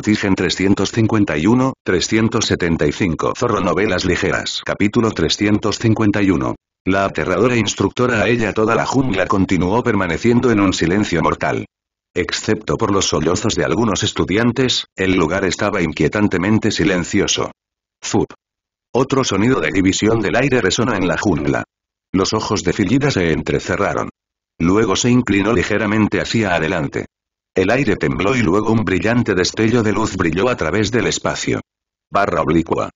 Multigen 351, 375 Zorro Novelas Ligeras Capítulo 351 La aterradora instructora a ella toda la jungla continuó permaneciendo en un silencio mortal. Excepto por los sollozos de algunos estudiantes, el lugar estaba inquietantemente silencioso. Zup. Otro sonido de división del aire resona en la jungla. Los ojos de Fillida se entrecerraron. Luego se inclinó ligeramente hacia adelante. El aire tembló y luego un brillante destello de luz brilló a través del espacio. Barra oblicua.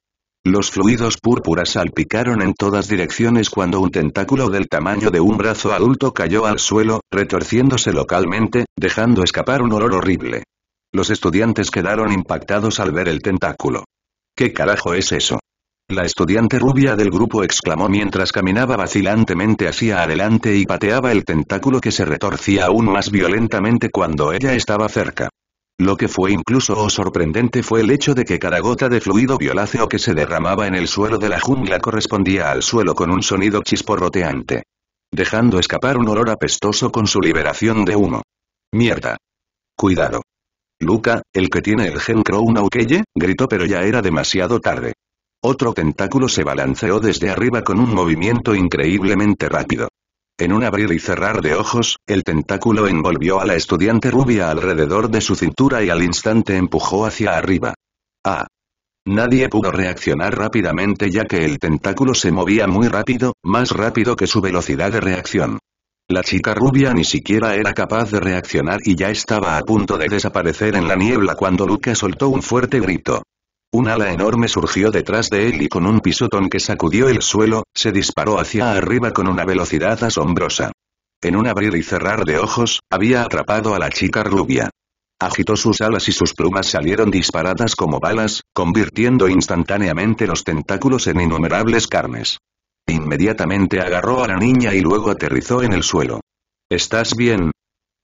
Los fluidos púrpuras salpicaron en todas direcciones cuando un tentáculo del tamaño de un brazo adulto cayó al suelo, retorciéndose localmente, dejando escapar un olor horrible. Los estudiantes quedaron impactados al ver el tentáculo. ¿Qué carajo es eso? La estudiante rubia del grupo exclamó mientras caminaba vacilantemente hacia adelante y pateaba el tentáculo que se retorcía aún más violentamente cuando ella estaba cerca. Lo que fue incluso oh, sorprendente fue el hecho de que cada gota de fluido violáceo que se derramaba en el suelo de la jungla correspondía al suelo con un sonido chisporroteante. Dejando escapar un olor apestoso con su liberación de humo. Mierda. Cuidado. Luca, el que tiene el gen Crown gritó pero ya era demasiado tarde. Otro tentáculo se balanceó desde arriba con un movimiento increíblemente rápido. En un abrir y cerrar de ojos, el tentáculo envolvió a la estudiante rubia alrededor de su cintura y al instante empujó hacia arriba. ¡Ah! Nadie pudo reaccionar rápidamente ya que el tentáculo se movía muy rápido, más rápido que su velocidad de reacción. La chica rubia ni siquiera era capaz de reaccionar y ya estaba a punto de desaparecer en la niebla cuando Lucas soltó un fuerte grito. Un ala enorme surgió detrás de él y con un pisotón que sacudió el suelo, se disparó hacia arriba con una velocidad asombrosa. En un abrir y cerrar de ojos, había atrapado a la chica rubia. Agitó sus alas y sus plumas salieron disparadas como balas, convirtiendo instantáneamente los tentáculos en innumerables carnes. Inmediatamente agarró a la niña y luego aterrizó en el suelo. ¿Estás bien?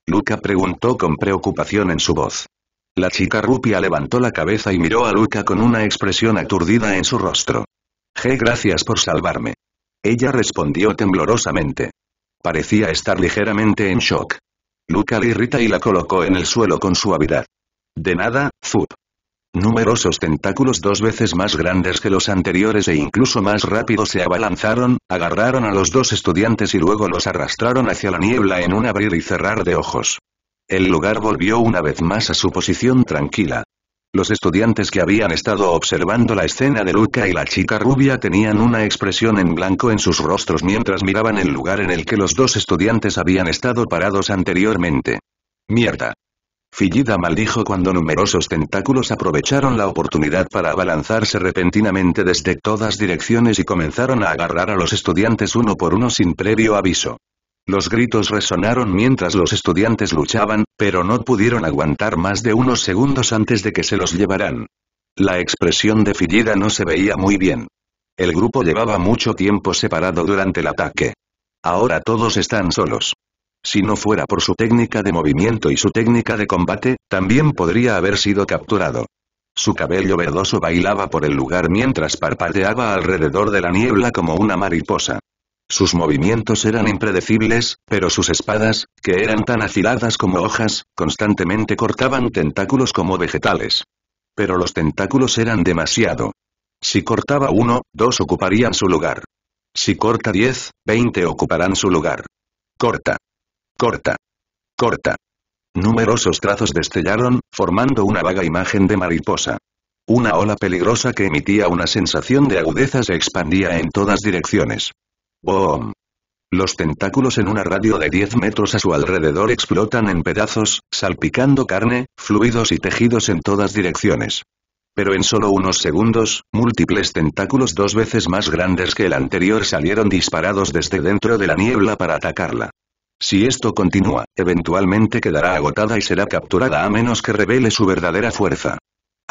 Luca preguntó con preocupación en su voz. La chica rupia levantó la cabeza y miró a Luca con una expresión aturdida en su rostro. G gracias por salvarme. Ella respondió temblorosamente. Parecía estar ligeramente en shock. Luca la irrita y la colocó en el suelo con suavidad. De nada, Zup. Numerosos tentáculos dos veces más grandes que los anteriores e incluso más rápido se abalanzaron, agarraron a los dos estudiantes y luego los arrastraron hacia la niebla en un abrir y cerrar de ojos. El lugar volvió una vez más a su posición tranquila. Los estudiantes que habían estado observando la escena de Luca y la chica rubia tenían una expresión en blanco en sus rostros mientras miraban el lugar en el que los dos estudiantes habían estado parados anteriormente. Mierda. Fillida maldijo cuando numerosos tentáculos aprovecharon la oportunidad para abalanzarse repentinamente desde todas direcciones y comenzaron a agarrar a los estudiantes uno por uno sin previo aviso. Los gritos resonaron mientras los estudiantes luchaban, pero no pudieron aguantar más de unos segundos antes de que se los llevaran. La expresión de Fillida no se veía muy bien. El grupo llevaba mucho tiempo separado durante el ataque. Ahora todos están solos. Si no fuera por su técnica de movimiento y su técnica de combate, también podría haber sido capturado. Su cabello verdoso bailaba por el lugar mientras parpadeaba alrededor de la niebla como una mariposa. Sus movimientos eran impredecibles, pero sus espadas, que eran tan afiladas como hojas, constantemente cortaban tentáculos como vegetales. Pero los tentáculos eran demasiado. Si cortaba uno, dos ocuparían su lugar. Si corta diez, veinte ocuparán su lugar. Corta. Corta. Corta. Numerosos trazos destellaron, formando una vaga imagen de mariposa. Una ola peligrosa que emitía una sensación de agudeza se expandía en todas direcciones. ¡Boom! Los tentáculos en una radio de 10 metros a su alrededor explotan en pedazos, salpicando carne, fluidos y tejidos en todas direcciones. Pero en solo unos segundos, múltiples tentáculos dos veces más grandes que el anterior salieron disparados desde dentro de la niebla para atacarla. Si esto continúa, eventualmente quedará agotada y será capturada a menos que revele su verdadera fuerza.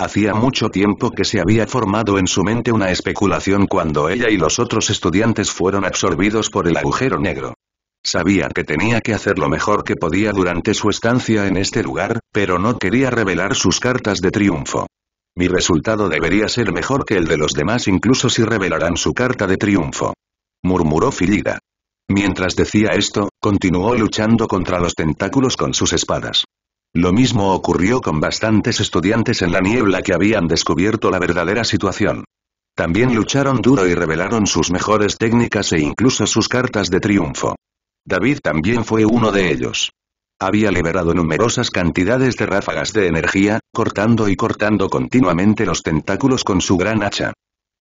Hacía mucho tiempo que se había formado en su mente una especulación cuando ella y los otros estudiantes fueron absorbidos por el agujero negro. Sabía que tenía que hacer lo mejor que podía durante su estancia en este lugar, pero no quería revelar sus cartas de triunfo. Mi resultado debería ser mejor que el de los demás incluso si revelarán su carta de triunfo. Murmuró Filida. Mientras decía esto, continuó luchando contra los tentáculos con sus espadas. Lo mismo ocurrió con bastantes estudiantes en la niebla que habían descubierto la verdadera situación. También lucharon duro y revelaron sus mejores técnicas e incluso sus cartas de triunfo. David también fue uno de ellos. Había liberado numerosas cantidades de ráfagas de energía, cortando y cortando continuamente los tentáculos con su gran hacha.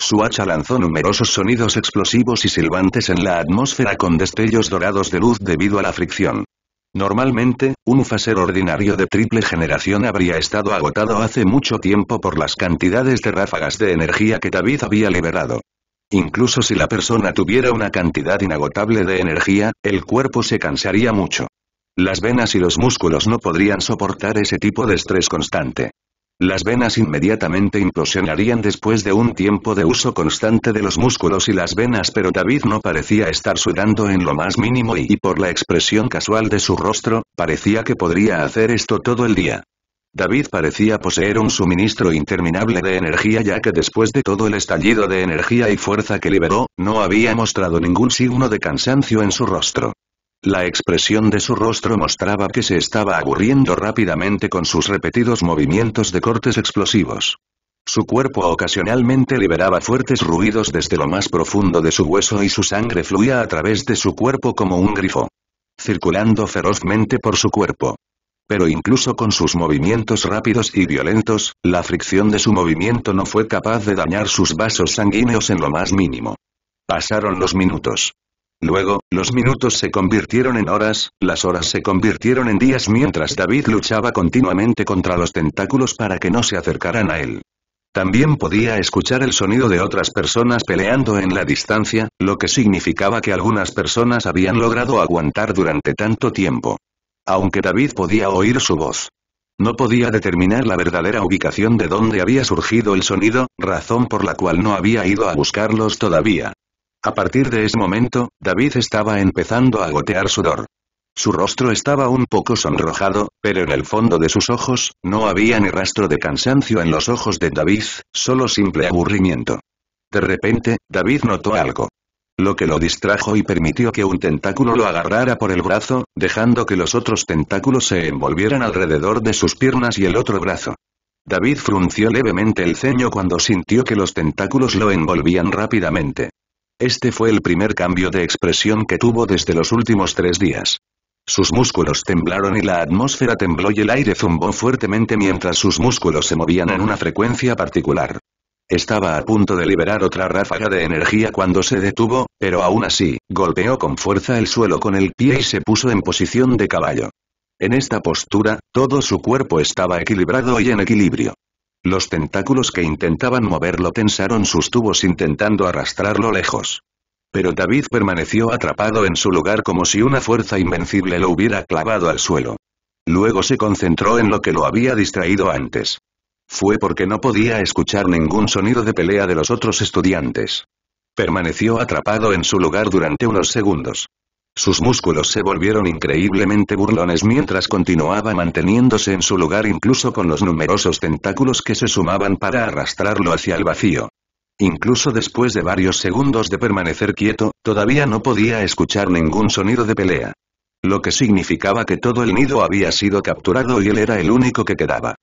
Su hacha lanzó numerosos sonidos explosivos y silbantes en la atmósfera con destellos dorados de luz debido a la fricción. Normalmente, un ufaser ordinario de triple generación habría estado agotado hace mucho tiempo por las cantidades de ráfagas de energía que David había liberado. Incluso si la persona tuviera una cantidad inagotable de energía, el cuerpo se cansaría mucho. Las venas y los músculos no podrían soportar ese tipo de estrés constante. Las venas inmediatamente implosionarían después de un tiempo de uso constante de los músculos y las venas pero David no parecía estar sudando en lo más mínimo y, por la expresión casual de su rostro, parecía que podría hacer esto todo el día. David parecía poseer un suministro interminable de energía ya que después de todo el estallido de energía y fuerza que liberó, no había mostrado ningún signo de cansancio en su rostro. La expresión de su rostro mostraba que se estaba aburriendo rápidamente con sus repetidos movimientos de cortes explosivos. Su cuerpo ocasionalmente liberaba fuertes ruidos desde lo más profundo de su hueso y su sangre fluía a través de su cuerpo como un grifo, circulando ferozmente por su cuerpo. Pero incluso con sus movimientos rápidos y violentos, la fricción de su movimiento no fue capaz de dañar sus vasos sanguíneos en lo más mínimo. Pasaron los minutos. Luego, los minutos se convirtieron en horas, las horas se convirtieron en días mientras David luchaba continuamente contra los tentáculos para que no se acercaran a él. También podía escuchar el sonido de otras personas peleando en la distancia, lo que significaba que algunas personas habían logrado aguantar durante tanto tiempo. Aunque David podía oír su voz. No podía determinar la verdadera ubicación de dónde había surgido el sonido, razón por la cual no había ido a buscarlos todavía. A partir de ese momento, David estaba empezando a gotear sudor. Su rostro estaba un poco sonrojado, pero en el fondo de sus ojos, no había ni rastro de cansancio en los ojos de David, solo simple aburrimiento. De repente, David notó algo. Lo que lo distrajo y permitió que un tentáculo lo agarrara por el brazo, dejando que los otros tentáculos se envolvieran alrededor de sus piernas y el otro brazo. David frunció levemente el ceño cuando sintió que los tentáculos lo envolvían rápidamente. Este fue el primer cambio de expresión que tuvo desde los últimos tres días. Sus músculos temblaron y la atmósfera tembló y el aire zumbó fuertemente mientras sus músculos se movían en una frecuencia particular. Estaba a punto de liberar otra ráfaga de energía cuando se detuvo, pero aún así, golpeó con fuerza el suelo con el pie y se puso en posición de caballo. En esta postura, todo su cuerpo estaba equilibrado y en equilibrio. Los tentáculos que intentaban moverlo tensaron sus tubos intentando arrastrarlo lejos. Pero David permaneció atrapado en su lugar como si una fuerza invencible lo hubiera clavado al suelo. Luego se concentró en lo que lo había distraído antes. Fue porque no podía escuchar ningún sonido de pelea de los otros estudiantes. Permaneció atrapado en su lugar durante unos segundos. Sus músculos se volvieron increíblemente burlones mientras continuaba manteniéndose en su lugar incluso con los numerosos tentáculos que se sumaban para arrastrarlo hacia el vacío. Incluso después de varios segundos de permanecer quieto, todavía no podía escuchar ningún sonido de pelea. Lo que significaba que todo el nido había sido capturado y él era el único que quedaba.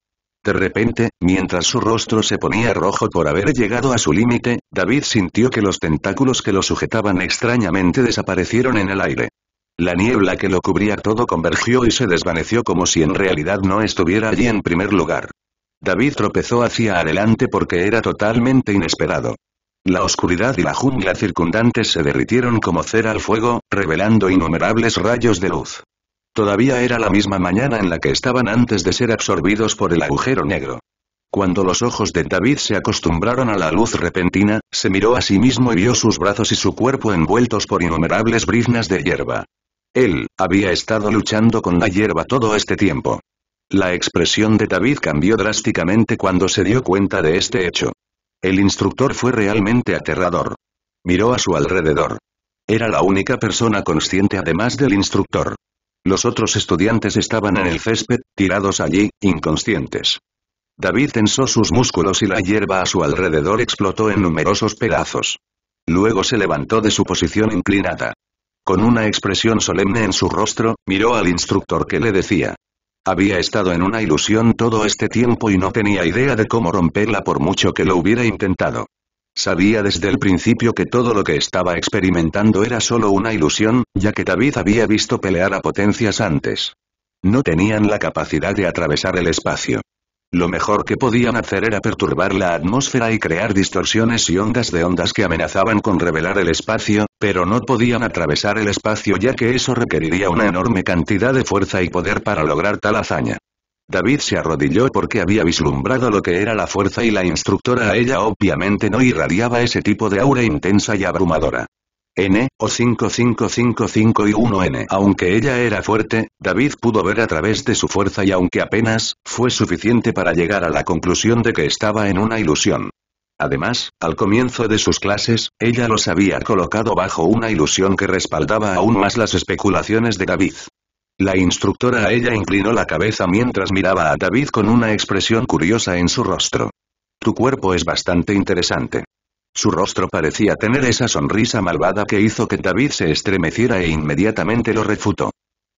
De repente, mientras su rostro se ponía rojo por haber llegado a su límite, David sintió que los tentáculos que lo sujetaban extrañamente desaparecieron en el aire. La niebla que lo cubría todo convergió y se desvaneció como si en realidad no estuviera allí en primer lugar. David tropezó hacia adelante porque era totalmente inesperado. La oscuridad y la jungla circundante se derritieron como cera al fuego, revelando innumerables rayos de luz. Todavía era la misma mañana en la que estaban antes de ser absorbidos por el agujero negro. Cuando los ojos de David se acostumbraron a la luz repentina, se miró a sí mismo y vio sus brazos y su cuerpo envueltos por innumerables briznas de hierba. Él, había estado luchando con la hierba todo este tiempo. La expresión de David cambió drásticamente cuando se dio cuenta de este hecho. El instructor fue realmente aterrador. Miró a su alrededor. Era la única persona consciente además del instructor. Los otros estudiantes estaban en el césped, tirados allí, inconscientes. David tensó sus músculos y la hierba a su alrededor explotó en numerosos pedazos. Luego se levantó de su posición inclinada. Con una expresión solemne en su rostro, miró al instructor que le decía. Había estado en una ilusión todo este tiempo y no tenía idea de cómo romperla por mucho que lo hubiera intentado. Sabía desde el principio que todo lo que estaba experimentando era solo una ilusión, ya que David había visto pelear a potencias antes. No tenían la capacidad de atravesar el espacio. Lo mejor que podían hacer era perturbar la atmósfera y crear distorsiones y ondas de ondas que amenazaban con revelar el espacio, pero no podían atravesar el espacio ya que eso requeriría una enorme cantidad de fuerza y poder para lograr tal hazaña. David se arrodilló porque había vislumbrado lo que era la fuerza y la instructora a ella obviamente no irradiaba ese tipo de aura intensa y abrumadora. N, o 5555 y 1N. Aunque ella era fuerte, David pudo ver a través de su fuerza y aunque apenas, fue suficiente para llegar a la conclusión de que estaba en una ilusión. Además, al comienzo de sus clases, ella los había colocado bajo una ilusión que respaldaba aún más las especulaciones de David. La instructora a ella inclinó la cabeza mientras miraba a David con una expresión curiosa en su rostro. Tu cuerpo es bastante interesante. Su rostro parecía tener esa sonrisa malvada que hizo que David se estremeciera e inmediatamente lo refutó.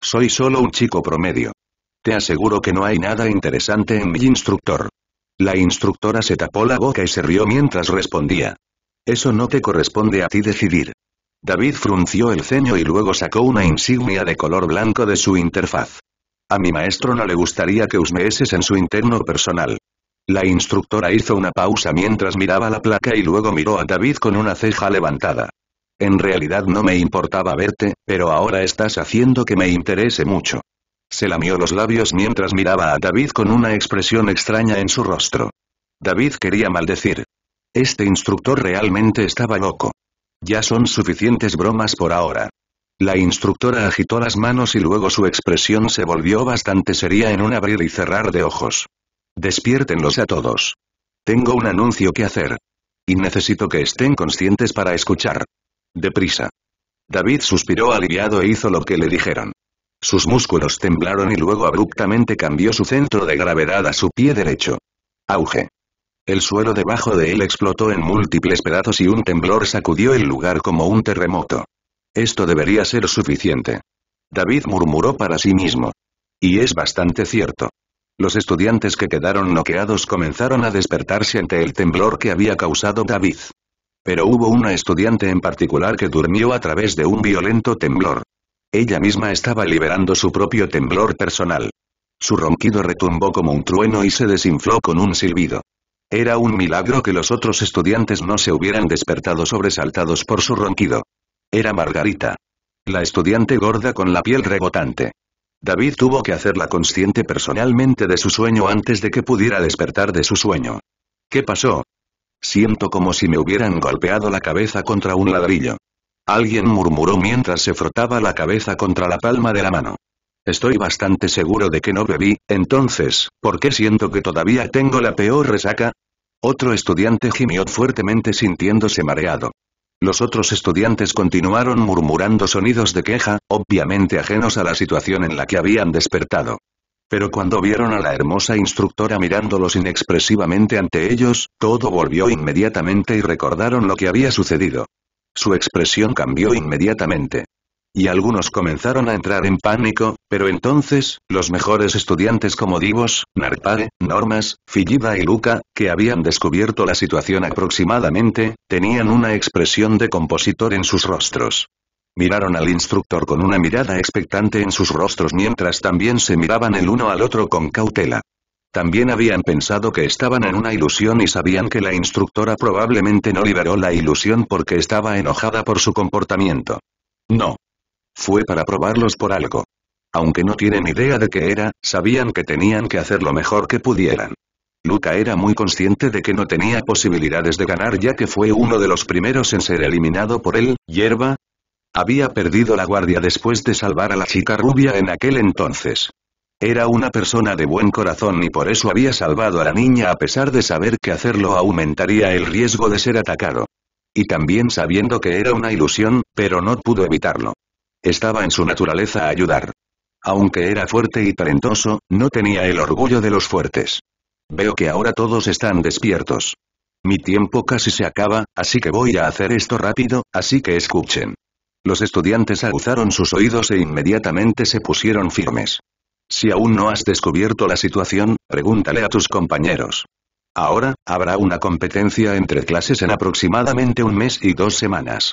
Soy solo un chico promedio. Te aseguro que no hay nada interesante en mi instructor. La instructora se tapó la boca y se rió mientras respondía. Eso no te corresponde a ti decidir. David frunció el ceño y luego sacó una insignia de color blanco de su interfaz. A mi maestro no le gustaría que usmeeses en su interno personal. La instructora hizo una pausa mientras miraba la placa y luego miró a David con una ceja levantada. En realidad no me importaba verte, pero ahora estás haciendo que me interese mucho. Se lamió los labios mientras miraba a David con una expresión extraña en su rostro. David quería maldecir. Este instructor realmente estaba loco. Ya son suficientes bromas por ahora. La instructora agitó las manos y luego su expresión se volvió bastante seria en un abrir y cerrar de ojos. Despiértenlos a todos. Tengo un anuncio que hacer. Y necesito que estén conscientes para escuchar. Deprisa. David suspiró aliviado e hizo lo que le dijeron. Sus músculos temblaron y luego abruptamente cambió su centro de gravedad a su pie derecho. Auge. El suelo debajo de él explotó en múltiples pedazos y un temblor sacudió el lugar como un terremoto. Esto debería ser suficiente. David murmuró para sí mismo. Y es bastante cierto. Los estudiantes que quedaron noqueados comenzaron a despertarse ante el temblor que había causado David. Pero hubo una estudiante en particular que durmió a través de un violento temblor. Ella misma estaba liberando su propio temblor personal. Su ronquido retumbó como un trueno y se desinfló con un silbido. Era un milagro que los otros estudiantes no se hubieran despertado sobresaltados por su ronquido. Era Margarita. La estudiante gorda con la piel rebotante. David tuvo que hacerla consciente personalmente de su sueño antes de que pudiera despertar de su sueño. ¿Qué pasó? Siento como si me hubieran golpeado la cabeza contra un ladrillo. Alguien murmuró mientras se frotaba la cabeza contra la palma de la mano. Estoy bastante seguro de que no bebí, entonces, ¿por qué siento que todavía tengo la peor resaca? Otro estudiante gimió fuertemente sintiéndose mareado. Los otros estudiantes continuaron murmurando sonidos de queja, obviamente ajenos a la situación en la que habían despertado. Pero cuando vieron a la hermosa instructora mirándolos inexpresivamente ante ellos, todo volvió inmediatamente y recordaron lo que había sucedido. Su expresión cambió inmediatamente y algunos comenzaron a entrar en pánico, pero entonces, los mejores estudiantes como Divos, Narpade, Normas, Fillida y Luca, que habían descubierto la situación aproximadamente, tenían una expresión de compositor en sus rostros. Miraron al instructor con una mirada expectante en sus rostros mientras también se miraban el uno al otro con cautela. También habían pensado que estaban en una ilusión y sabían que la instructora probablemente no liberó la ilusión porque estaba enojada por su comportamiento. No, fue para probarlos por algo. Aunque no tienen idea de qué era, sabían que tenían que hacer lo mejor que pudieran. Luca era muy consciente de que no tenía posibilidades de ganar ya que fue uno de los primeros en ser eliminado por él, Hierba. Había perdido la guardia después de salvar a la chica rubia en aquel entonces. Era una persona de buen corazón y por eso había salvado a la niña a pesar de saber que hacerlo aumentaría el riesgo de ser atacado. Y también sabiendo que era una ilusión, pero no pudo evitarlo. Estaba en su naturaleza ayudar. Aunque era fuerte y talentoso, no tenía el orgullo de los fuertes. Veo que ahora todos están despiertos. Mi tiempo casi se acaba, así que voy a hacer esto rápido, así que escuchen. Los estudiantes aguzaron sus oídos e inmediatamente se pusieron firmes. Si aún no has descubierto la situación, pregúntale a tus compañeros. Ahora, habrá una competencia entre clases en aproximadamente un mes y dos semanas.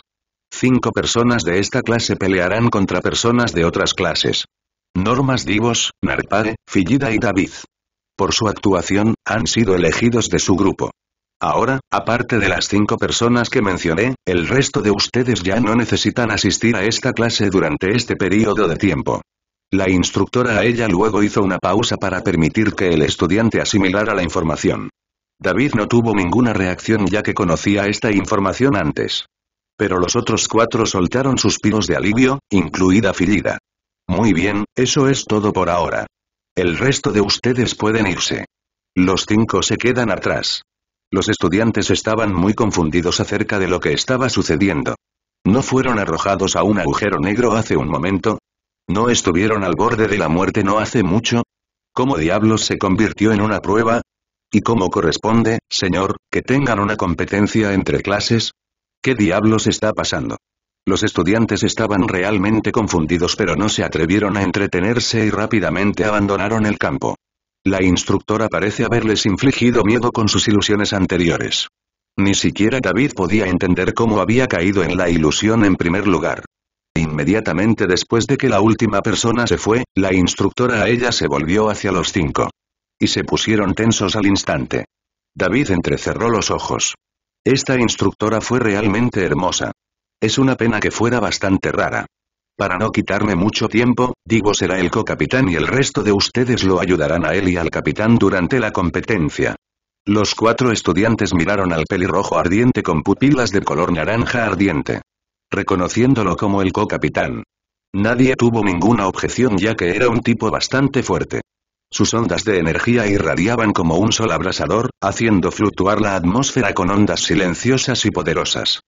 Cinco personas de esta clase pelearán contra personas de otras clases. Normas Divos, Narpare, Fillida y David. Por su actuación, han sido elegidos de su grupo. Ahora, aparte de las cinco personas que mencioné, el resto de ustedes ya no necesitan asistir a esta clase durante este periodo de tiempo. La instructora a ella luego hizo una pausa para permitir que el estudiante asimilara la información. David no tuvo ninguna reacción ya que conocía esta información antes. Pero los otros cuatro soltaron suspiros de alivio, incluida Filida. Muy bien, eso es todo por ahora. El resto de ustedes pueden irse. Los cinco se quedan atrás. Los estudiantes estaban muy confundidos acerca de lo que estaba sucediendo. ¿No fueron arrojados a un agujero negro hace un momento? ¿No estuvieron al borde de la muerte no hace mucho? ¿Cómo diablos se convirtió en una prueba? ¿Y cómo corresponde, señor, que tengan una competencia entre clases? ¿Qué diablos está pasando? Los estudiantes estaban realmente confundidos pero no se atrevieron a entretenerse y rápidamente abandonaron el campo. La instructora parece haberles infligido miedo con sus ilusiones anteriores. Ni siquiera David podía entender cómo había caído en la ilusión en primer lugar. Inmediatamente después de que la última persona se fue, la instructora a ella se volvió hacia los cinco. Y se pusieron tensos al instante. David entrecerró los ojos. Esta instructora fue realmente hermosa. Es una pena que fuera bastante rara. Para no quitarme mucho tiempo, Digo será el co-capitán y el resto de ustedes lo ayudarán a él y al capitán durante la competencia. Los cuatro estudiantes miraron al pelirrojo ardiente con pupilas de color naranja ardiente. Reconociéndolo como el co-capitán. Nadie tuvo ninguna objeción ya que era un tipo bastante fuerte. Sus ondas de energía irradiaban como un sol abrasador, haciendo fluctuar la atmósfera con ondas silenciosas y poderosas.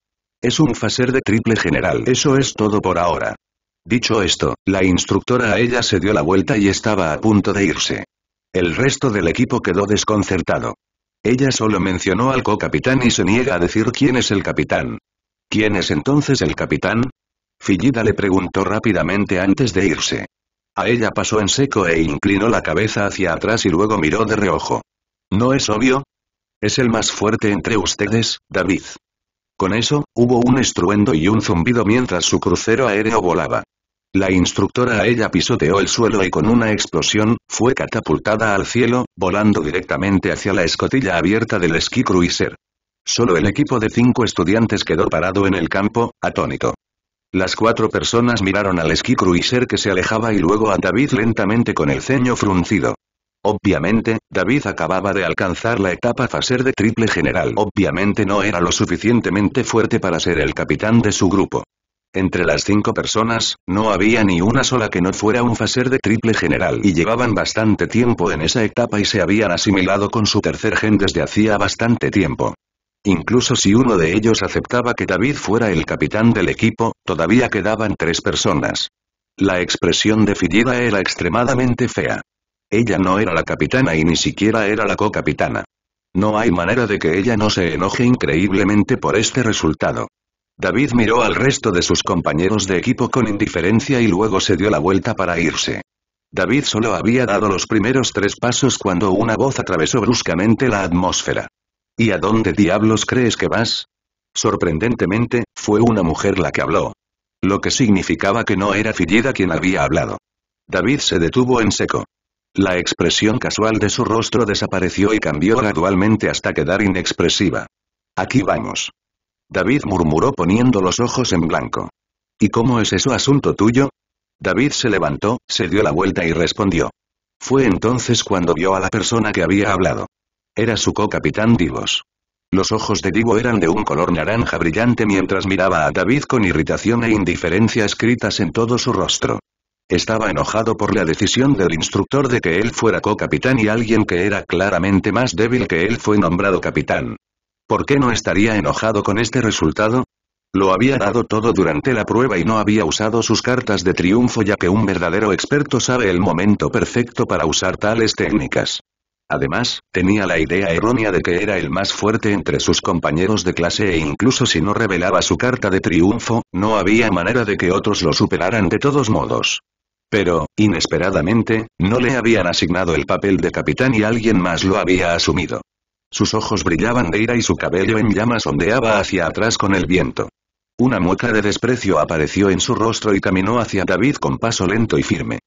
Es un faser de triple general. Eso es todo por ahora. Dicho esto, la instructora a ella se dio la vuelta y estaba a punto de irse. El resto del equipo quedó desconcertado. Ella solo mencionó al co-capitán y se niega a decir quién es el capitán. ¿Quién es entonces el capitán? Fillida le preguntó rápidamente antes de irse. A ella pasó en seco e inclinó la cabeza hacia atrás y luego miró de reojo. ¿No es obvio? Es el más fuerte entre ustedes, David. Con eso, hubo un estruendo y un zumbido mientras su crucero aéreo volaba. La instructora a ella pisoteó el suelo y con una explosión, fue catapultada al cielo, volando directamente hacia la escotilla abierta del esquí cruiser. Solo el equipo de cinco estudiantes quedó parado en el campo, atónito. Las cuatro personas miraron al Ski Cruiser que se alejaba y luego a David lentamente con el ceño fruncido. Obviamente, David acababa de alcanzar la etapa faser de triple general. Obviamente no era lo suficientemente fuerte para ser el capitán de su grupo. Entre las cinco personas, no había ni una sola que no fuera un faser de triple general y llevaban bastante tiempo en esa etapa y se habían asimilado con su tercer gen desde hacía bastante tiempo. Incluso si uno de ellos aceptaba que David fuera el capitán del equipo, todavía quedaban tres personas. La expresión de Figuera era extremadamente fea. Ella no era la capitana y ni siquiera era la co-capitana. No hay manera de que ella no se enoje increíblemente por este resultado. David miró al resto de sus compañeros de equipo con indiferencia y luego se dio la vuelta para irse. David solo había dado los primeros tres pasos cuando una voz atravesó bruscamente la atmósfera. ¿Y a dónde diablos crees que vas? Sorprendentemente, fue una mujer la que habló. Lo que significaba que no era Fillida quien había hablado. David se detuvo en seco. La expresión casual de su rostro desapareció y cambió gradualmente hasta quedar inexpresiva. Aquí vamos. David murmuró poniendo los ojos en blanco. ¿Y cómo es eso asunto tuyo? David se levantó, se dio la vuelta y respondió. Fue entonces cuando vio a la persona que había hablado. Era su co-capitán Divos. Los ojos de Divo eran de un color naranja brillante mientras miraba a David con irritación e indiferencia escritas en todo su rostro. Estaba enojado por la decisión del instructor de que él fuera co-capitán y alguien que era claramente más débil que él fue nombrado capitán. ¿Por qué no estaría enojado con este resultado? Lo había dado todo durante la prueba y no había usado sus cartas de triunfo ya que un verdadero experto sabe el momento perfecto para usar tales técnicas. Además, tenía la idea errónea de que era el más fuerte entre sus compañeros de clase e incluso si no revelaba su carta de triunfo, no había manera de que otros lo superaran de todos modos. Pero, inesperadamente, no le habían asignado el papel de capitán y alguien más lo había asumido. Sus ojos brillaban de ira y su cabello en llamas ondeaba hacia atrás con el viento. Una mueca de desprecio apareció en su rostro y caminó hacia David con paso lento y firme.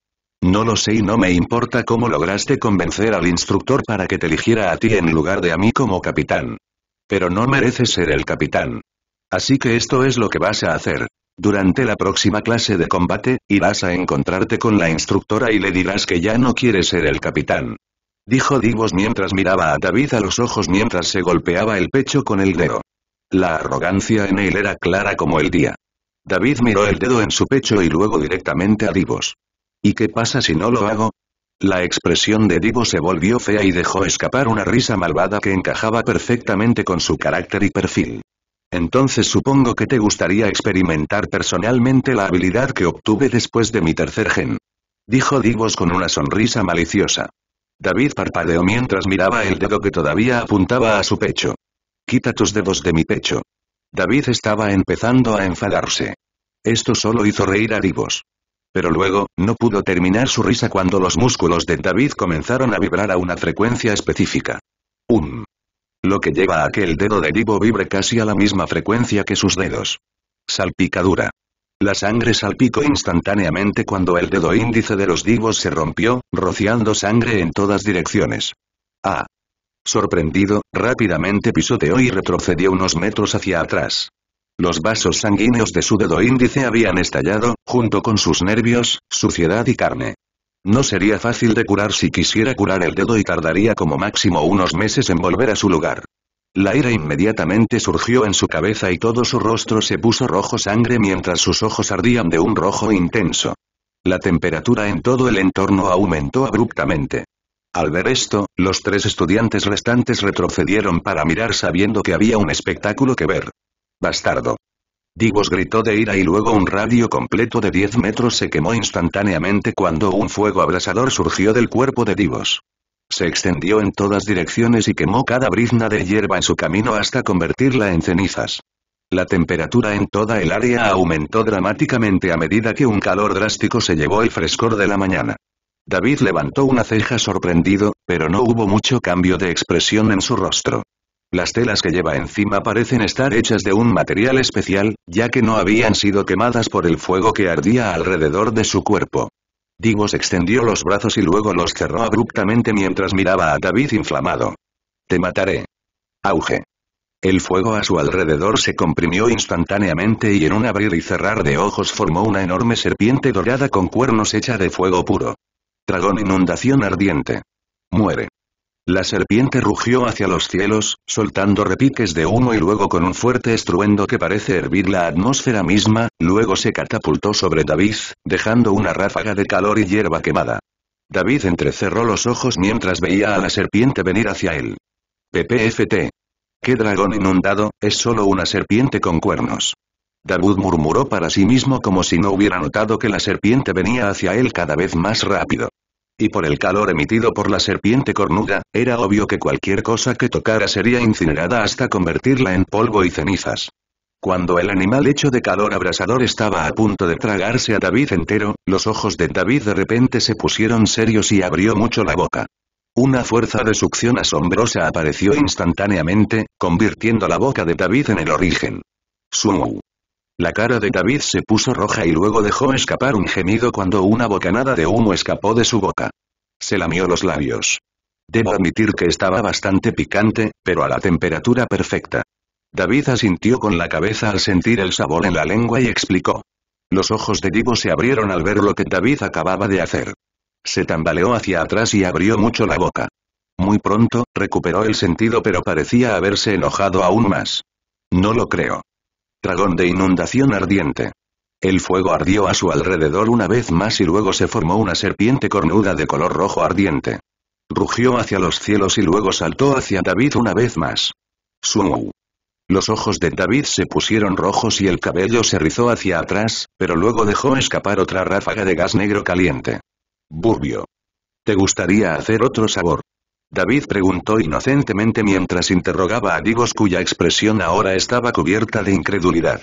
No lo sé y no me importa cómo lograste convencer al instructor para que te eligiera a ti en lugar de a mí como capitán. Pero no mereces ser el capitán. Así que esto es lo que vas a hacer. Durante la próxima clase de combate, irás a encontrarte con la instructora y le dirás que ya no quieres ser el capitán. Dijo Divos mientras miraba a David a los ojos mientras se golpeaba el pecho con el dedo. La arrogancia en él era clara como el día. David miró el dedo en su pecho y luego directamente a Divos. ¿Y qué pasa si no lo hago? La expresión de Divo se volvió fea y dejó escapar una risa malvada que encajaba perfectamente con su carácter y perfil. Entonces supongo que te gustaría experimentar personalmente la habilidad que obtuve después de mi tercer gen. Dijo Divos con una sonrisa maliciosa. David parpadeó mientras miraba el dedo que todavía apuntaba a su pecho. Quita tus dedos de mi pecho. David estaba empezando a enfadarse. Esto solo hizo reír a Divos. Pero luego, no pudo terminar su risa cuando los músculos de David comenzaron a vibrar a una frecuencia específica. Un, Lo que lleva a que el dedo de Divo vibre casi a la misma frecuencia que sus dedos. Salpicadura. La sangre salpicó instantáneamente cuando el dedo índice de los divos se rompió, rociando sangre en todas direcciones. Ah. Sorprendido, rápidamente pisoteó y retrocedió unos metros hacia atrás. Los vasos sanguíneos de su dedo índice habían estallado, junto con sus nervios, suciedad y carne. No sería fácil de curar si quisiera curar el dedo y tardaría como máximo unos meses en volver a su lugar. La ira inmediatamente surgió en su cabeza y todo su rostro se puso rojo sangre mientras sus ojos ardían de un rojo intenso. La temperatura en todo el entorno aumentó abruptamente. Al ver esto, los tres estudiantes restantes retrocedieron para mirar sabiendo que había un espectáculo que ver bastardo. Divos gritó de ira y luego un radio completo de 10 metros se quemó instantáneamente cuando un fuego abrasador surgió del cuerpo de Divos. Se extendió en todas direcciones y quemó cada brizna de hierba en su camino hasta convertirla en cenizas. La temperatura en toda el área aumentó dramáticamente a medida que un calor drástico se llevó el frescor de la mañana. David levantó una ceja sorprendido, pero no hubo mucho cambio de expresión en su rostro. Las telas que lleva encima parecen estar hechas de un material especial, ya que no habían sido quemadas por el fuego que ardía alrededor de su cuerpo. Digos extendió los brazos y luego los cerró abruptamente mientras miraba a David inflamado. Te mataré. Auge. El fuego a su alrededor se comprimió instantáneamente y en un abrir y cerrar de ojos formó una enorme serpiente dorada con cuernos hecha de fuego puro. Dragón inundación ardiente. Muere. La serpiente rugió hacia los cielos, soltando repiques de humo y luego con un fuerte estruendo que parece hervir la atmósfera misma, luego se catapultó sobre David, dejando una ráfaga de calor y hierba quemada. David entrecerró los ojos mientras veía a la serpiente venir hacia él. PPFT. ¿Qué dragón inundado, es solo una serpiente con cuernos? David murmuró para sí mismo como si no hubiera notado que la serpiente venía hacia él cada vez más rápido y por el calor emitido por la serpiente cornuda, era obvio que cualquier cosa que tocara sería incinerada hasta convertirla en polvo y cenizas. Cuando el animal hecho de calor abrasador estaba a punto de tragarse a David entero, los ojos de David de repente se pusieron serios y abrió mucho la boca. Una fuerza de succión asombrosa apareció instantáneamente, convirtiendo la boca de David en el origen. Sumu. La cara de David se puso roja y luego dejó escapar un gemido cuando una bocanada de humo escapó de su boca. Se lamió los labios. Debo admitir que estaba bastante picante, pero a la temperatura perfecta. David asintió con la cabeza al sentir el sabor en la lengua y explicó. Los ojos de Divo se abrieron al ver lo que David acababa de hacer. Se tambaleó hacia atrás y abrió mucho la boca. Muy pronto, recuperó el sentido pero parecía haberse enojado aún más. No lo creo dragón de inundación ardiente. El fuego ardió a su alrededor una vez más y luego se formó una serpiente cornuda de color rojo ardiente. Rugió hacia los cielos y luego saltó hacia David una vez más. Sumu. Los ojos de David se pusieron rojos y el cabello se rizó hacia atrás, pero luego dejó escapar otra ráfaga de gas negro caliente. Burbio. ¿Te gustaría hacer otro sabor? David preguntó inocentemente mientras interrogaba a Digos cuya expresión ahora estaba cubierta de incredulidad.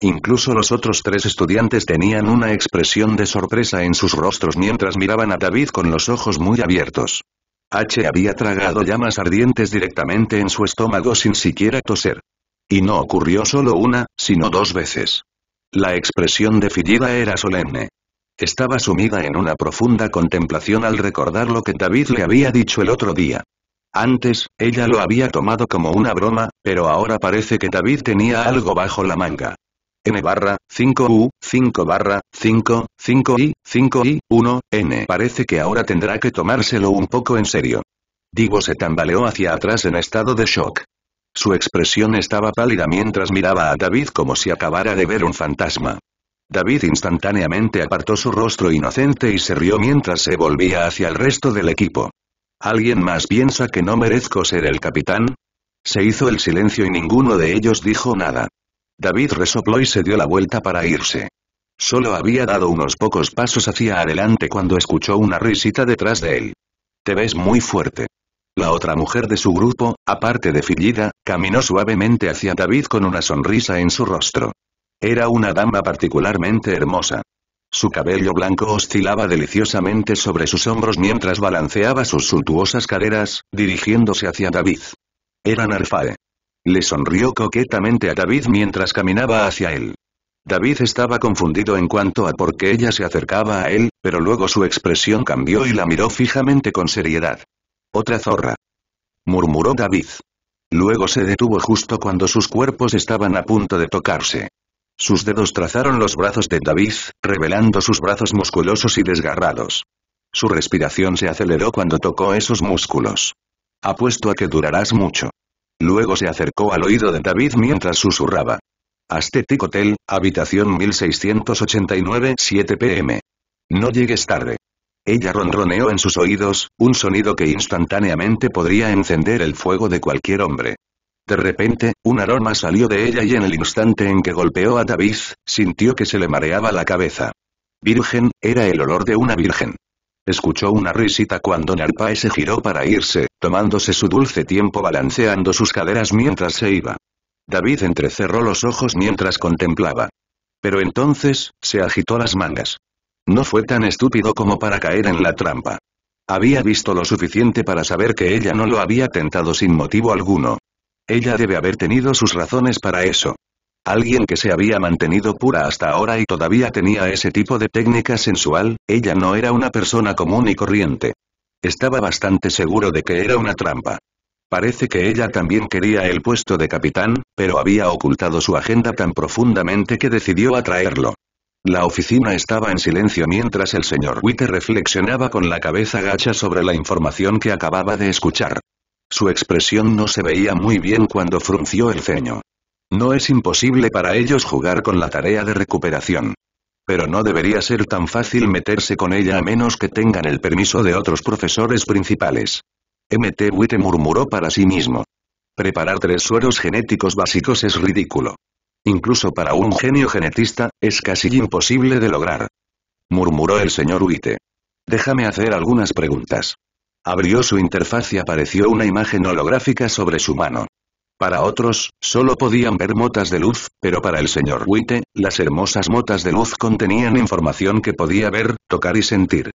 Incluso los otros tres estudiantes tenían una expresión de sorpresa en sus rostros mientras miraban a David con los ojos muy abiertos. H había tragado llamas ardientes directamente en su estómago sin siquiera toser. Y no ocurrió solo una, sino dos veces. La expresión de Fillida era solemne. Estaba sumida en una profunda contemplación al recordar lo que David le había dicho el otro día. Antes, ella lo había tomado como una broma, pero ahora parece que David tenía algo bajo la manga. N barra, 5U, 5 barra, 5, 5I, 5I, 1, N. Parece que ahora tendrá que tomárselo un poco en serio. Digo, se tambaleó hacia atrás en estado de shock. Su expresión estaba pálida mientras miraba a David como si acabara de ver un fantasma. David instantáneamente apartó su rostro inocente y se rió mientras se volvía hacia el resto del equipo. ¿Alguien más piensa que no merezco ser el capitán? Se hizo el silencio y ninguno de ellos dijo nada. David resopló y se dio la vuelta para irse. Solo había dado unos pocos pasos hacia adelante cuando escuchó una risita detrás de él. Te ves muy fuerte. La otra mujer de su grupo, aparte de Fillida, caminó suavemente hacia David con una sonrisa en su rostro. Era una dama particularmente hermosa. Su cabello blanco oscilaba deliciosamente sobre sus hombros mientras balanceaba sus suntuosas caderas, dirigiéndose hacia David. Era Narfae. Le sonrió coquetamente a David mientras caminaba hacia él. David estaba confundido en cuanto a por qué ella se acercaba a él, pero luego su expresión cambió y la miró fijamente con seriedad. Otra zorra. Murmuró David. Luego se detuvo justo cuando sus cuerpos estaban a punto de tocarse. Sus dedos trazaron los brazos de David, revelando sus brazos musculosos y desgarrados. Su respiración se aceleró cuando tocó esos músculos. Apuesto a que durarás mucho. Luego se acercó al oído de David mientras susurraba. Aesthetic Hotel, habitación 1689, 7 pm. No llegues tarde. Ella ronroneó en sus oídos, un sonido que instantáneamente podría encender el fuego de cualquier hombre. De repente, un aroma salió de ella y en el instante en que golpeó a David, sintió que se le mareaba la cabeza. Virgen, era el olor de una virgen. Escuchó una risita cuando Narpae se giró para irse, tomándose su dulce tiempo balanceando sus caderas mientras se iba. David entrecerró los ojos mientras contemplaba. Pero entonces, se agitó las mangas. No fue tan estúpido como para caer en la trampa. Había visto lo suficiente para saber que ella no lo había tentado sin motivo alguno, ella debe haber tenido sus razones para eso. Alguien que se había mantenido pura hasta ahora y todavía tenía ese tipo de técnica sensual, ella no era una persona común y corriente. Estaba bastante seguro de que era una trampa. Parece que ella también quería el puesto de capitán, pero había ocultado su agenda tan profundamente que decidió atraerlo. La oficina estaba en silencio mientras el señor Witte reflexionaba con la cabeza gacha sobre la información que acababa de escuchar. Su expresión no se veía muy bien cuando frunció el ceño. No es imposible para ellos jugar con la tarea de recuperación. Pero no debería ser tan fácil meterse con ella a menos que tengan el permiso de otros profesores principales. MT Witte murmuró para sí mismo. Preparar tres sueros genéticos básicos es ridículo. Incluso para un genio genetista, es casi imposible de lograr. Murmuró el señor Witte. Déjame hacer algunas preguntas. Abrió su interfaz y apareció una imagen holográfica sobre su mano. Para otros, solo podían ver motas de luz, pero para el señor Witte, las hermosas motas de luz contenían información que podía ver, tocar y sentir.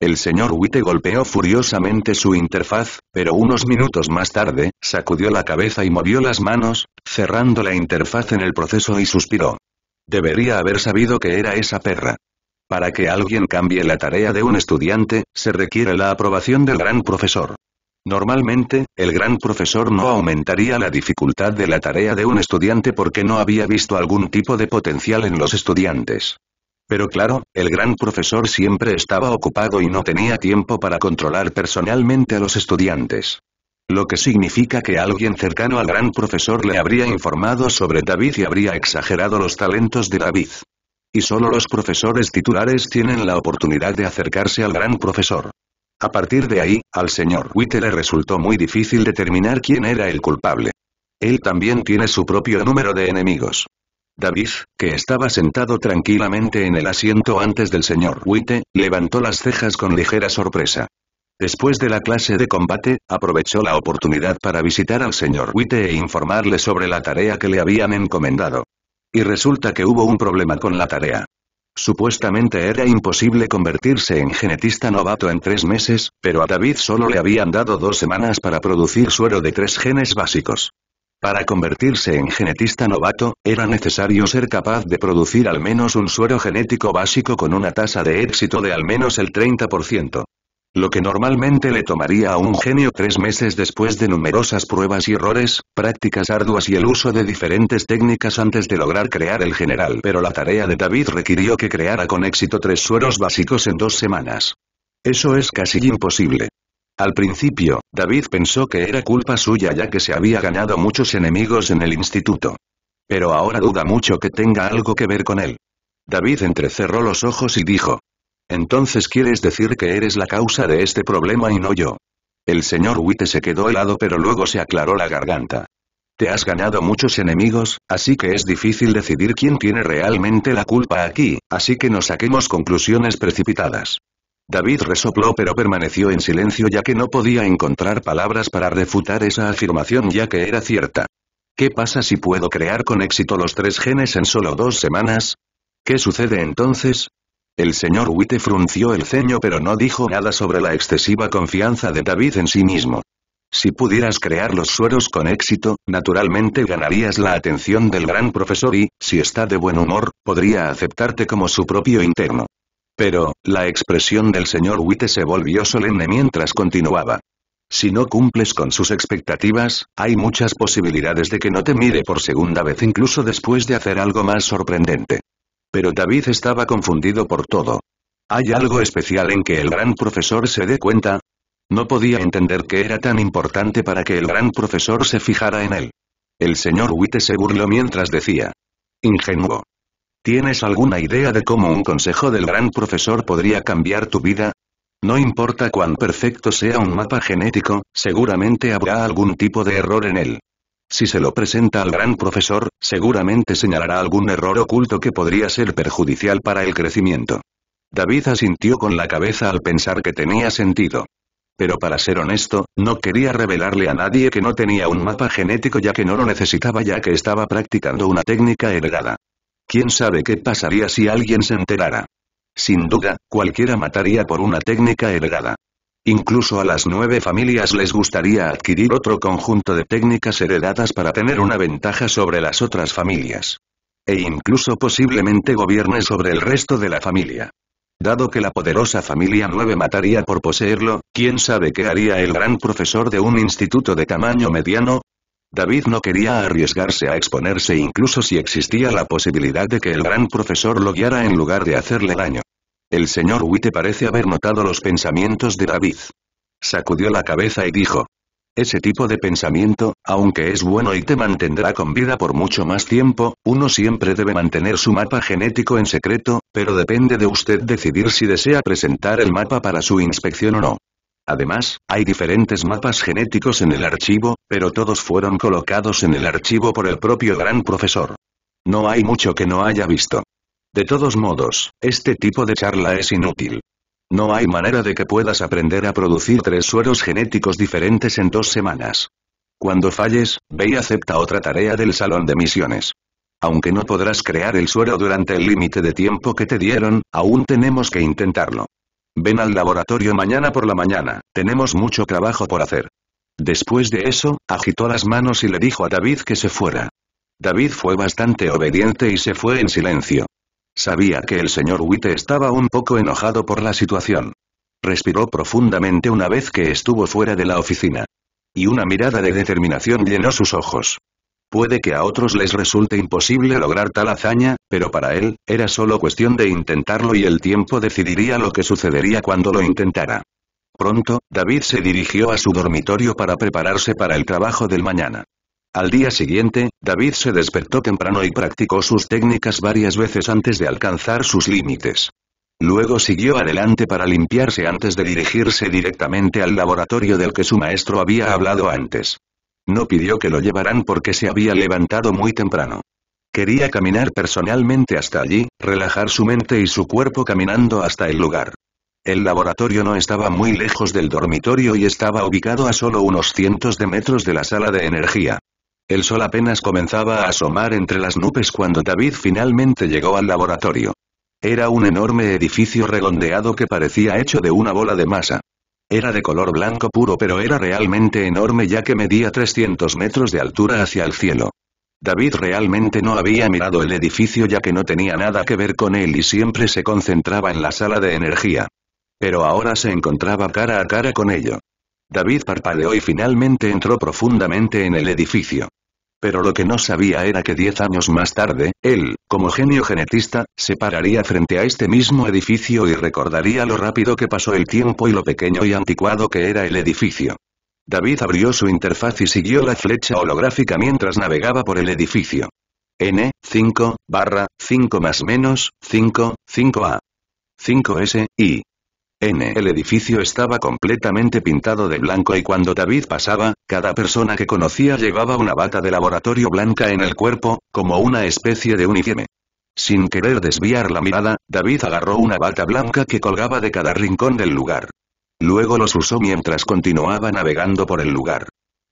El señor Witte golpeó furiosamente su interfaz, pero unos minutos más tarde, sacudió la cabeza y movió las manos, cerrando la interfaz en el proceso y suspiró. Debería haber sabido que era esa perra. Para que alguien cambie la tarea de un estudiante, se requiere la aprobación del gran profesor. Normalmente, el gran profesor no aumentaría la dificultad de la tarea de un estudiante porque no había visto algún tipo de potencial en los estudiantes. Pero claro, el gran profesor siempre estaba ocupado y no tenía tiempo para controlar personalmente a los estudiantes. Lo que significa que alguien cercano al gran profesor le habría informado sobre David y habría exagerado los talentos de David y solo los profesores titulares tienen la oportunidad de acercarse al gran profesor. A partir de ahí, al señor Witte le resultó muy difícil determinar quién era el culpable. Él también tiene su propio número de enemigos. David, que estaba sentado tranquilamente en el asiento antes del señor Witte, levantó las cejas con ligera sorpresa. Después de la clase de combate, aprovechó la oportunidad para visitar al señor Witte e informarle sobre la tarea que le habían encomendado. Y resulta que hubo un problema con la tarea. Supuestamente era imposible convertirse en genetista novato en tres meses, pero a David solo le habían dado dos semanas para producir suero de tres genes básicos. Para convertirse en genetista novato, era necesario ser capaz de producir al menos un suero genético básico con una tasa de éxito de al menos el 30%. Lo que normalmente le tomaría a un genio tres meses después de numerosas pruebas y errores, prácticas arduas y el uso de diferentes técnicas antes de lograr crear el general. Pero la tarea de David requirió que creara con éxito tres sueros básicos en dos semanas. Eso es casi imposible. Al principio, David pensó que era culpa suya ya que se había ganado muchos enemigos en el instituto. Pero ahora duda mucho que tenga algo que ver con él. David entrecerró los ojos y dijo, entonces quieres decir que eres la causa de este problema y no yo. El señor Witte se quedó helado pero luego se aclaró la garganta. Te has ganado muchos enemigos, así que es difícil decidir quién tiene realmente la culpa aquí, así que no saquemos conclusiones precipitadas. David resopló pero permaneció en silencio ya que no podía encontrar palabras para refutar esa afirmación ya que era cierta. ¿Qué pasa si puedo crear con éxito los tres genes en solo dos semanas? ¿Qué sucede entonces? El señor Witte frunció el ceño pero no dijo nada sobre la excesiva confianza de David en sí mismo. Si pudieras crear los sueros con éxito, naturalmente ganarías la atención del gran profesor y, si está de buen humor, podría aceptarte como su propio interno. Pero, la expresión del señor Witte se volvió solemne mientras continuaba. Si no cumples con sus expectativas, hay muchas posibilidades de que no te mire por segunda vez incluso después de hacer algo más sorprendente. Pero David estaba confundido por todo. ¿Hay algo especial en que el gran profesor se dé cuenta? No podía entender que era tan importante para que el gran profesor se fijara en él. El señor Witte se burló mientras decía. Ingenuo. ¿Tienes alguna idea de cómo un consejo del gran profesor podría cambiar tu vida? No importa cuán perfecto sea un mapa genético, seguramente habrá algún tipo de error en él. Si se lo presenta al gran profesor, seguramente señalará algún error oculto que podría ser perjudicial para el crecimiento. David asintió con la cabeza al pensar que tenía sentido. Pero para ser honesto, no quería revelarle a nadie que no tenía un mapa genético ya que no lo necesitaba ya que estaba practicando una técnica heredada. ¿Quién sabe qué pasaría si alguien se enterara? Sin duda, cualquiera mataría por una técnica heredada. Incluso a las nueve familias les gustaría adquirir otro conjunto de técnicas heredadas para tener una ventaja sobre las otras familias. E incluso posiblemente gobierne sobre el resto de la familia. Dado que la poderosa familia 9 mataría por poseerlo, ¿quién sabe qué haría el gran profesor de un instituto de tamaño mediano? David no quería arriesgarse a exponerse incluso si existía la posibilidad de que el gran profesor lo guiara en lugar de hacerle daño. El señor Witte parece haber notado los pensamientos de David. Sacudió la cabeza y dijo. Ese tipo de pensamiento, aunque es bueno y te mantendrá con vida por mucho más tiempo, uno siempre debe mantener su mapa genético en secreto, pero depende de usted decidir si desea presentar el mapa para su inspección o no. Además, hay diferentes mapas genéticos en el archivo, pero todos fueron colocados en el archivo por el propio gran profesor. No hay mucho que no haya visto. De todos modos, este tipo de charla es inútil. No hay manera de que puedas aprender a producir tres sueros genéticos diferentes en dos semanas. Cuando falles, ve y acepta otra tarea del salón de misiones. Aunque no podrás crear el suero durante el límite de tiempo que te dieron, aún tenemos que intentarlo. Ven al laboratorio mañana por la mañana, tenemos mucho trabajo por hacer. Después de eso, agitó las manos y le dijo a David que se fuera. David fue bastante obediente y se fue en silencio. Sabía que el señor Witte estaba un poco enojado por la situación. Respiró profundamente una vez que estuvo fuera de la oficina. Y una mirada de determinación llenó sus ojos. Puede que a otros les resulte imposible lograr tal hazaña, pero para él, era solo cuestión de intentarlo y el tiempo decidiría lo que sucedería cuando lo intentara. Pronto, David se dirigió a su dormitorio para prepararse para el trabajo del mañana. Al día siguiente, David se despertó temprano y practicó sus técnicas varias veces antes de alcanzar sus límites. Luego siguió adelante para limpiarse antes de dirigirse directamente al laboratorio del que su maestro había hablado antes. No pidió que lo llevaran porque se había levantado muy temprano. Quería caminar personalmente hasta allí, relajar su mente y su cuerpo caminando hasta el lugar. El laboratorio no estaba muy lejos del dormitorio y estaba ubicado a solo unos cientos de metros de la sala de energía. El sol apenas comenzaba a asomar entre las nubes cuando David finalmente llegó al laboratorio. Era un enorme edificio redondeado que parecía hecho de una bola de masa. Era de color blanco puro pero era realmente enorme ya que medía 300 metros de altura hacia el cielo. David realmente no había mirado el edificio ya que no tenía nada que ver con él y siempre se concentraba en la sala de energía. Pero ahora se encontraba cara a cara con ello. David parpadeó y finalmente entró profundamente en el edificio. Pero lo que no sabía era que diez años más tarde, él, como genio genetista, se pararía frente a este mismo edificio y recordaría lo rápido que pasó el tiempo y lo pequeño y anticuado que era el edificio. David abrió su interfaz y siguió la flecha holográfica mientras navegaba por el edificio. N, 5, barra, 5 más menos, 5, 5A. 5S, I. N. El edificio estaba completamente pintado de blanco y cuando David pasaba, cada persona que conocía llevaba una bata de laboratorio blanca en el cuerpo, como una especie de uniforme. Sin querer desviar la mirada, David agarró una bata blanca que colgaba de cada rincón del lugar. Luego los usó mientras continuaba navegando por el lugar.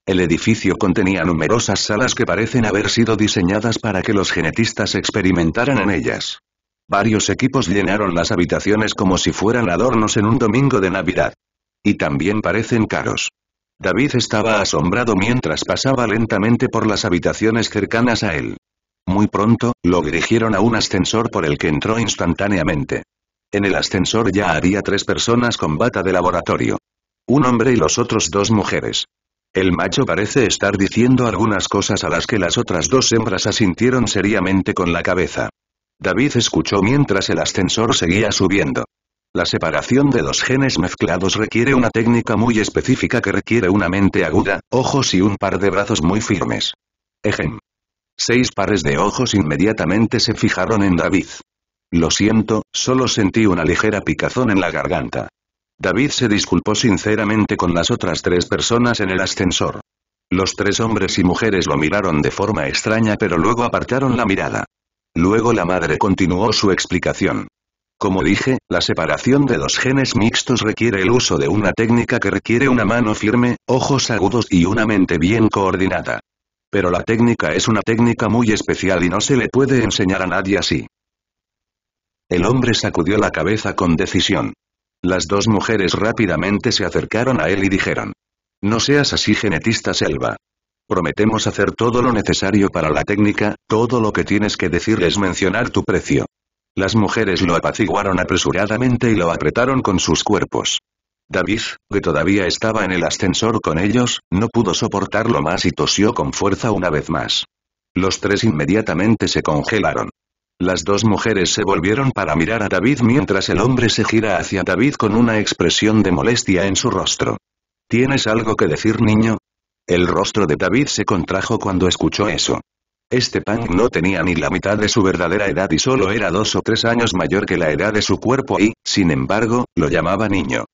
El edificio contenía numerosas salas que parecen haber sido diseñadas para que los genetistas experimentaran en ellas. Varios equipos llenaron las habitaciones como si fueran adornos en un domingo de Navidad. Y también parecen caros. David estaba asombrado mientras pasaba lentamente por las habitaciones cercanas a él. Muy pronto, lo dirigieron a un ascensor por el que entró instantáneamente. En el ascensor ya había tres personas con bata de laboratorio. Un hombre y los otros dos mujeres. El macho parece estar diciendo algunas cosas a las que las otras dos hembras asintieron seriamente con la cabeza. David escuchó mientras el ascensor seguía subiendo. La separación de dos genes mezclados requiere una técnica muy específica que requiere una mente aguda, ojos y un par de brazos muy firmes. Ejem. Seis pares de ojos inmediatamente se fijaron en David. Lo siento, solo sentí una ligera picazón en la garganta. David se disculpó sinceramente con las otras tres personas en el ascensor. Los tres hombres y mujeres lo miraron de forma extraña pero luego apartaron la mirada. Luego la madre continuó su explicación. Como dije, la separación de los genes mixtos requiere el uso de una técnica que requiere una mano firme, ojos agudos y una mente bien coordinada. Pero la técnica es una técnica muy especial y no se le puede enseñar a nadie así. El hombre sacudió la cabeza con decisión. Las dos mujeres rápidamente se acercaron a él y dijeron. No seas así genetista selva. Prometemos hacer todo lo necesario para la técnica, todo lo que tienes que decir es mencionar tu precio. Las mujeres lo apaciguaron apresuradamente y lo apretaron con sus cuerpos. David, que todavía estaba en el ascensor con ellos, no pudo soportarlo más y tosió con fuerza una vez más. Los tres inmediatamente se congelaron. Las dos mujeres se volvieron para mirar a David mientras el hombre se gira hacia David con una expresión de molestia en su rostro. ¿Tienes algo que decir niño? El rostro de David se contrajo cuando escuchó eso. Este pan no tenía ni la mitad de su verdadera edad y solo era dos o tres años mayor que la edad de su cuerpo y, sin embargo, lo llamaba niño.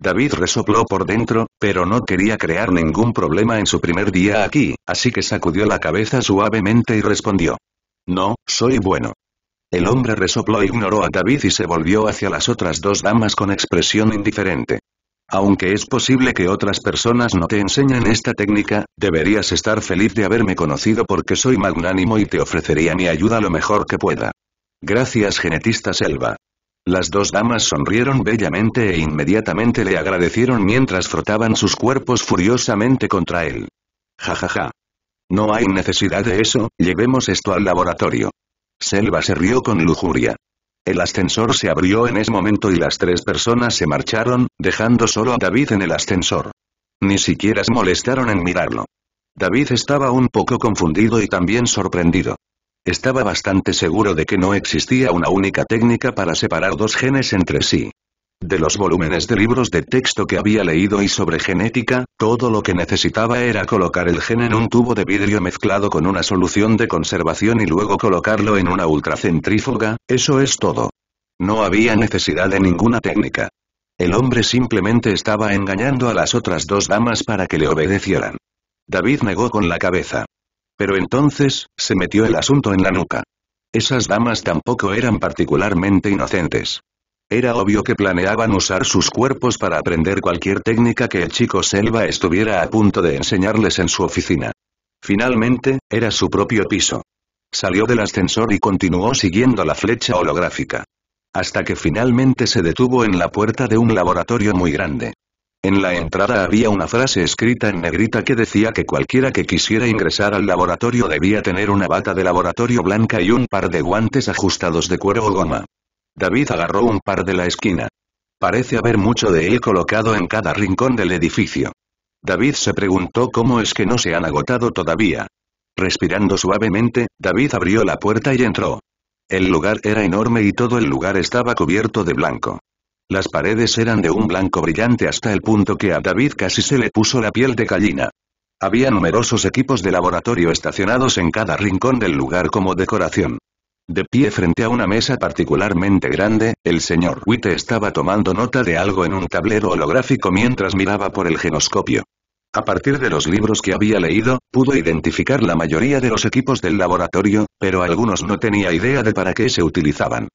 David resopló por dentro, pero no quería crear ningún problema en su primer día aquí, así que sacudió la cabeza suavemente y respondió. No, soy bueno. El hombre resopló ignoró a David y se volvió hacia las otras dos damas con expresión indiferente. Aunque es posible que otras personas no te enseñen esta técnica, deberías estar feliz de haberme conocido porque soy magnánimo y te ofrecería mi ayuda lo mejor que pueda. Gracias genetista Selva. Las dos damas sonrieron bellamente e inmediatamente le agradecieron mientras frotaban sus cuerpos furiosamente contra él. Jajaja. ja ja. No hay necesidad de eso, llevemos esto al laboratorio. Selva se rió con lujuria. El ascensor se abrió en ese momento y las tres personas se marcharon, dejando solo a David en el ascensor. Ni siquiera se molestaron en mirarlo. David estaba un poco confundido y también sorprendido. Estaba bastante seguro de que no existía una única técnica para separar dos genes entre sí. De los volúmenes de libros de texto que había leído y sobre genética, todo lo que necesitaba era colocar el gen en un tubo de vidrio mezclado con una solución de conservación y luego colocarlo en una ultracentrífuga, eso es todo. No había necesidad de ninguna técnica. El hombre simplemente estaba engañando a las otras dos damas para que le obedecieran. David negó con la cabeza. Pero entonces, se metió el asunto en la nuca. Esas damas tampoco eran particularmente inocentes. Era obvio que planeaban usar sus cuerpos para aprender cualquier técnica que el chico Selva estuviera a punto de enseñarles en su oficina. Finalmente, era su propio piso. Salió del ascensor y continuó siguiendo la flecha holográfica. Hasta que finalmente se detuvo en la puerta de un laboratorio muy grande. En la entrada había una frase escrita en negrita que decía que cualquiera que quisiera ingresar al laboratorio debía tener una bata de laboratorio blanca y un par de guantes ajustados de cuero o goma. David agarró un par de la esquina. Parece haber mucho de él colocado en cada rincón del edificio. David se preguntó cómo es que no se han agotado todavía. Respirando suavemente, David abrió la puerta y entró. El lugar era enorme y todo el lugar estaba cubierto de blanco. Las paredes eran de un blanco brillante hasta el punto que a David casi se le puso la piel de gallina. Había numerosos equipos de laboratorio estacionados en cada rincón del lugar como decoración. De pie frente a una mesa particularmente grande, el señor Witte estaba tomando nota de algo en un tablero holográfico mientras miraba por el genoscopio. A partir de los libros que había leído, pudo identificar la mayoría de los equipos del laboratorio, pero algunos no tenía idea de para qué se utilizaban.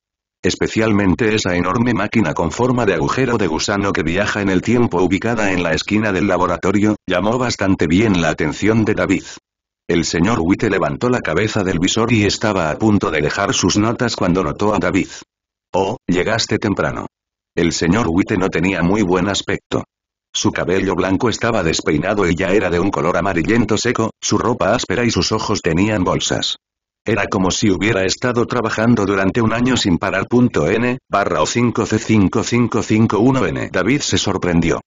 Especialmente esa enorme máquina con forma de agujero de gusano que viaja en el tiempo ubicada en la esquina del laboratorio, llamó bastante bien la atención de David. El señor Witte levantó la cabeza del visor y estaba a punto de dejar sus notas cuando notó a David. Oh, llegaste temprano. El señor Witte no tenía muy buen aspecto. Su cabello blanco estaba despeinado y ya era de un color amarillento seco, su ropa áspera y sus ojos tenían bolsas. Era como si hubiera estado trabajando durante un año sin parar. N, barra o 5C5551N. David se sorprendió.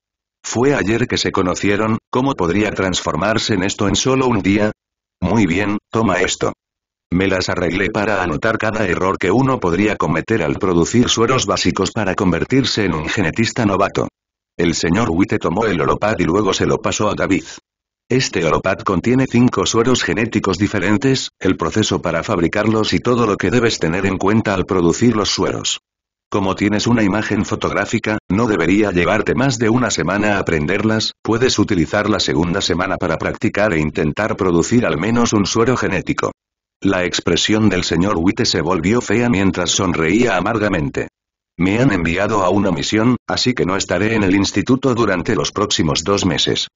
Fue ayer que se conocieron, ¿cómo podría transformarse en esto en solo un día? Muy bien, toma esto. Me las arreglé para anotar cada error que uno podría cometer al producir sueros básicos para convertirse en un genetista novato. El señor Witte tomó el holopad y luego se lo pasó a David. Este holopad contiene cinco sueros genéticos diferentes, el proceso para fabricarlos y todo lo que debes tener en cuenta al producir los sueros. Como tienes una imagen fotográfica, no debería llevarte más de una semana a aprenderlas, puedes utilizar la segunda semana para practicar e intentar producir al menos un suero genético. La expresión del señor Witte se volvió fea mientras sonreía amargamente. Me han enviado a una misión, así que no estaré en el instituto durante los próximos dos meses.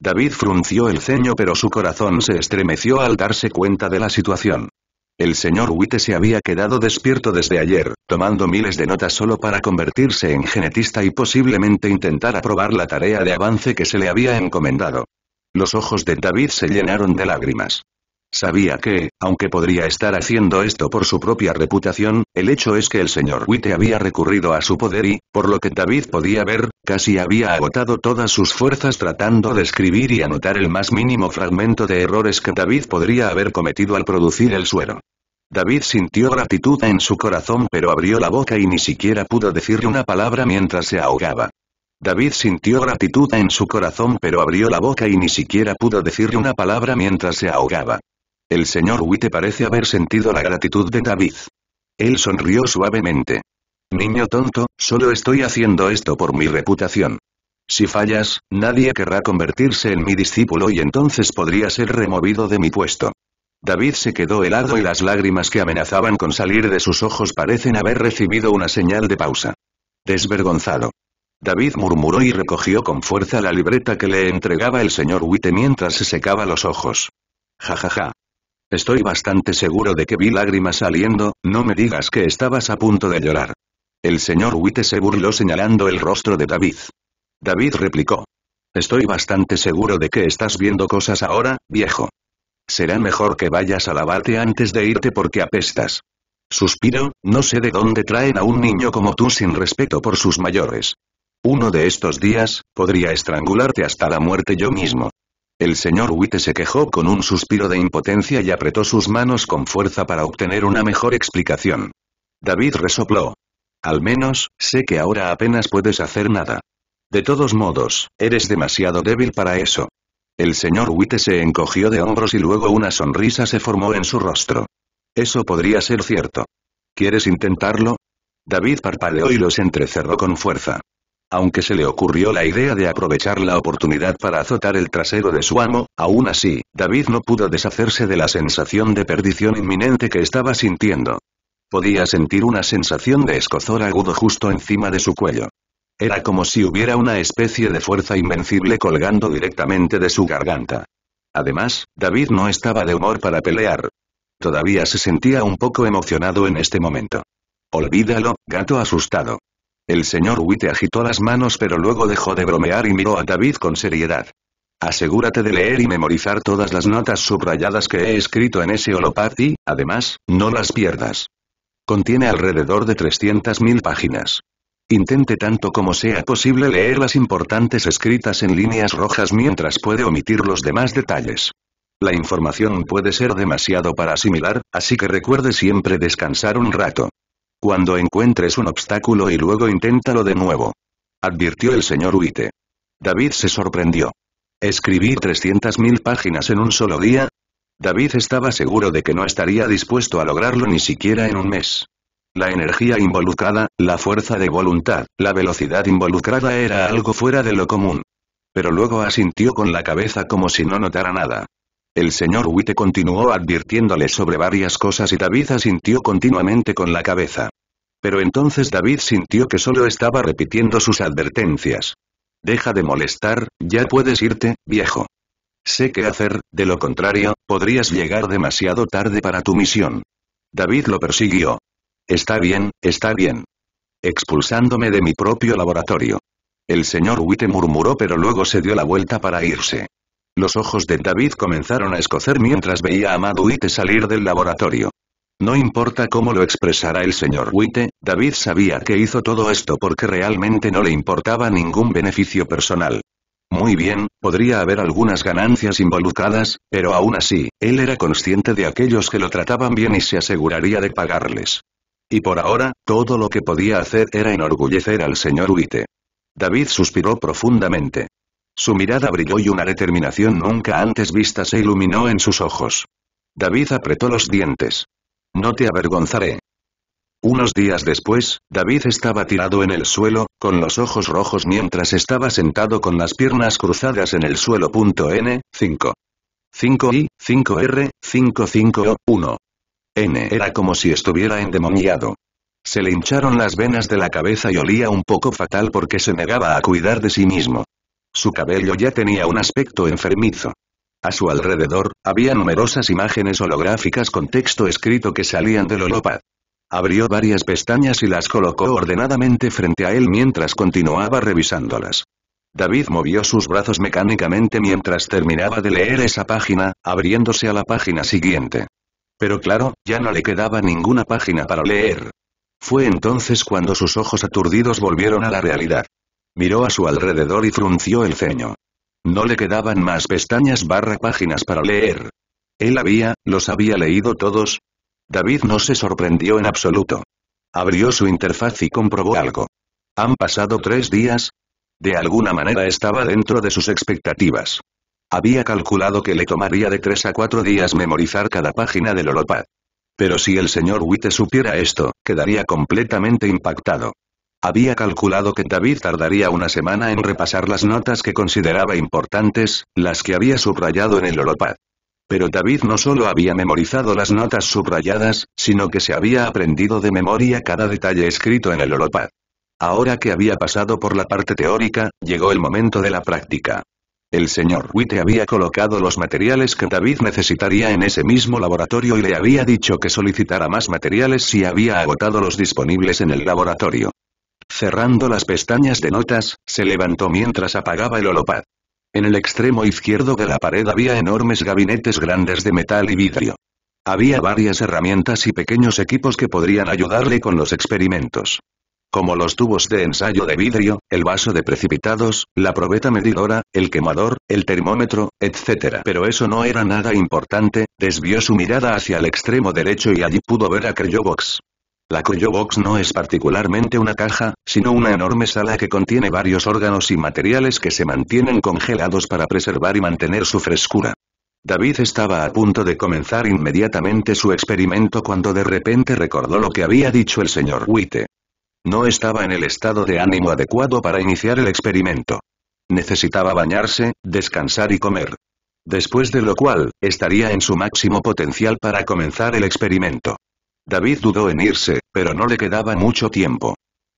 David frunció el ceño pero su corazón se estremeció al darse cuenta de la situación. El señor Witte se había quedado despierto desde ayer, tomando miles de notas solo para convertirse en genetista y posiblemente intentar aprobar la tarea de avance que se le había encomendado. Los ojos de David se llenaron de lágrimas. Sabía que, aunque podría estar haciendo esto por su propia reputación, el hecho es que el señor Witte había recurrido a su poder y, por lo que David podía ver, casi había agotado todas sus fuerzas tratando de escribir y anotar el más mínimo fragmento de errores que David podría haber cometido al producir el suero. David sintió gratitud en su corazón pero abrió la boca y ni siquiera pudo decirle una palabra mientras se ahogaba. David sintió gratitud en su corazón pero abrió la boca y ni siquiera pudo decirle una palabra mientras se ahogaba. El señor Witte parece haber sentido la gratitud de David. Él sonrió suavemente. Niño tonto, solo estoy haciendo esto por mi reputación. Si fallas, nadie querrá convertirse en mi discípulo y entonces podría ser removido de mi puesto. David se quedó helado y las lágrimas que amenazaban con salir de sus ojos parecen haber recibido una señal de pausa. Desvergonzado. David murmuró y recogió con fuerza la libreta que le entregaba el señor Witte mientras se secaba los ojos. Ja Estoy bastante seguro de que vi lágrimas saliendo, no me digas que estabas a punto de llorar. El señor Witte se burló señalando el rostro de David. David replicó. Estoy bastante seguro de que estás viendo cosas ahora, viejo. Será mejor que vayas a lavarte antes de irte porque apestas. Suspiro, no sé de dónde traen a un niño como tú sin respeto por sus mayores. Uno de estos días, podría estrangularte hasta la muerte yo mismo. El señor Witte se quejó con un suspiro de impotencia y apretó sus manos con fuerza para obtener una mejor explicación. David resopló. Al menos, sé que ahora apenas puedes hacer nada. De todos modos, eres demasiado débil para eso. El señor Witte se encogió de hombros y luego una sonrisa se formó en su rostro. Eso podría ser cierto. ¿Quieres intentarlo? David parpadeó y los entrecerró con fuerza. Aunque se le ocurrió la idea de aprovechar la oportunidad para azotar el trasero de su amo, aún así, David no pudo deshacerse de la sensación de perdición inminente que estaba sintiendo. Podía sentir una sensación de escozor agudo justo encima de su cuello. Era como si hubiera una especie de fuerza invencible colgando directamente de su garganta. Además, David no estaba de humor para pelear. Todavía se sentía un poco emocionado en este momento. Olvídalo, gato asustado. El señor Witte agitó las manos pero luego dejó de bromear y miró a David con seriedad. Asegúrate de leer y memorizar todas las notas subrayadas que he escrito en ese holopad y, además, no las pierdas. Contiene alrededor de 300.000 páginas. Intente tanto como sea posible leer las importantes escritas en líneas rojas mientras puede omitir los demás detalles. La información puede ser demasiado para asimilar, así que recuerde siempre descansar un rato cuando encuentres un obstáculo y luego inténtalo de nuevo. Advirtió el señor Huite. David se sorprendió. ¿Escribir 300.000 páginas en un solo día? David estaba seguro de que no estaría dispuesto a lograrlo ni siquiera en un mes. La energía involucrada, la fuerza de voluntad, la velocidad involucrada era algo fuera de lo común. Pero luego asintió con la cabeza como si no notara nada. El señor Witte continuó advirtiéndole sobre varias cosas y David asintió continuamente con la cabeza. Pero entonces David sintió que solo estaba repitiendo sus advertencias. Deja de molestar, ya puedes irte, viejo. Sé qué hacer, de lo contrario, podrías llegar demasiado tarde para tu misión. David lo persiguió. Está bien, está bien. Expulsándome de mi propio laboratorio. El señor Witte murmuró pero luego se dio la vuelta para irse. Los ojos de David comenzaron a escocer mientras veía a Maduite salir del laboratorio. No importa cómo lo expresara el señor Witte, David sabía que hizo todo esto porque realmente no le importaba ningún beneficio personal. Muy bien, podría haber algunas ganancias involucradas, pero aún así, él era consciente de aquellos que lo trataban bien y se aseguraría de pagarles. Y por ahora, todo lo que podía hacer era enorgullecer al señor Witte. David suspiró profundamente. Su mirada brilló y una determinación nunca antes vista se iluminó en sus ojos. David apretó los dientes. No te avergonzaré. Unos días después, David estaba tirado en el suelo, con los ojos rojos mientras estaba sentado con las piernas cruzadas en el suelo. N, 5. 5i, 5r, 55o, 1. N era como si estuviera endemoniado. Se le hincharon las venas de la cabeza y olía un poco fatal porque se negaba a cuidar de sí mismo. Su cabello ya tenía un aspecto enfermizo. A su alrededor, había numerosas imágenes holográficas con texto escrito que salían del holopad. Abrió varias pestañas y las colocó ordenadamente frente a él mientras continuaba revisándolas. David movió sus brazos mecánicamente mientras terminaba de leer esa página, abriéndose a la página siguiente. Pero claro, ya no le quedaba ninguna página para leer. Fue entonces cuando sus ojos aturdidos volvieron a la realidad. Miró a su alrededor y frunció el ceño. No le quedaban más pestañas barra páginas para leer. Él había, los había leído todos. David no se sorprendió en absoluto. Abrió su interfaz y comprobó algo. Han pasado tres días. De alguna manera estaba dentro de sus expectativas. Había calculado que le tomaría de tres a cuatro días memorizar cada página del Holopad. Pero si el señor Witte supiera esto, quedaría completamente impactado. Había calculado que David tardaría una semana en repasar las notas que consideraba importantes, las que había subrayado en el holopad. Pero David no solo había memorizado las notas subrayadas, sino que se había aprendido de memoria cada detalle escrito en el holopad. Ahora que había pasado por la parte teórica, llegó el momento de la práctica. El señor Witte había colocado los materiales que David necesitaría en ese mismo laboratorio y le había dicho que solicitara más materiales si había agotado los disponibles en el laboratorio. Cerrando las pestañas de notas, se levantó mientras apagaba el holopad. En el extremo izquierdo de la pared había enormes gabinetes grandes de metal y vidrio. Había varias herramientas y pequeños equipos que podrían ayudarle con los experimentos. Como los tubos de ensayo de vidrio, el vaso de precipitados, la probeta medidora, el quemador, el termómetro, etc. Pero eso no era nada importante, desvió su mirada hacia el extremo derecho y allí pudo ver a Cryobox la cuyo box no es particularmente una caja, sino una enorme sala que contiene varios órganos y materiales que se mantienen congelados para preservar y mantener su frescura. David estaba a punto de comenzar inmediatamente su experimento cuando de repente recordó lo que había dicho el señor Witte. No estaba en el estado de ánimo adecuado para iniciar el experimento. Necesitaba bañarse, descansar y comer. Después de lo cual, estaría en su máximo potencial para comenzar el experimento. David dudó en irse, pero no le quedaba mucho tiempo.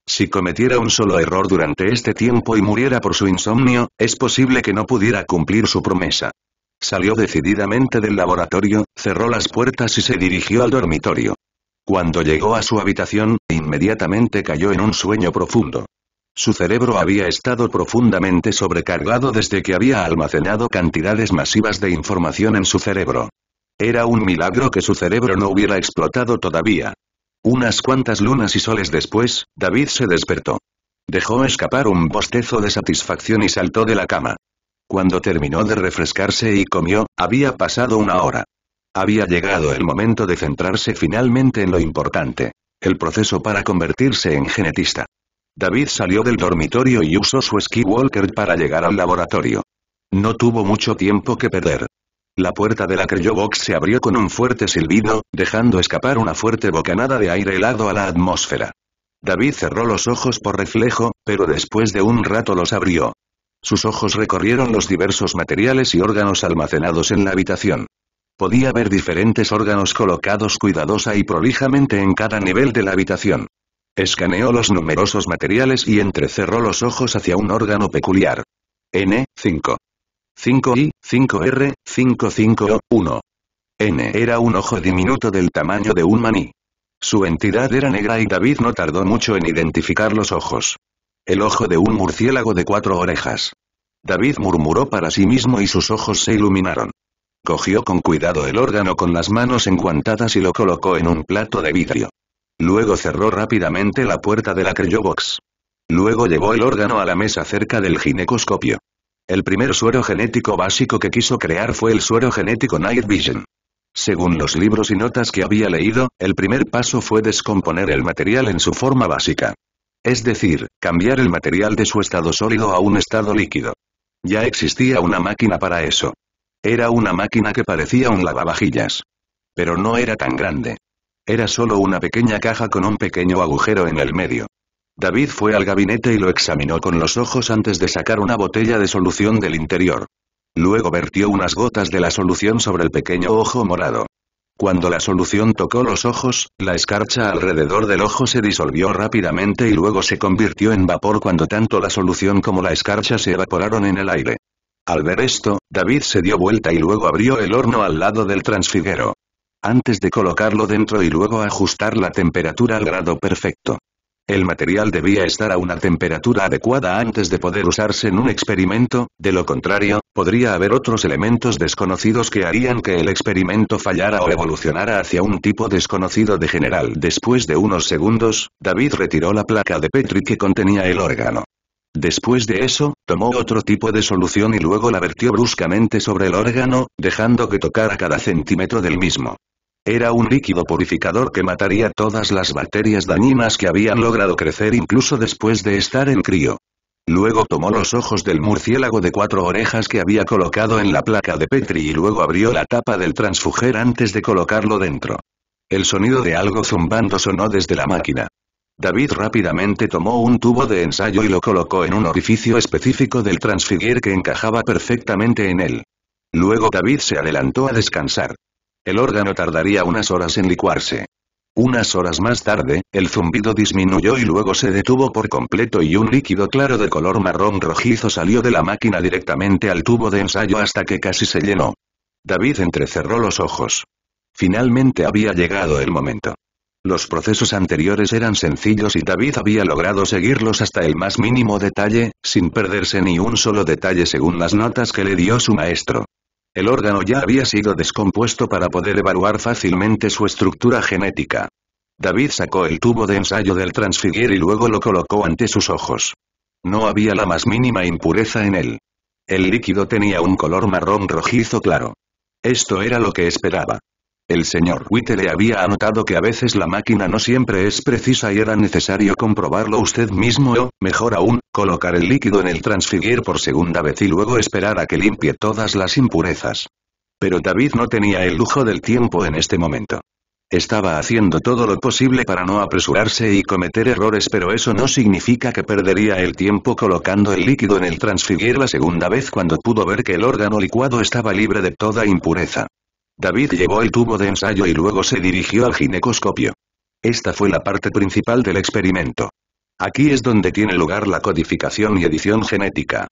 Si cometiera un solo error durante este tiempo y muriera por su insomnio, es posible que no pudiera cumplir su promesa. Salió decididamente del laboratorio, cerró las puertas y se dirigió al dormitorio. Cuando llegó a su habitación, inmediatamente cayó en un sueño profundo. Su cerebro había estado profundamente sobrecargado desde que había almacenado cantidades masivas de información en su cerebro. Era un milagro que su cerebro no hubiera explotado todavía. Unas cuantas lunas y soles después, David se despertó. Dejó escapar un bostezo de satisfacción y saltó de la cama. Cuando terminó de refrescarse y comió, había pasado una hora. Había llegado el momento de centrarse finalmente en lo importante, el proceso para convertirse en genetista. David salió del dormitorio y usó su ski walker para llegar al laboratorio. No tuvo mucho tiempo que perder. La puerta de la Cryobox se abrió con un fuerte silbido, dejando escapar una fuerte bocanada de aire helado a la atmósfera. David cerró los ojos por reflejo, pero después de un rato los abrió. Sus ojos recorrieron los diversos materiales y órganos almacenados en la habitación. Podía ver diferentes órganos colocados cuidadosa y prolijamente en cada nivel de la habitación. Escaneó los numerosos materiales y entrecerró los ojos hacia un órgano peculiar. N5. 5i, 5r, 55 1 N era un ojo diminuto del tamaño de un maní. Su entidad era negra y David no tardó mucho en identificar los ojos. El ojo de un murciélago de cuatro orejas. David murmuró para sí mismo y sus ojos se iluminaron. Cogió con cuidado el órgano con las manos encuantadas y lo colocó en un plato de vidrio. Luego cerró rápidamente la puerta de la cryobox. Luego llevó el órgano a la mesa cerca del ginecoscopio. El primer suero genético básico que quiso crear fue el suero genético Night Vision. Según los libros y notas que había leído, el primer paso fue descomponer el material en su forma básica. Es decir, cambiar el material de su estado sólido a un estado líquido. Ya existía una máquina para eso. Era una máquina que parecía un lavavajillas. Pero no era tan grande. Era solo una pequeña caja con un pequeño agujero en el medio. David fue al gabinete y lo examinó con los ojos antes de sacar una botella de solución del interior. Luego vertió unas gotas de la solución sobre el pequeño ojo morado. Cuando la solución tocó los ojos, la escarcha alrededor del ojo se disolvió rápidamente y luego se convirtió en vapor cuando tanto la solución como la escarcha se evaporaron en el aire. Al ver esto, David se dio vuelta y luego abrió el horno al lado del transfiguero. Antes de colocarlo dentro y luego ajustar la temperatura al grado perfecto. El material debía estar a una temperatura adecuada antes de poder usarse en un experimento, de lo contrario, podría haber otros elementos desconocidos que harían que el experimento fallara o evolucionara hacia un tipo desconocido de general. Después de unos segundos, David retiró la placa de Petri que contenía el órgano. Después de eso, tomó otro tipo de solución y luego la vertió bruscamente sobre el órgano, dejando que tocara cada centímetro del mismo. Era un líquido purificador que mataría todas las bacterias dañinas que habían logrado crecer incluso después de estar en crío. Luego tomó los ojos del murciélago de cuatro orejas que había colocado en la placa de Petri y luego abrió la tapa del transfuger antes de colocarlo dentro. El sonido de algo zumbando sonó desde la máquina. David rápidamente tomó un tubo de ensayo y lo colocó en un orificio específico del transfiguer que encajaba perfectamente en él. Luego David se adelantó a descansar. El órgano tardaría unas horas en licuarse. Unas horas más tarde, el zumbido disminuyó y luego se detuvo por completo y un líquido claro de color marrón rojizo salió de la máquina directamente al tubo de ensayo hasta que casi se llenó. David entrecerró los ojos. Finalmente había llegado el momento. Los procesos anteriores eran sencillos y David había logrado seguirlos hasta el más mínimo detalle, sin perderse ni un solo detalle según las notas que le dio su maestro. El órgano ya había sido descompuesto para poder evaluar fácilmente su estructura genética. David sacó el tubo de ensayo del transfiguer y luego lo colocó ante sus ojos. No había la más mínima impureza en él. El líquido tenía un color marrón rojizo claro. Esto era lo que esperaba. El señor Witte le había anotado que a veces la máquina no siempre es precisa y era necesario comprobarlo usted mismo o, mejor aún, colocar el líquido en el transfigir por segunda vez y luego esperar a que limpie todas las impurezas. Pero David no tenía el lujo del tiempo en este momento. Estaba haciendo todo lo posible para no apresurarse y cometer errores pero eso no significa que perdería el tiempo colocando el líquido en el transfigir la segunda vez cuando pudo ver que el órgano licuado estaba libre de toda impureza. David llevó el tubo de ensayo y luego se dirigió al ginecoscopio. Esta fue la parte principal del experimento. Aquí es donde tiene lugar la codificación y edición genética.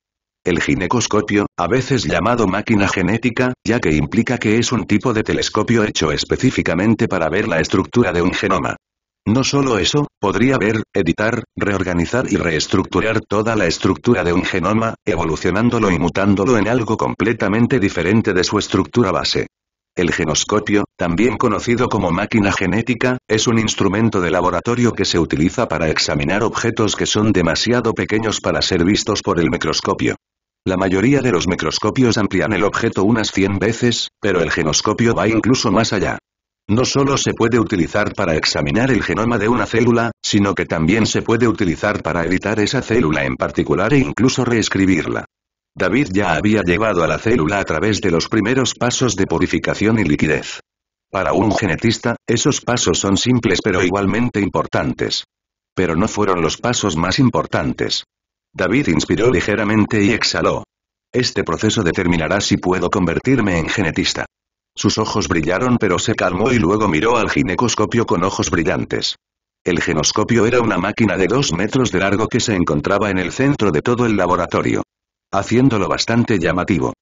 El ginecoscopio, a veces llamado máquina genética, ya que implica que es un tipo de telescopio hecho específicamente para ver la estructura de un genoma. No solo eso, podría ver, editar, reorganizar y reestructurar toda la estructura de un genoma, evolucionándolo y mutándolo en algo completamente diferente de su estructura base. El genoscopio, también conocido como máquina genética, es un instrumento de laboratorio que se utiliza para examinar objetos que son demasiado pequeños para ser vistos por el microscopio. La mayoría de los microscopios amplían el objeto unas 100 veces, pero el genoscopio va incluso más allá. No solo se puede utilizar para examinar el genoma de una célula, sino que también se puede utilizar para editar esa célula en particular e incluso reescribirla. David ya había llevado a la célula a través de los primeros pasos de purificación y liquidez. Para un genetista, esos pasos son simples pero igualmente importantes. Pero no fueron los pasos más importantes. David inspiró ligeramente y exhaló. Este proceso determinará si puedo convertirme en genetista. Sus ojos brillaron pero se calmó y luego miró al ginecoscopio con ojos brillantes. El genoscopio era una máquina de dos metros de largo que se encontraba en el centro de todo el laboratorio haciéndolo bastante llamativo.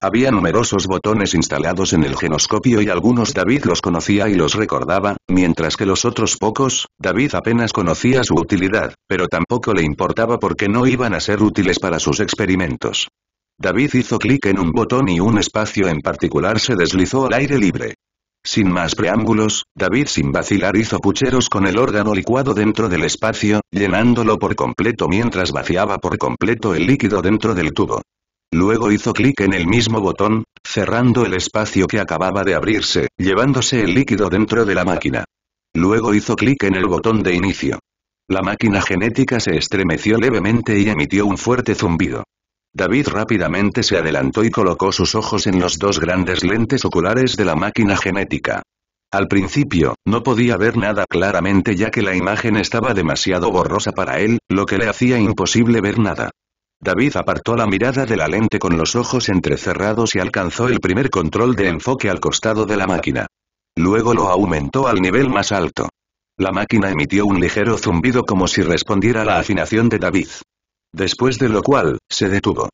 Había numerosos botones instalados en el genoscopio y algunos David los conocía y los recordaba, mientras que los otros pocos, David apenas conocía su utilidad, pero tampoco le importaba porque no iban a ser útiles para sus experimentos. David hizo clic en un botón y un espacio en particular se deslizó al aire libre. Sin más preámbulos, David sin vacilar hizo pucheros con el órgano licuado dentro del espacio, llenándolo por completo mientras vaciaba por completo el líquido dentro del tubo. Luego hizo clic en el mismo botón, cerrando el espacio que acababa de abrirse, llevándose el líquido dentro de la máquina. Luego hizo clic en el botón de inicio. La máquina genética se estremeció levemente y emitió un fuerte zumbido. David rápidamente se adelantó y colocó sus ojos en los dos grandes lentes oculares de la máquina genética. Al principio, no podía ver nada claramente ya que la imagen estaba demasiado borrosa para él, lo que le hacía imposible ver nada. David apartó la mirada de la lente con los ojos entrecerrados y alcanzó el primer control de enfoque al costado de la máquina. Luego lo aumentó al nivel más alto. La máquina emitió un ligero zumbido como si respondiera a la afinación de David. Después de lo cual, se detuvo.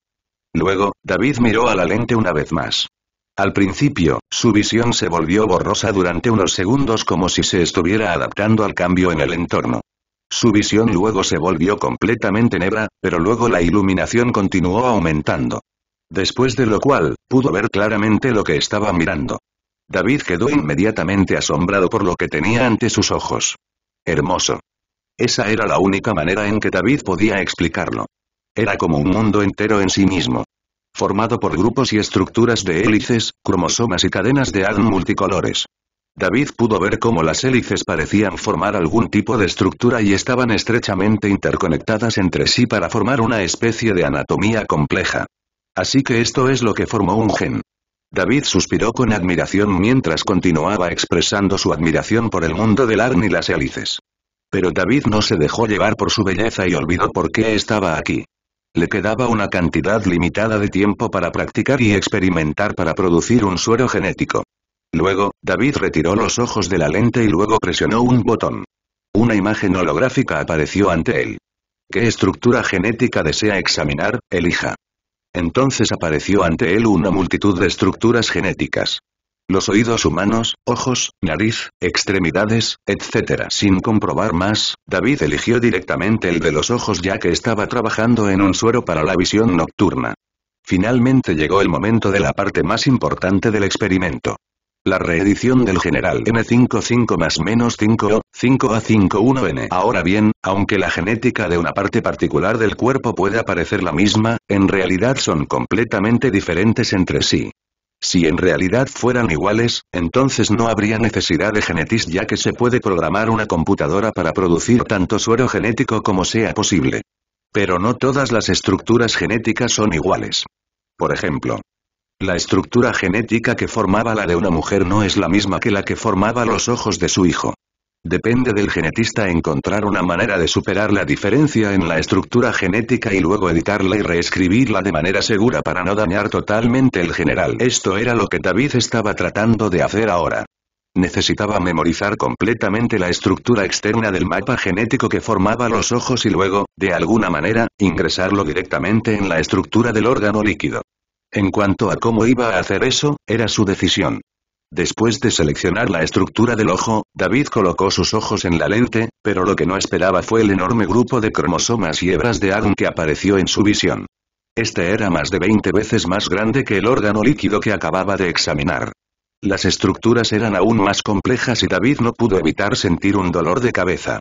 Luego, David miró a la lente una vez más. Al principio, su visión se volvió borrosa durante unos segundos como si se estuviera adaptando al cambio en el entorno. Su visión luego se volvió completamente negra, pero luego la iluminación continuó aumentando. Después de lo cual, pudo ver claramente lo que estaba mirando. David quedó inmediatamente asombrado por lo que tenía ante sus ojos. Hermoso. Esa era la única manera en que David podía explicarlo. Era como un mundo entero en sí mismo. Formado por grupos y estructuras de hélices, cromosomas y cadenas de ADN multicolores. David pudo ver cómo las hélices parecían formar algún tipo de estructura y estaban estrechamente interconectadas entre sí para formar una especie de anatomía compleja. Así que esto es lo que formó un gen. David suspiró con admiración mientras continuaba expresando su admiración por el mundo del ARN y las hélices. Pero David no se dejó llevar por su belleza y olvidó por qué estaba aquí. Le quedaba una cantidad limitada de tiempo para practicar y experimentar para producir un suero genético. Luego, David retiró los ojos de la lente y luego presionó un botón. Una imagen holográfica apareció ante él. ¿Qué estructura genética desea examinar? Elija. Entonces apareció ante él una multitud de estructuras genéticas los oídos humanos, ojos, nariz, extremidades, etc. Sin comprobar más, David eligió directamente el de los ojos ya que estaba trabajando en un suero para la visión nocturna. Finalmente llegó el momento de la parte más importante del experimento. La reedición del general N55 más menos 5 5A51N. Ahora bien, aunque la genética de una parte particular del cuerpo pueda parecer la misma, en realidad son completamente diferentes entre sí. Si en realidad fueran iguales, entonces no habría necesidad de genetis ya que se puede programar una computadora para producir tanto suero genético como sea posible. Pero no todas las estructuras genéticas son iguales. Por ejemplo, la estructura genética que formaba la de una mujer no es la misma que la que formaba los ojos de su hijo. Depende del genetista encontrar una manera de superar la diferencia en la estructura genética y luego editarla y reescribirla de manera segura para no dañar totalmente el general. Esto era lo que David estaba tratando de hacer ahora. Necesitaba memorizar completamente la estructura externa del mapa genético que formaba los ojos y luego, de alguna manera, ingresarlo directamente en la estructura del órgano líquido. En cuanto a cómo iba a hacer eso, era su decisión. Después de seleccionar la estructura del ojo, David colocó sus ojos en la lente, pero lo que no esperaba fue el enorme grupo de cromosomas y hebras de ADN que apareció en su visión. Este era más de 20 veces más grande que el órgano líquido que acababa de examinar. Las estructuras eran aún más complejas y David no pudo evitar sentir un dolor de cabeza.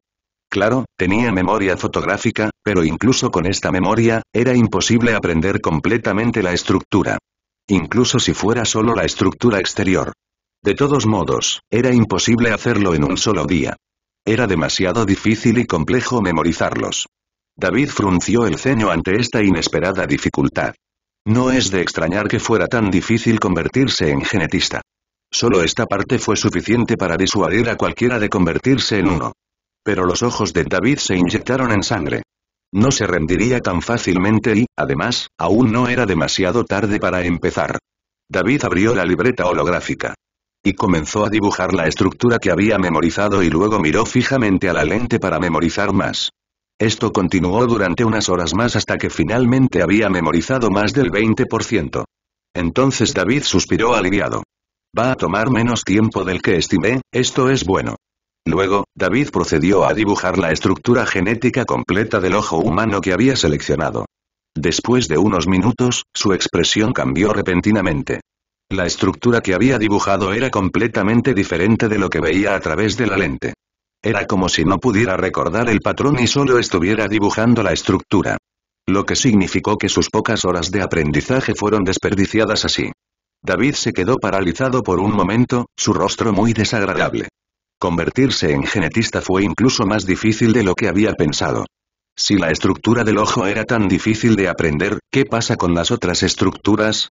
Claro, tenía memoria fotográfica, pero incluso con esta memoria, era imposible aprender completamente la estructura. Incluso si fuera solo la estructura exterior. De todos modos, era imposible hacerlo en un solo día. Era demasiado difícil y complejo memorizarlos. David frunció el ceño ante esta inesperada dificultad. No es de extrañar que fuera tan difícil convertirse en genetista. Solo esta parte fue suficiente para disuadir a cualquiera de convertirse en uno. Pero los ojos de David se inyectaron en sangre. No se rendiría tan fácilmente y, además, aún no era demasiado tarde para empezar. David abrió la libreta holográfica. Y comenzó a dibujar la estructura que había memorizado y luego miró fijamente a la lente para memorizar más. Esto continuó durante unas horas más hasta que finalmente había memorizado más del 20%. Entonces David suspiró aliviado. Va a tomar menos tiempo del que estimé, esto es bueno. Luego, David procedió a dibujar la estructura genética completa del ojo humano que había seleccionado. Después de unos minutos, su expresión cambió repentinamente. La estructura que había dibujado era completamente diferente de lo que veía a través de la lente. Era como si no pudiera recordar el patrón y solo estuviera dibujando la estructura. Lo que significó que sus pocas horas de aprendizaje fueron desperdiciadas así. David se quedó paralizado por un momento, su rostro muy desagradable. Convertirse en genetista fue incluso más difícil de lo que había pensado. Si la estructura del ojo era tan difícil de aprender, ¿qué pasa con las otras estructuras?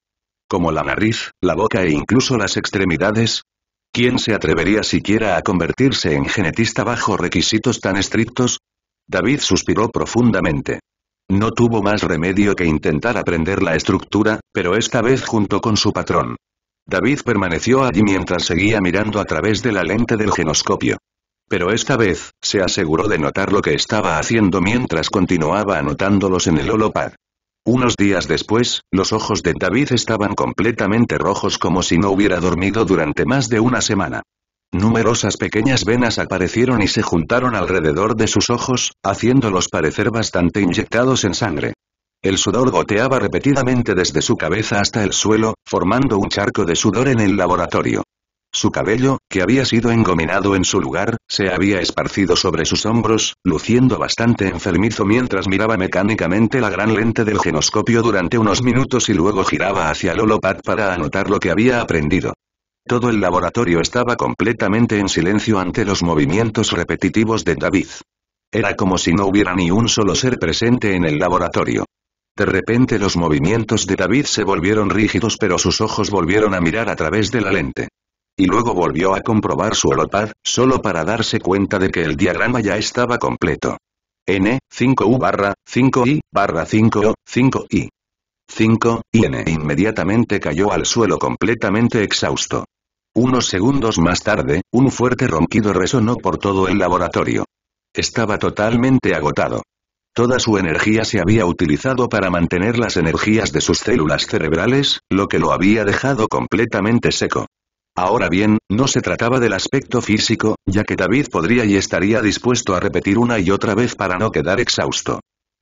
como la nariz, la boca e incluso las extremidades. ¿Quién se atrevería siquiera a convertirse en genetista bajo requisitos tan estrictos? David suspiró profundamente. No tuvo más remedio que intentar aprender la estructura, pero esta vez junto con su patrón. David permaneció allí mientras seguía mirando a través de la lente del genoscopio. Pero esta vez, se aseguró de notar lo que estaba haciendo mientras continuaba anotándolos en el holopad. Unos días después, los ojos de David estaban completamente rojos como si no hubiera dormido durante más de una semana. Numerosas pequeñas venas aparecieron y se juntaron alrededor de sus ojos, haciéndolos parecer bastante inyectados en sangre. El sudor goteaba repetidamente desde su cabeza hasta el suelo, formando un charco de sudor en el laboratorio. Su cabello, que había sido engominado en su lugar, se había esparcido sobre sus hombros, luciendo bastante enfermizo mientras miraba mecánicamente la gran lente del genoscopio durante unos minutos y luego giraba hacia Lolopat para anotar lo que había aprendido. Todo el laboratorio estaba completamente en silencio ante los movimientos repetitivos de David. Era como si no hubiera ni un solo ser presente en el laboratorio. De repente los movimientos de David se volvieron rígidos pero sus ojos volvieron a mirar a través de la lente y luego volvió a comprobar su holopad, solo para darse cuenta de que el diagrama ya estaba completo. N, 5U barra, 5I, barra 5O, 5I. 5, N inmediatamente cayó al suelo completamente exhausto. Unos segundos más tarde, un fuerte ronquido resonó por todo el laboratorio. Estaba totalmente agotado. Toda su energía se había utilizado para mantener las energías de sus células cerebrales, lo que lo había dejado completamente seco. Ahora bien, no se trataba del aspecto físico, ya que David podría y estaría dispuesto a repetir una y otra vez para no quedar exhausto.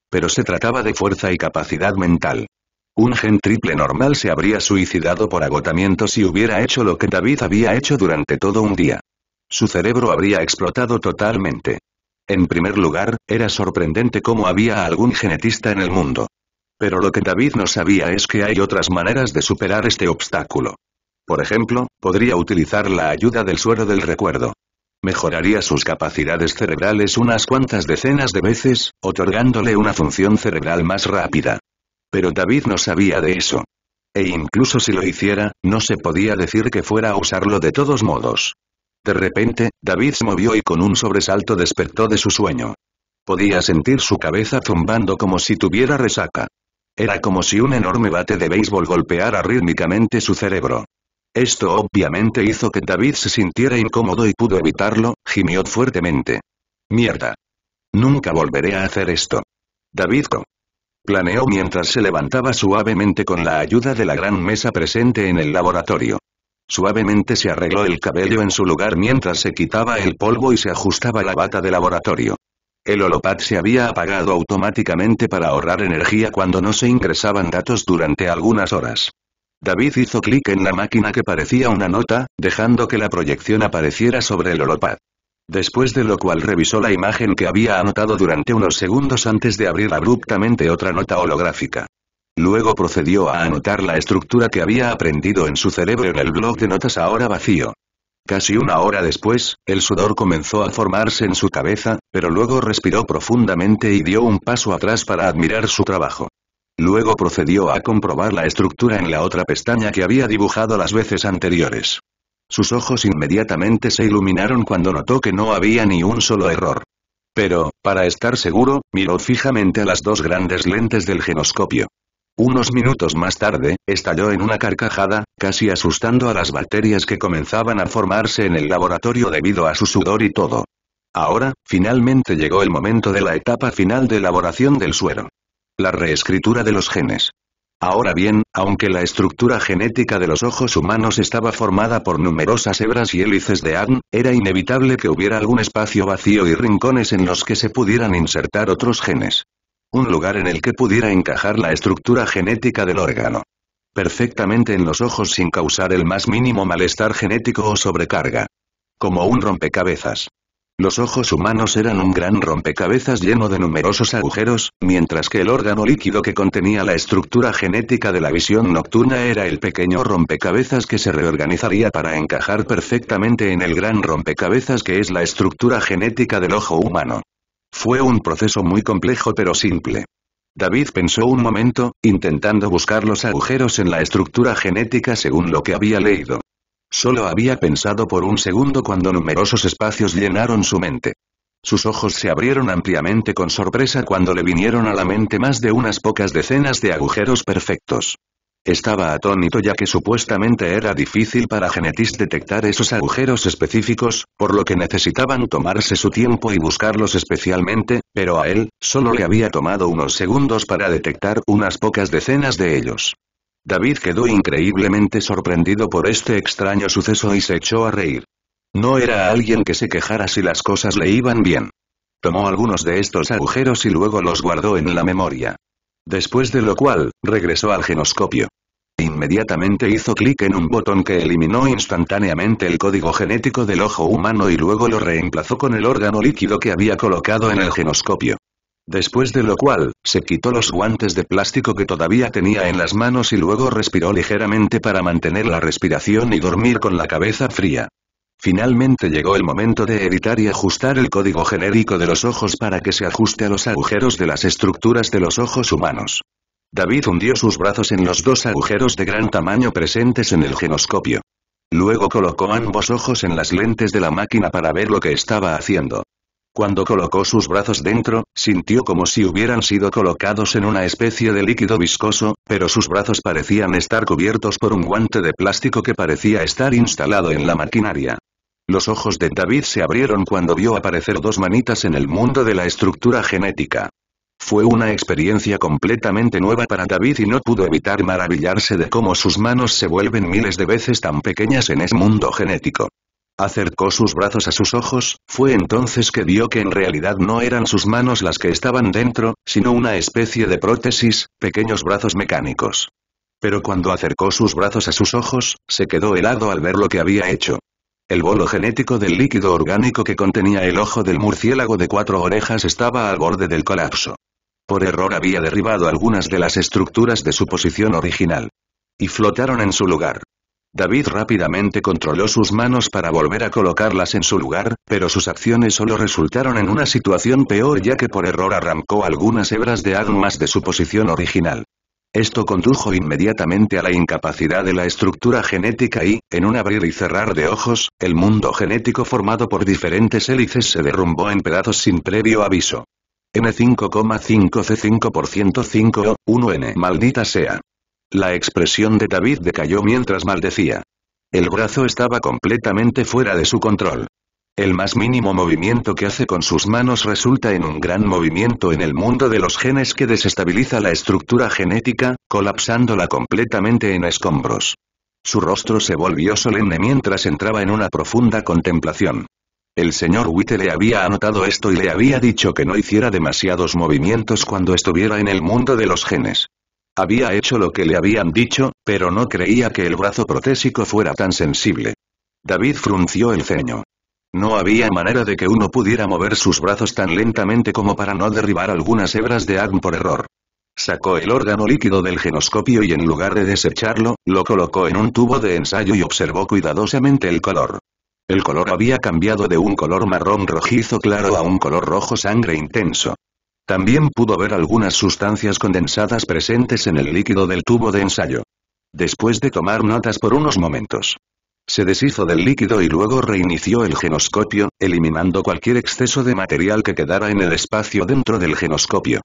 Pero se trataba de fuerza y capacidad mental. Un gen triple normal se habría suicidado por agotamiento si hubiera hecho lo que David había hecho durante todo un día. Su cerebro habría explotado totalmente. En primer lugar, era sorprendente cómo había algún genetista en el mundo. Pero lo que David no sabía es que hay otras maneras de superar este obstáculo. Por ejemplo, podría utilizar la ayuda del suero del recuerdo. Mejoraría sus capacidades cerebrales unas cuantas decenas de veces, otorgándole una función cerebral más rápida. Pero David no sabía de eso. E incluso si lo hiciera, no se podía decir que fuera a usarlo de todos modos. De repente, David se movió y con un sobresalto despertó de su sueño. Podía sentir su cabeza zumbando como si tuviera resaca. Era como si un enorme bate de béisbol golpeara rítmicamente su cerebro. Esto obviamente hizo que David se sintiera incómodo y pudo evitarlo, gimió fuertemente. Mierda. Nunca volveré a hacer esto. David Planeó mientras se levantaba suavemente con la ayuda de la gran mesa presente en el laboratorio. Suavemente se arregló el cabello en su lugar mientras se quitaba el polvo y se ajustaba la bata de laboratorio. El holopad se había apagado automáticamente para ahorrar energía cuando no se ingresaban datos durante algunas horas. David hizo clic en la máquina que parecía una nota, dejando que la proyección apareciera sobre el holopad. Después de lo cual revisó la imagen que había anotado durante unos segundos antes de abrir abruptamente otra nota holográfica. Luego procedió a anotar la estructura que había aprendido en su cerebro en el blog de notas ahora vacío. Casi una hora después, el sudor comenzó a formarse en su cabeza, pero luego respiró profundamente y dio un paso atrás para admirar su trabajo. Luego procedió a comprobar la estructura en la otra pestaña que había dibujado las veces anteriores. Sus ojos inmediatamente se iluminaron cuando notó que no había ni un solo error. Pero, para estar seguro, miró fijamente a las dos grandes lentes del genoscopio. Unos minutos más tarde, estalló en una carcajada, casi asustando a las bacterias que comenzaban a formarse en el laboratorio debido a su sudor y todo. Ahora, finalmente llegó el momento de la etapa final de elaboración del suero la reescritura de los genes. Ahora bien, aunque la estructura genética de los ojos humanos estaba formada por numerosas hebras y hélices de ADN, era inevitable que hubiera algún espacio vacío y rincones en los que se pudieran insertar otros genes. Un lugar en el que pudiera encajar la estructura genética del órgano. Perfectamente en los ojos sin causar el más mínimo malestar genético o sobrecarga. Como un rompecabezas. Los ojos humanos eran un gran rompecabezas lleno de numerosos agujeros, mientras que el órgano líquido que contenía la estructura genética de la visión nocturna era el pequeño rompecabezas que se reorganizaría para encajar perfectamente en el gran rompecabezas que es la estructura genética del ojo humano. Fue un proceso muy complejo pero simple. David pensó un momento, intentando buscar los agujeros en la estructura genética según lo que había leído. Solo había pensado por un segundo cuando numerosos espacios llenaron su mente. Sus ojos se abrieron ampliamente con sorpresa cuando le vinieron a la mente más de unas pocas decenas de agujeros perfectos. Estaba atónito ya que supuestamente era difícil para Genetis detectar esos agujeros específicos, por lo que necesitaban tomarse su tiempo y buscarlos especialmente, pero a él, solo le había tomado unos segundos para detectar unas pocas decenas de ellos. David quedó increíblemente sorprendido por este extraño suceso y se echó a reír. No era alguien que se quejara si las cosas le iban bien. Tomó algunos de estos agujeros y luego los guardó en la memoria. Después de lo cual, regresó al genoscopio. Inmediatamente hizo clic en un botón que eliminó instantáneamente el código genético del ojo humano y luego lo reemplazó con el órgano líquido que había colocado en el genoscopio. Después de lo cual, se quitó los guantes de plástico que todavía tenía en las manos y luego respiró ligeramente para mantener la respiración y dormir con la cabeza fría. Finalmente llegó el momento de editar y ajustar el código genérico de los ojos para que se ajuste a los agujeros de las estructuras de los ojos humanos. David hundió sus brazos en los dos agujeros de gran tamaño presentes en el genoscopio. Luego colocó ambos ojos en las lentes de la máquina para ver lo que estaba haciendo. Cuando colocó sus brazos dentro, sintió como si hubieran sido colocados en una especie de líquido viscoso, pero sus brazos parecían estar cubiertos por un guante de plástico que parecía estar instalado en la maquinaria. Los ojos de David se abrieron cuando vio aparecer dos manitas en el mundo de la estructura genética. Fue una experiencia completamente nueva para David y no pudo evitar maravillarse de cómo sus manos se vuelven miles de veces tan pequeñas en ese mundo genético. Acercó sus brazos a sus ojos, fue entonces que vio que en realidad no eran sus manos las que estaban dentro, sino una especie de prótesis, pequeños brazos mecánicos. Pero cuando acercó sus brazos a sus ojos, se quedó helado al ver lo que había hecho. El bolo genético del líquido orgánico que contenía el ojo del murciélago de cuatro orejas estaba al borde del colapso. Por error había derribado algunas de las estructuras de su posición original. Y flotaron en su lugar. David rápidamente controló sus manos para volver a colocarlas en su lugar, pero sus acciones solo resultaron en una situación peor ya que por error arrancó algunas hebras de armas de su posición original. Esto condujo inmediatamente a la incapacidad de la estructura genética y, en un abrir y cerrar de ojos, el mundo genético formado por diferentes hélices se derrumbó en pedazos sin previo aviso. N5,5C5% 5O, 1N maldita sea. La expresión de David decayó mientras maldecía. El brazo estaba completamente fuera de su control. El más mínimo movimiento que hace con sus manos resulta en un gran movimiento en el mundo de los genes que desestabiliza la estructura genética, colapsándola completamente en escombros. Su rostro se volvió solemne mientras entraba en una profunda contemplación. El señor Witte le había anotado esto y le había dicho que no hiciera demasiados movimientos cuando estuviera en el mundo de los genes. Había hecho lo que le habían dicho, pero no creía que el brazo protésico fuera tan sensible. David frunció el ceño. No había manera de que uno pudiera mover sus brazos tan lentamente como para no derribar algunas hebras de Agn por error. Sacó el órgano líquido del genoscopio y en lugar de desecharlo, lo colocó en un tubo de ensayo y observó cuidadosamente el color. El color había cambiado de un color marrón rojizo claro a un color rojo sangre intenso. También pudo ver algunas sustancias condensadas presentes en el líquido del tubo de ensayo. Después de tomar notas por unos momentos, se deshizo del líquido y luego reinició el genoscopio, eliminando cualquier exceso de material que quedara en el espacio dentro del genoscopio.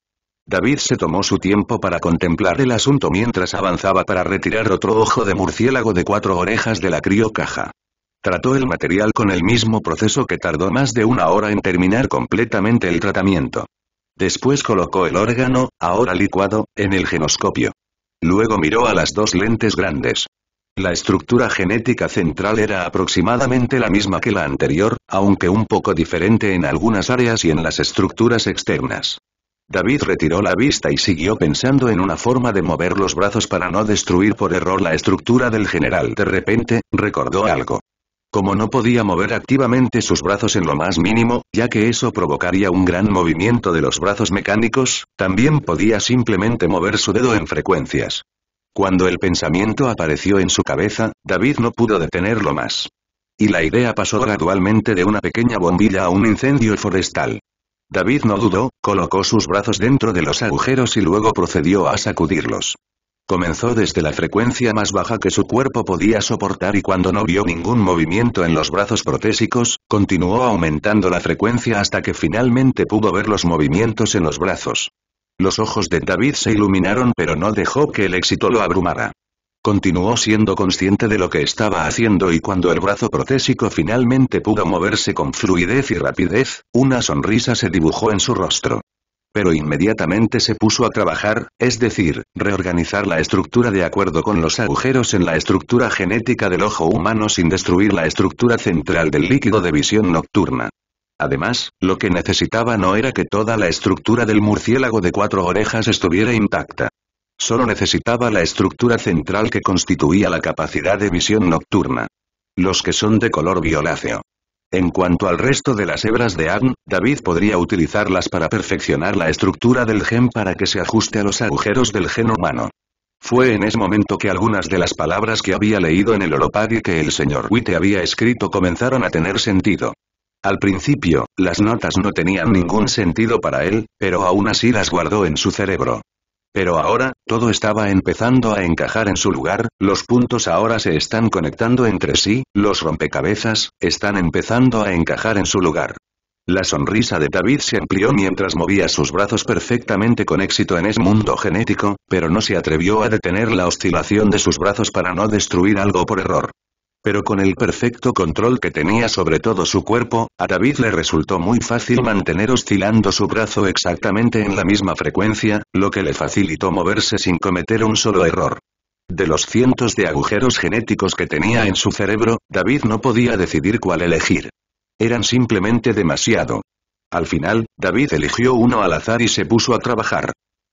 David se tomó su tiempo para contemplar el asunto mientras avanzaba para retirar otro ojo de murciélago de cuatro orejas de la criocaja. Trató el material con el mismo proceso que tardó más de una hora en terminar completamente el tratamiento. Después colocó el órgano, ahora licuado, en el genoscopio. Luego miró a las dos lentes grandes. La estructura genética central era aproximadamente la misma que la anterior, aunque un poco diferente en algunas áreas y en las estructuras externas. David retiró la vista y siguió pensando en una forma de mover los brazos para no destruir por error la estructura del general. De repente, recordó algo. Como no podía mover activamente sus brazos en lo más mínimo, ya que eso provocaría un gran movimiento de los brazos mecánicos, también podía simplemente mover su dedo en frecuencias. Cuando el pensamiento apareció en su cabeza, David no pudo detenerlo más. Y la idea pasó gradualmente de una pequeña bombilla a un incendio forestal. David no dudó, colocó sus brazos dentro de los agujeros y luego procedió a sacudirlos. Comenzó desde la frecuencia más baja que su cuerpo podía soportar y cuando no vio ningún movimiento en los brazos protésicos, continuó aumentando la frecuencia hasta que finalmente pudo ver los movimientos en los brazos. Los ojos de David se iluminaron pero no dejó que el éxito lo abrumara. Continuó siendo consciente de lo que estaba haciendo y cuando el brazo protésico finalmente pudo moverse con fluidez y rapidez, una sonrisa se dibujó en su rostro pero inmediatamente se puso a trabajar, es decir, reorganizar la estructura de acuerdo con los agujeros en la estructura genética del ojo humano sin destruir la estructura central del líquido de visión nocturna. Además, lo que necesitaba no era que toda la estructura del murciélago de cuatro orejas estuviera intacta. Solo necesitaba la estructura central que constituía la capacidad de visión nocturna. Los que son de color violáceo en cuanto al resto de las hebras de Agn, David podría utilizarlas para perfeccionar la estructura del gen para que se ajuste a los agujeros del gen humano. Fue en ese momento que algunas de las palabras que había leído en el y que el señor Witte había escrito comenzaron a tener sentido. Al principio, las notas no tenían ningún sentido para él, pero aún así las guardó en su cerebro. Pero ahora, todo estaba empezando a encajar en su lugar, los puntos ahora se están conectando entre sí, los rompecabezas, están empezando a encajar en su lugar. La sonrisa de David se amplió mientras movía sus brazos perfectamente con éxito en ese mundo genético, pero no se atrevió a detener la oscilación de sus brazos para no destruir algo por error pero con el perfecto control que tenía sobre todo su cuerpo, a David le resultó muy fácil mantener oscilando su brazo exactamente en la misma frecuencia, lo que le facilitó moverse sin cometer un solo error. De los cientos de agujeros genéticos que tenía en su cerebro, David no podía decidir cuál elegir. Eran simplemente demasiado. Al final, David eligió uno al azar y se puso a trabajar.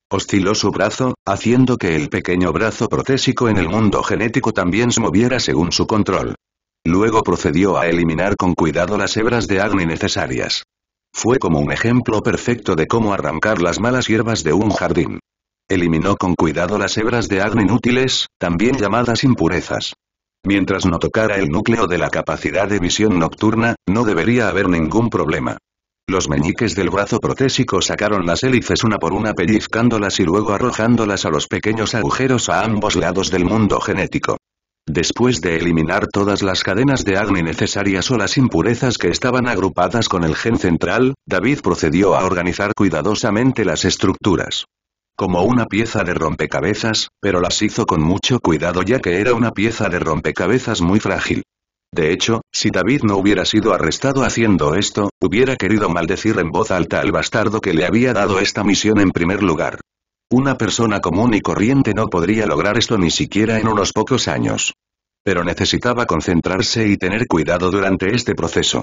Osciló su brazo, haciendo que el pequeño brazo protésico en el mundo genético también se moviera según su control. Luego procedió a eliminar con cuidado las hebras de Agni necesarias. Fue como un ejemplo perfecto de cómo arrancar las malas hierbas de un jardín. Eliminó con cuidado las hebras de Agni inútiles, también llamadas impurezas. Mientras no tocara el núcleo de la capacidad de visión nocturna, no debería haber ningún problema. Los meñiques del brazo protésico sacaron las hélices una por una pellizcándolas y luego arrojándolas a los pequeños agujeros a ambos lados del mundo genético. Después de eliminar todas las cadenas de Agni necesarias o las impurezas que estaban agrupadas con el gen central, David procedió a organizar cuidadosamente las estructuras. Como una pieza de rompecabezas, pero las hizo con mucho cuidado ya que era una pieza de rompecabezas muy frágil. De hecho, si David no hubiera sido arrestado haciendo esto, hubiera querido maldecir en voz alta al bastardo que le había dado esta misión en primer lugar. Una persona común y corriente no podría lograr esto ni siquiera en unos pocos años. Pero necesitaba concentrarse y tener cuidado durante este proceso.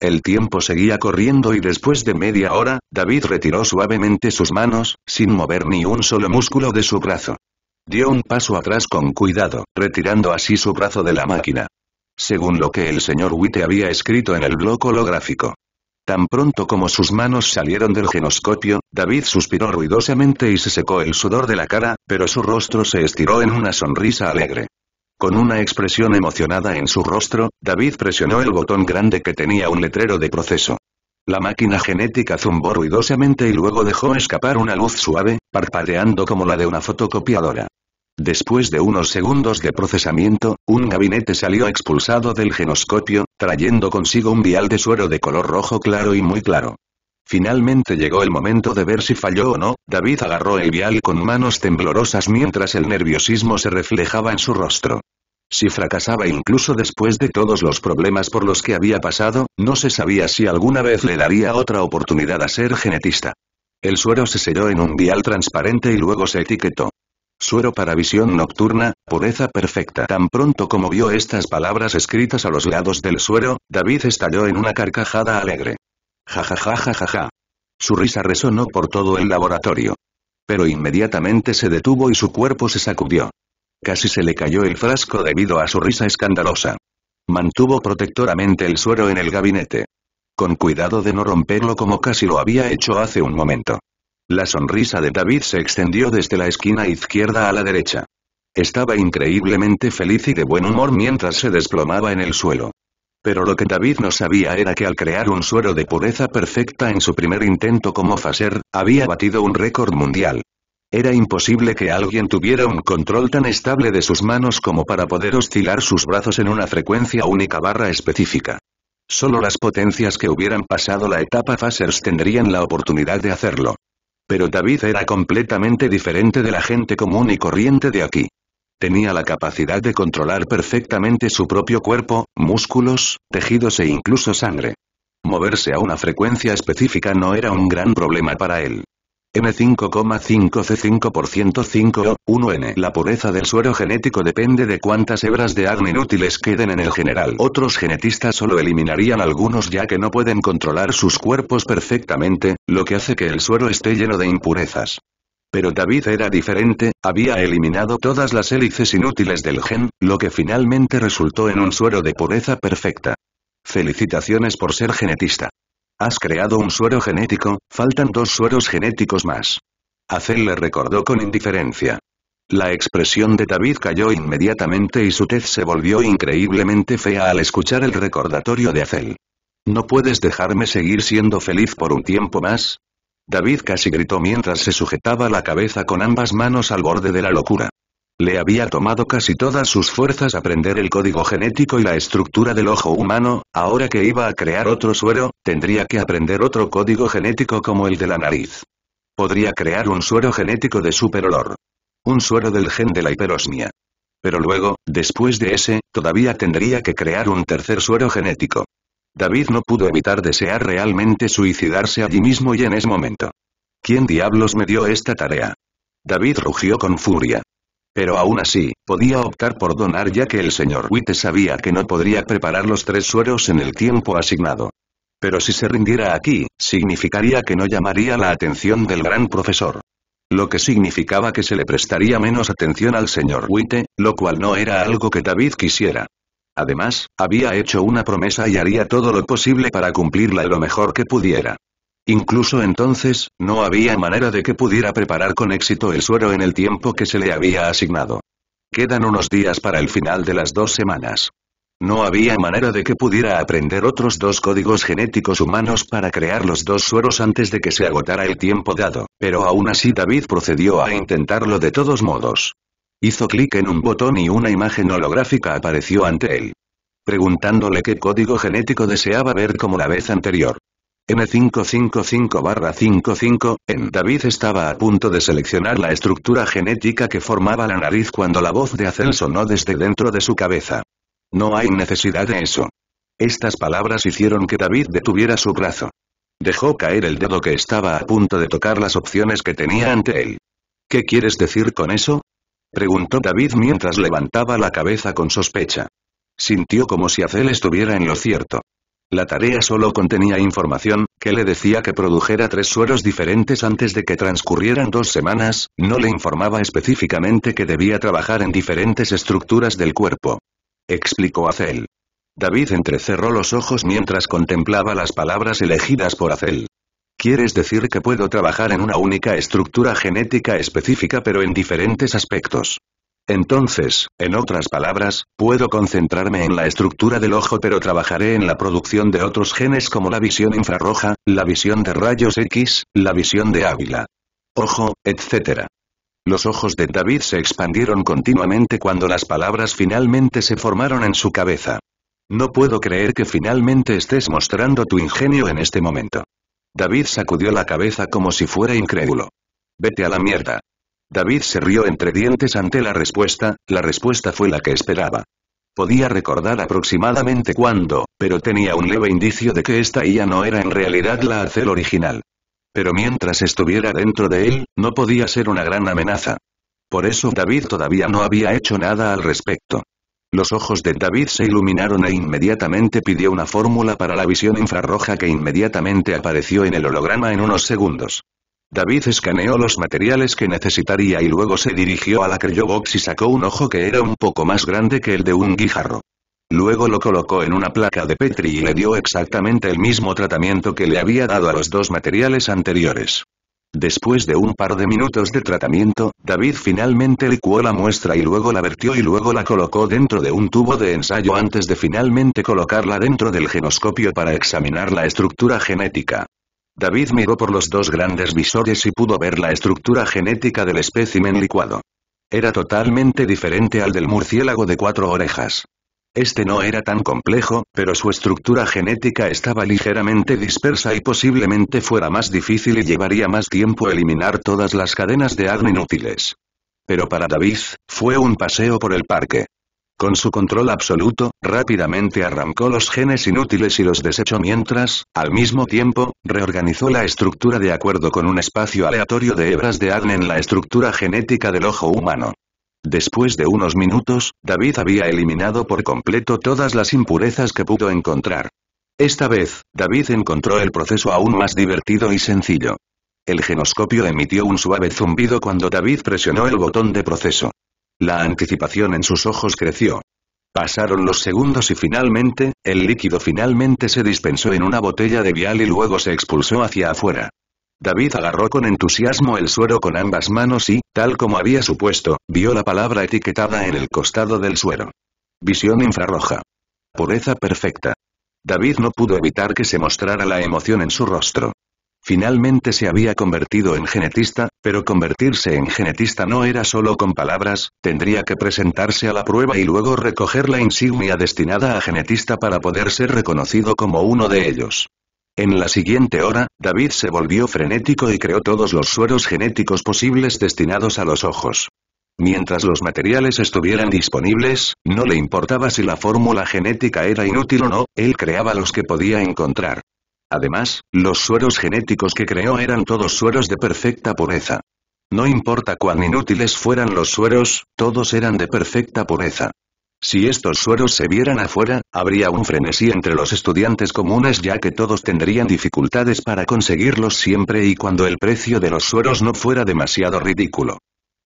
El tiempo seguía corriendo y después de media hora, David retiró suavemente sus manos, sin mover ni un solo músculo de su brazo. Dio un paso atrás con cuidado, retirando así su brazo de la máquina según lo que el señor Witte había escrito en el blog holográfico. Tan pronto como sus manos salieron del genoscopio, David suspiró ruidosamente y se secó el sudor de la cara, pero su rostro se estiró en una sonrisa alegre. Con una expresión emocionada en su rostro, David presionó el botón grande que tenía un letrero de proceso. La máquina genética zumbó ruidosamente y luego dejó escapar una luz suave, parpadeando como la de una fotocopiadora. Después de unos segundos de procesamiento, un gabinete salió expulsado del genoscopio, trayendo consigo un vial de suero de color rojo claro y muy claro. Finalmente llegó el momento de ver si falló o no, David agarró el vial con manos temblorosas mientras el nerviosismo se reflejaba en su rostro. Si fracasaba incluso después de todos los problemas por los que había pasado, no se sabía si alguna vez le daría otra oportunidad a ser genetista. El suero se selló en un vial transparente y luego se etiquetó suero para visión nocturna, pureza perfecta. Tan pronto como vio estas palabras escritas a los lados del suero, David estalló en una carcajada alegre. Ja ja ja ja ja ja. Su risa resonó por todo el laboratorio. Pero inmediatamente se detuvo y su cuerpo se sacudió. Casi se le cayó el frasco debido a su risa escandalosa. Mantuvo protectoramente el suero en el gabinete. Con cuidado de no romperlo como casi lo había hecho hace un momento. La sonrisa de David se extendió desde la esquina izquierda a la derecha. Estaba increíblemente feliz y de buen humor mientras se desplomaba en el suelo. Pero lo que David no sabía era que al crear un suero de pureza perfecta en su primer intento como faser, había batido un récord mundial. Era imposible que alguien tuviera un control tan estable de sus manos como para poder oscilar sus brazos en una frecuencia única barra específica. Solo las potencias que hubieran pasado la etapa Fasers tendrían la oportunidad de hacerlo. Pero David era completamente diferente de la gente común y corriente de aquí. Tenía la capacidad de controlar perfectamente su propio cuerpo, músculos, tejidos e incluso sangre. Moverse a una frecuencia específica no era un gran problema para él. M5,5C5% 5O1N. La pureza del suero genético depende de cuántas hebras de ARN inútiles queden en el general. Otros genetistas solo eliminarían algunos ya que no pueden controlar sus cuerpos perfectamente, lo que hace que el suero esté lleno de impurezas. Pero David era diferente, había eliminado todas las hélices inútiles del gen, lo que finalmente resultó en un suero de pureza perfecta. Felicitaciones por ser genetista. Has creado un suero genético, faltan dos sueros genéticos más. Acel le recordó con indiferencia. La expresión de David cayó inmediatamente y su tez se volvió increíblemente fea al escuchar el recordatorio de Acel. ¿No puedes dejarme seguir siendo feliz por un tiempo más? David casi gritó mientras se sujetaba la cabeza con ambas manos al borde de la locura. Le había tomado casi todas sus fuerzas aprender el código genético y la estructura del ojo humano, ahora que iba a crear otro suero, tendría que aprender otro código genético como el de la nariz. Podría crear un suero genético de superolor. Un suero del gen de la hiperosmia. Pero luego, después de ese, todavía tendría que crear un tercer suero genético. David no pudo evitar desear realmente suicidarse allí mismo y en ese momento. ¿Quién diablos me dio esta tarea? David rugió con furia. Pero aún así, podía optar por donar ya que el señor Witte sabía que no podría preparar los tres sueros en el tiempo asignado. Pero si se rindiera aquí, significaría que no llamaría la atención del gran profesor. Lo que significaba que se le prestaría menos atención al señor Witte, lo cual no era algo que David quisiera. Además, había hecho una promesa y haría todo lo posible para cumplirla lo mejor que pudiera. Incluso entonces, no había manera de que pudiera preparar con éxito el suero en el tiempo que se le había asignado. Quedan unos días para el final de las dos semanas. No había manera de que pudiera aprender otros dos códigos genéticos humanos para crear los dos sueros antes de que se agotara el tiempo dado, pero aún así David procedió a intentarlo de todos modos. Hizo clic en un botón y una imagen holográfica apareció ante él. Preguntándole qué código genético deseaba ver como la vez anterior. N555-55, en David estaba a punto de seleccionar la estructura genética que formaba la nariz cuando la voz de Acel sonó desde dentro de su cabeza. No hay necesidad de eso. Estas palabras hicieron que David detuviera su brazo. Dejó caer el dedo que estaba a punto de tocar las opciones que tenía ante él. ¿Qué quieres decir con eso? Preguntó David mientras levantaba la cabeza con sospecha. Sintió como si Acel estuviera en lo cierto. La tarea solo contenía información, que le decía que produjera tres sueros diferentes antes de que transcurrieran dos semanas, no le informaba específicamente que debía trabajar en diferentes estructuras del cuerpo. Explicó Acel. David entrecerró los ojos mientras contemplaba las palabras elegidas por Acel. ¿Quieres decir que puedo trabajar en una única estructura genética específica pero en diferentes aspectos? Entonces, en otras palabras, puedo concentrarme en la estructura del ojo pero trabajaré en la producción de otros genes como la visión infrarroja, la visión de rayos X, la visión de águila, ojo, etc. Los ojos de David se expandieron continuamente cuando las palabras finalmente se formaron en su cabeza. No puedo creer que finalmente estés mostrando tu ingenio en este momento. David sacudió la cabeza como si fuera incrédulo. Vete a la mierda. David se rió entre dientes ante la respuesta, la respuesta fue la que esperaba. Podía recordar aproximadamente cuándo, pero tenía un leve indicio de que esta IA no era en realidad la Acel original. Pero mientras estuviera dentro de él, no podía ser una gran amenaza. Por eso David todavía no había hecho nada al respecto. Los ojos de David se iluminaron e inmediatamente pidió una fórmula para la visión infrarroja que inmediatamente apareció en el holograma en unos segundos. David escaneó los materiales que necesitaría y luego se dirigió a la cryobox y sacó un ojo que era un poco más grande que el de un guijarro. Luego lo colocó en una placa de Petri y le dio exactamente el mismo tratamiento que le había dado a los dos materiales anteriores. Después de un par de minutos de tratamiento, David finalmente licuó la muestra y luego la vertió y luego la colocó dentro de un tubo de ensayo antes de finalmente colocarla dentro del genoscopio para examinar la estructura genética. David miró por los dos grandes visores y pudo ver la estructura genética del espécimen licuado. Era totalmente diferente al del murciélago de cuatro orejas. Este no era tan complejo, pero su estructura genética estaba ligeramente dispersa y posiblemente fuera más difícil y llevaría más tiempo eliminar todas las cadenas de ADN inútiles. Pero para David, fue un paseo por el parque. Con su control absoluto, rápidamente arrancó los genes inútiles y los desechó mientras, al mismo tiempo, reorganizó la estructura de acuerdo con un espacio aleatorio de hebras de ADN en la estructura genética del ojo humano. Después de unos minutos, David había eliminado por completo todas las impurezas que pudo encontrar. Esta vez, David encontró el proceso aún más divertido y sencillo. El genoscopio emitió un suave zumbido cuando David presionó el botón de proceso. La anticipación en sus ojos creció. Pasaron los segundos y finalmente, el líquido finalmente se dispensó en una botella de vial y luego se expulsó hacia afuera. David agarró con entusiasmo el suero con ambas manos y, tal como había supuesto, vio la palabra etiquetada en el costado del suero. Visión infrarroja. Pureza perfecta. David no pudo evitar que se mostrara la emoción en su rostro. Finalmente se había convertido en genetista, pero convertirse en genetista no era solo con palabras, tendría que presentarse a la prueba y luego recoger la insignia destinada a genetista para poder ser reconocido como uno de ellos. En la siguiente hora, David se volvió frenético y creó todos los sueros genéticos posibles destinados a los ojos. Mientras los materiales estuvieran disponibles, no le importaba si la fórmula genética era inútil o no, él creaba los que podía encontrar. Además, los sueros genéticos que creó eran todos sueros de perfecta pureza. No importa cuán inútiles fueran los sueros, todos eran de perfecta pureza. Si estos sueros se vieran afuera, habría un frenesí entre los estudiantes comunes ya que todos tendrían dificultades para conseguirlos siempre y cuando el precio de los sueros no fuera demasiado ridículo.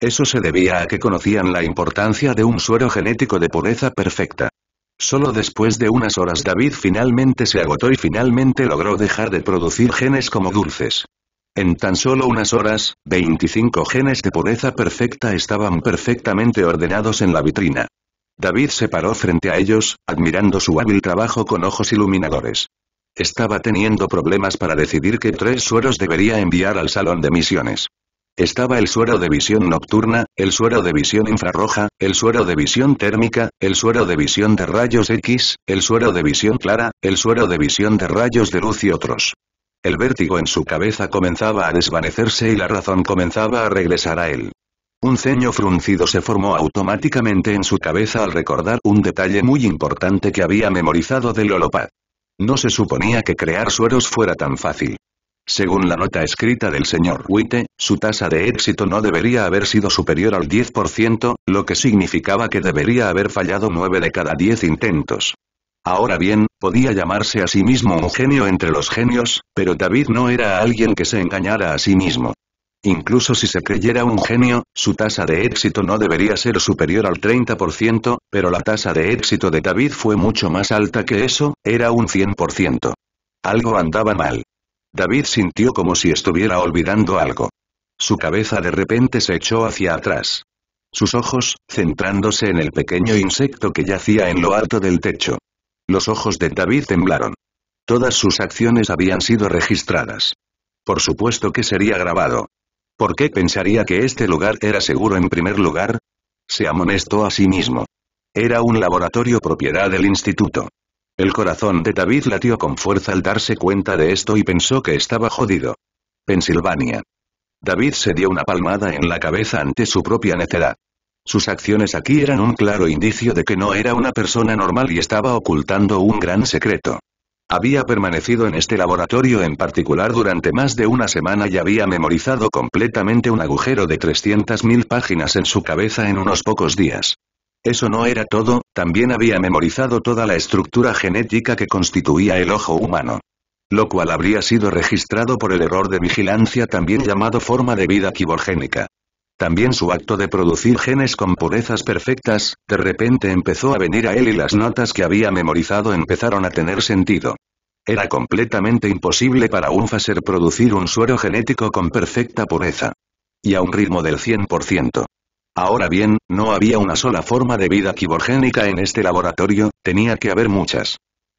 Eso se debía a que conocían la importancia de un suero genético de pureza perfecta. Solo después de unas horas David finalmente se agotó y finalmente logró dejar de producir genes como dulces. En tan solo unas horas, 25 genes de pureza perfecta estaban perfectamente ordenados en la vitrina. David se paró frente a ellos, admirando su hábil trabajo con ojos iluminadores. Estaba teniendo problemas para decidir qué tres sueros debería enviar al salón de misiones. Estaba el suero de visión nocturna, el suero de visión infrarroja, el suero de visión térmica, el suero de visión de rayos X, el suero de visión clara, el suero de visión de rayos de luz y otros. El vértigo en su cabeza comenzaba a desvanecerse y la razón comenzaba a regresar a él. Un ceño fruncido se formó automáticamente en su cabeza al recordar un detalle muy importante que había memorizado del holopad. No se suponía que crear sueros fuera tan fácil. Según la nota escrita del señor Witte, su tasa de éxito no debería haber sido superior al 10%, lo que significaba que debería haber fallado 9 de cada 10 intentos. Ahora bien, podía llamarse a sí mismo un genio entre los genios, pero David no era alguien que se engañara a sí mismo. Incluso si se creyera un genio, su tasa de éxito no debería ser superior al 30%, pero la tasa de éxito de David fue mucho más alta que eso, era un 100%. Algo andaba mal. David sintió como si estuviera olvidando algo. Su cabeza de repente se echó hacia atrás. Sus ojos, centrándose en el pequeño insecto que yacía en lo alto del techo. Los ojos de David temblaron. Todas sus acciones habían sido registradas. Por supuesto que sería grabado. ¿Por qué pensaría que este lugar era seguro en primer lugar? Se amonestó a sí mismo. Era un laboratorio propiedad del instituto. El corazón de David latió con fuerza al darse cuenta de esto y pensó que estaba jodido. Pensilvania. David se dio una palmada en la cabeza ante su propia necedad. Sus acciones aquí eran un claro indicio de que no era una persona normal y estaba ocultando un gran secreto. Había permanecido en este laboratorio en particular durante más de una semana y había memorizado completamente un agujero de 300.000 páginas en su cabeza en unos pocos días. Eso no era todo, también había memorizado toda la estructura genética que constituía el ojo humano. Lo cual habría sido registrado por el error de vigilancia también llamado forma de vida quiborgénica. También su acto de producir genes con purezas perfectas, de repente empezó a venir a él y las notas que había memorizado empezaron a tener sentido. Era completamente imposible para un Faser producir un suero genético con perfecta pureza. Y a un ritmo del 100%. Ahora bien, no había una sola forma de vida quiborgénica en este laboratorio, tenía que haber muchas.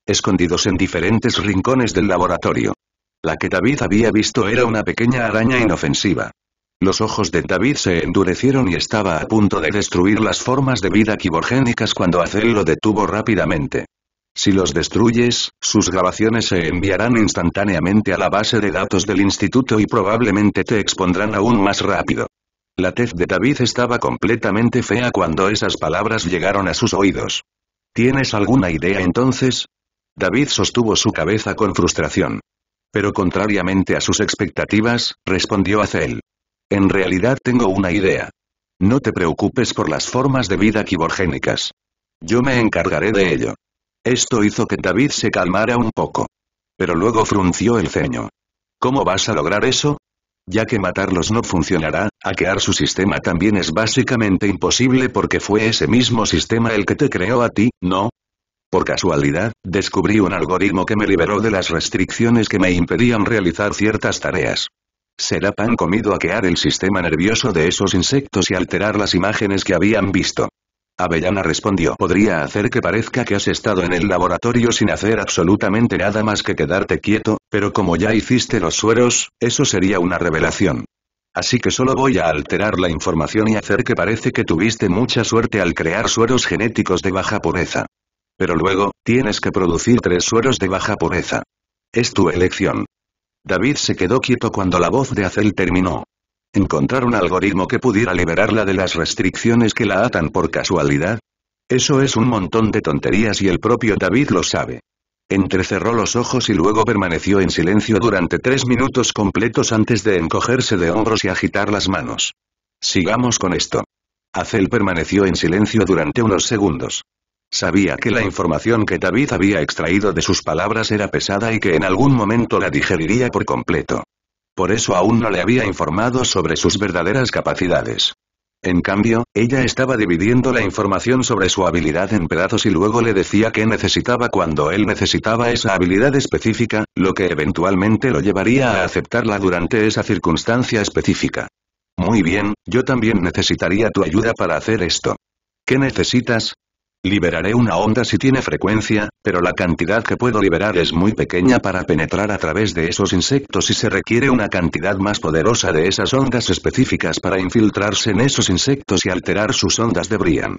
Escondidos en diferentes rincones del laboratorio. La que David había visto era una pequeña araña inofensiva. Los ojos de David se endurecieron y estaba a punto de destruir las formas de vida quiborgénicas cuando Acel lo detuvo rápidamente. Si los destruyes, sus grabaciones se enviarán instantáneamente a la base de datos del instituto y probablemente te expondrán aún más rápido. La tez de David estaba completamente fea cuando esas palabras llegaron a sus oídos. ¿Tienes alguna idea entonces? David sostuvo su cabeza con frustración. Pero contrariamente a sus expectativas, respondió Azel. En realidad tengo una idea. No te preocupes por las formas de vida quiborgénicas. Yo me encargaré de ello. Esto hizo que David se calmara un poco. Pero luego frunció el ceño. ¿Cómo vas a lograr eso? Ya que matarlos no funcionará, hackear su sistema también es básicamente imposible porque fue ese mismo sistema el que te creó a ti, ¿no? Por casualidad, descubrí un algoritmo que me liberó de las restricciones que me impedían realizar ciertas tareas. Será pan comido hackear el sistema nervioso de esos insectos y alterar las imágenes que habían visto. Avellana respondió podría hacer que parezca que has estado en el laboratorio sin hacer absolutamente nada más que quedarte quieto, pero como ya hiciste los sueros, eso sería una revelación. Así que solo voy a alterar la información y hacer que parece que tuviste mucha suerte al crear sueros genéticos de baja pureza. Pero luego, tienes que producir tres sueros de baja pureza. Es tu elección. David se quedó quieto cuando la voz de Azel terminó. ¿Encontrar un algoritmo que pudiera liberarla de las restricciones que la atan por casualidad? Eso es un montón de tonterías y el propio David lo sabe. Entrecerró los ojos y luego permaneció en silencio durante tres minutos completos antes de encogerse de hombros y agitar las manos. Sigamos con esto. Acel permaneció en silencio durante unos segundos. Sabía que la información que David había extraído de sus palabras era pesada y que en algún momento la digeriría por completo. Por eso aún no le había informado sobre sus verdaderas capacidades. En cambio, ella estaba dividiendo la información sobre su habilidad en pedazos y luego le decía que necesitaba cuando él necesitaba esa habilidad específica, lo que eventualmente lo llevaría a aceptarla durante esa circunstancia específica. Muy bien, yo también necesitaría tu ayuda para hacer esto. ¿Qué necesitas? Liberaré una onda si tiene frecuencia, pero la cantidad que puedo liberar es muy pequeña para penetrar a través de esos insectos y se requiere una cantidad más poderosa de esas ondas específicas para infiltrarse en esos insectos y alterar sus ondas de Brian.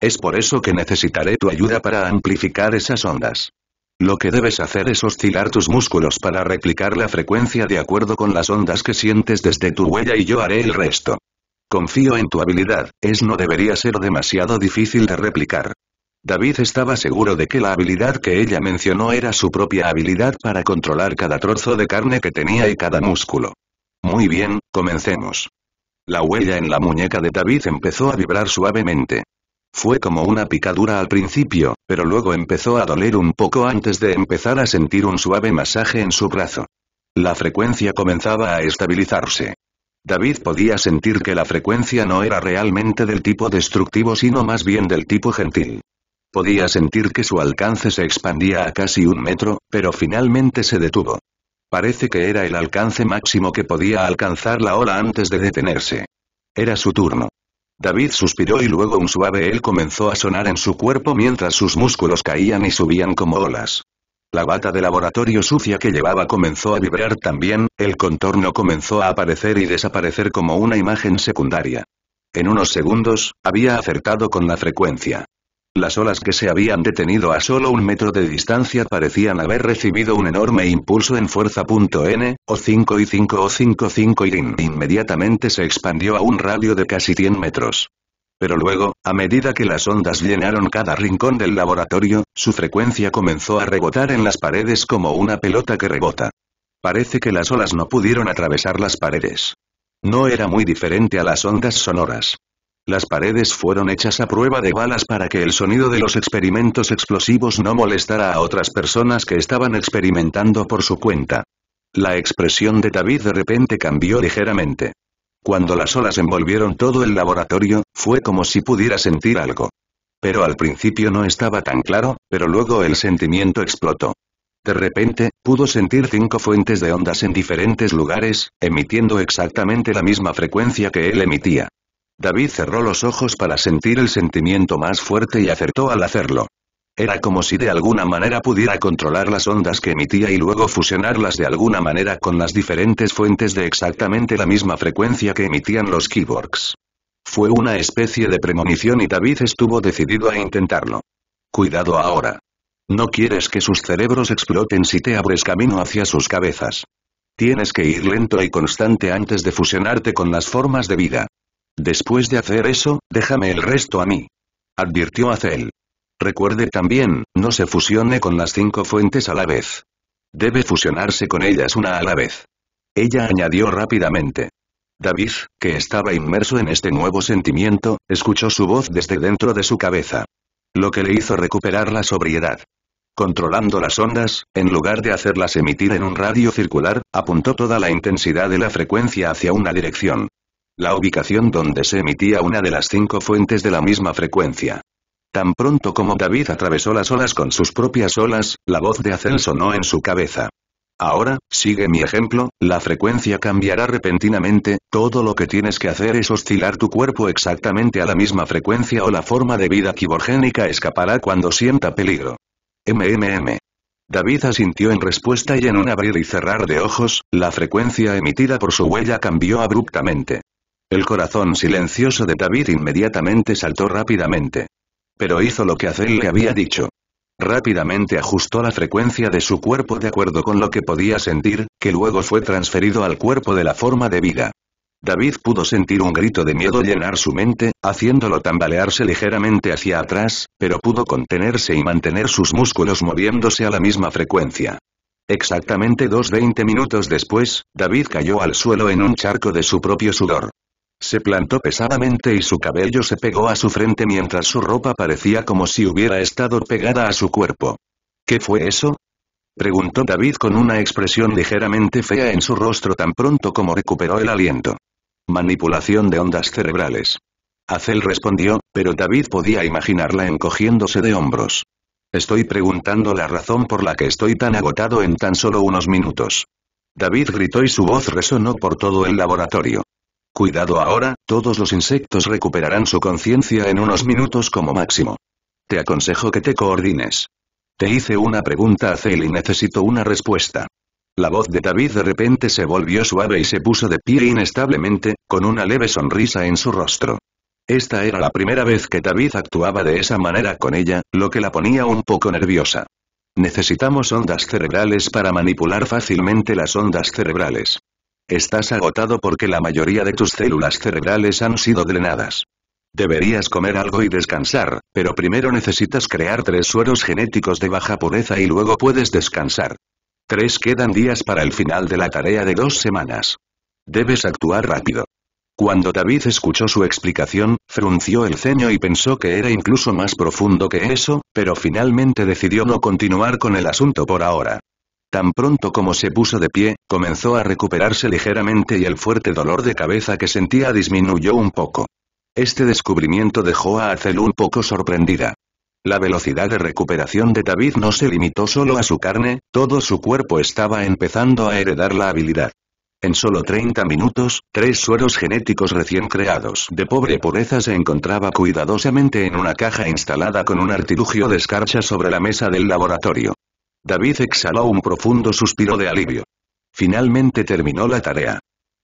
Es por eso que necesitaré tu ayuda para amplificar esas ondas. Lo que debes hacer es oscilar tus músculos para replicar la frecuencia de acuerdo con las ondas que sientes desde tu huella y yo haré el resto. Confío en tu habilidad, es no debería ser demasiado difícil de replicar. David estaba seguro de que la habilidad que ella mencionó era su propia habilidad para controlar cada trozo de carne que tenía y cada músculo. Muy bien, comencemos. La huella en la muñeca de David empezó a vibrar suavemente. Fue como una picadura al principio, pero luego empezó a doler un poco antes de empezar a sentir un suave masaje en su brazo. La frecuencia comenzaba a estabilizarse. David podía sentir que la frecuencia no era realmente del tipo destructivo sino más bien del tipo gentil. Podía sentir que su alcance se expandía a casi un metro, pero finalmente se detuvo. Parece que era el alcance máximo que podía alcanzar la ola antes de detenerse. Era su turno. David suspiró y luego un suave él comenzó a sonar en su cuerpo mientras sus músculos caían y subían como olas. La bata de laboratorio sucia que llevaba comenzó a vibrar también, el contorno comenzó a aparecer y desaparecer como una imagen secundaria. En unos segundos, había acertado con la frecuencia. Las olas que se habían detenido a solo un metro de distancia parecían haber recibido un enorme impulso en n o 5 y 5 o 5 5 y inmediatamente se expandió a un radio de casi 100 metros. Pero luego, a medida que las ondas llenaron cada rincón del laboratorio, su frecuencia comenzó a rebotar en las paredes como una pelota que rebota. Parece que las olas no pudieron atravesar las paredes. No era muy diferente a las ondas sonoras. Las paredes fueron hechas a prueba de balas para que el sonido de los experimentos explosivos no molestara a otras personas que estaban experimentando por su cuenta. La expresión de David de repente cambió ligeramente. Cuando las olas envolvieron todo el laboratorio, fue como si pudiera sentir algo. Pero al principio no estaba tan claro, pero luego el sentimiento explotó. De repente, pudo sentir cinco fuentes de ondas en diferentes lugares, emitiendo exactamente la misma frecuencia que él emitía. David cerró los ojos para sentir el sentimiento más fuerte y acertó al hacerlo. Era como si de alguna manera pudiera controlar las ondas que emitía y luego fusionarlas de alguna manera con las diferentes fuentes de exactamente la misma frecuencia que emitían los keyboards. Fue una especie de premonición y David estuvo decidido a intentarlo. Cuidado ahora. No quieres que sus cerebros exploten si te abres camino hacia sus cabezas. Tienes que ir lento y constante antes de fusionarte con las formas de vida. Después de hacer eso, déjame el resto a mí. Advirtió Azel. Recuerde también, no se fusione con las cinco fuentes a la vez. Debe fusionarse con ellas una a la vez. Ella añadió rápidamente. David, que estaba inmerso en este nuevo sentimiento, escuchó su voz desde dentro de su cabeza. Lo que le hizo recuperar la sobriedad. Controlando las ondas, en lugar de hacerlas emitir en un radio circular, apuntó toda la intensidad de la frecuencia hacia una dirección. La ubicación donde se emitía una de las cinco fuentes de la misma frecuencia. Tan pronto como David atravesó las olas con sus propias olas, la voz de Acel sonó en su cabeza. Ahora, sigue mi ejemplo, la frecuencia cambiará repentinamente, todo lo que tienes que hacer es oscilar tu cuerpo exactamente a la misma frecuencia o la forma de vida quiborgénica escapará cuando sienta peligro. MMM. David asintió en respuesta y en un abrir y cerrar de ojos, la frecuencia emitida por su huella cambió abruptamente. El corazón silencioso de David inmediatamente saltó rápidamente pero hizo lo que Azel le había dicho. Rápidamente ajustó la frecuencia de su cuerpo de acuerdo con lo que podía sentir, que luego fue transferido al cuerpo de la forma de vida. David pudo sentir un grito de miedo llenar su mente, haciéndolo tambalearse ligeramente hacia atrás, pero pudo contenerse y mantener sus músculos moviéndose a la misma frecuencia. Exactamente dos veinte minutos después, David cayó al suelo en un charco de su propio sudor. Se plantó pesadamente y su cabello se pegó a su frente mientras su ropa parecía como si hubiera estado pegada a su cuerpo. ¿Qué fue eso? Preguntó David con una expresión ligeramente fea en su rostro tan pronto como recuperó el aliento. Manipulación de ondas cerebrales. Acel respondió, pero David podía imaginarla encogiéndose de hombros. Estoy preguntando la razón por la que estoy tan agotado en tan solo unos minutos. David gritó y su voz resonó por todo el laboratorio. Cuidado ahora, todos los insectos recuperarán su conciencia en unos minutos como máximo. Te aconsejo que te coordines. Te hice una pregunta a Cell y necesito una respuesta. La voz de David de repente se volvió suave y se puso de pie inestablemente, con una leve sonrisa en su rostro. Esta era la primera vez que David actuaba de esa manera con ella, lo que la ponía un poco nerviosa. Necesitamos ondas cerebrales para manipular fácilmente las ondas cerebrales. Estás agotado porque la mayoría de tus células cerebrales han sido drenadas. Deberías comer algo y descansar, pero primero necesitas crear tres sueros genéticos de baja pureza y luego puedes descansar. Tres quedan días para el final de la tarea de dos semanas. Debes actuar rápido. Cuando David escuchó su explicación, frunció el ceño y pensó que era incluso más profundo que eso, pero finalmente decidió no continuar con el asunto por ahora. Tan pronto como se puso de pie, comenzó a recuperarse ligeramente y el fuerte dolor de cabeza que sentía disminuyó un poco. Este descubrimiento dejó a Azel un poco sorprendida. La velocidad de recuperación de David no se limitó solo a su carne, todo su cuerpo estaba empezando a heredar la habilidad. En solo 30 minutos, tres sueros genéticos recién creados de pobre pureza se encontraba cuidadosamente en una caja instalada con un artilugio de escarcha sobre la mesa del laboratorio. David exhaló un profundo suspiro de alivio. Finalmente terminó la tarea.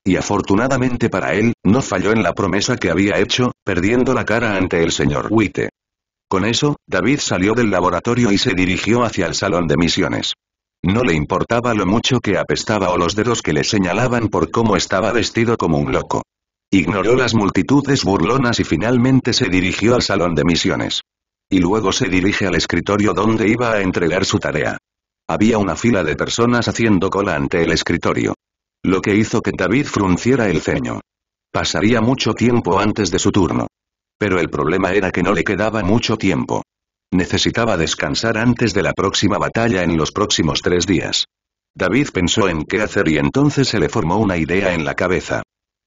Y afortunadamente para él, no falló en la promesa que había hecho, perdiendo la cara ante el señor Witte. Con eso, David salió del laboratorio y se dirigió hacia el salón de misiones. No le importaba lo mucho que apestaba o los dedos que le señalaban por cómo estaba vestido como un loco. Ignoró las multitudes burlonas y finalmente se dirigió al salón de misiones y luego se dirige al escritorio donde iba a entregar su tarea. Había una fila de personas haciendo cola ante el escritorio. Lo que hizo que David frunciera el ceño. Pasaría mucho tiempo antes de su turno. Pero el problema era que no le quedaba mucho tiempo. Necesitaba descansar antes de la próxima batalla en los próximos tres días. David pensó en qué hacer y entonces se le formó una idea en la cabeza.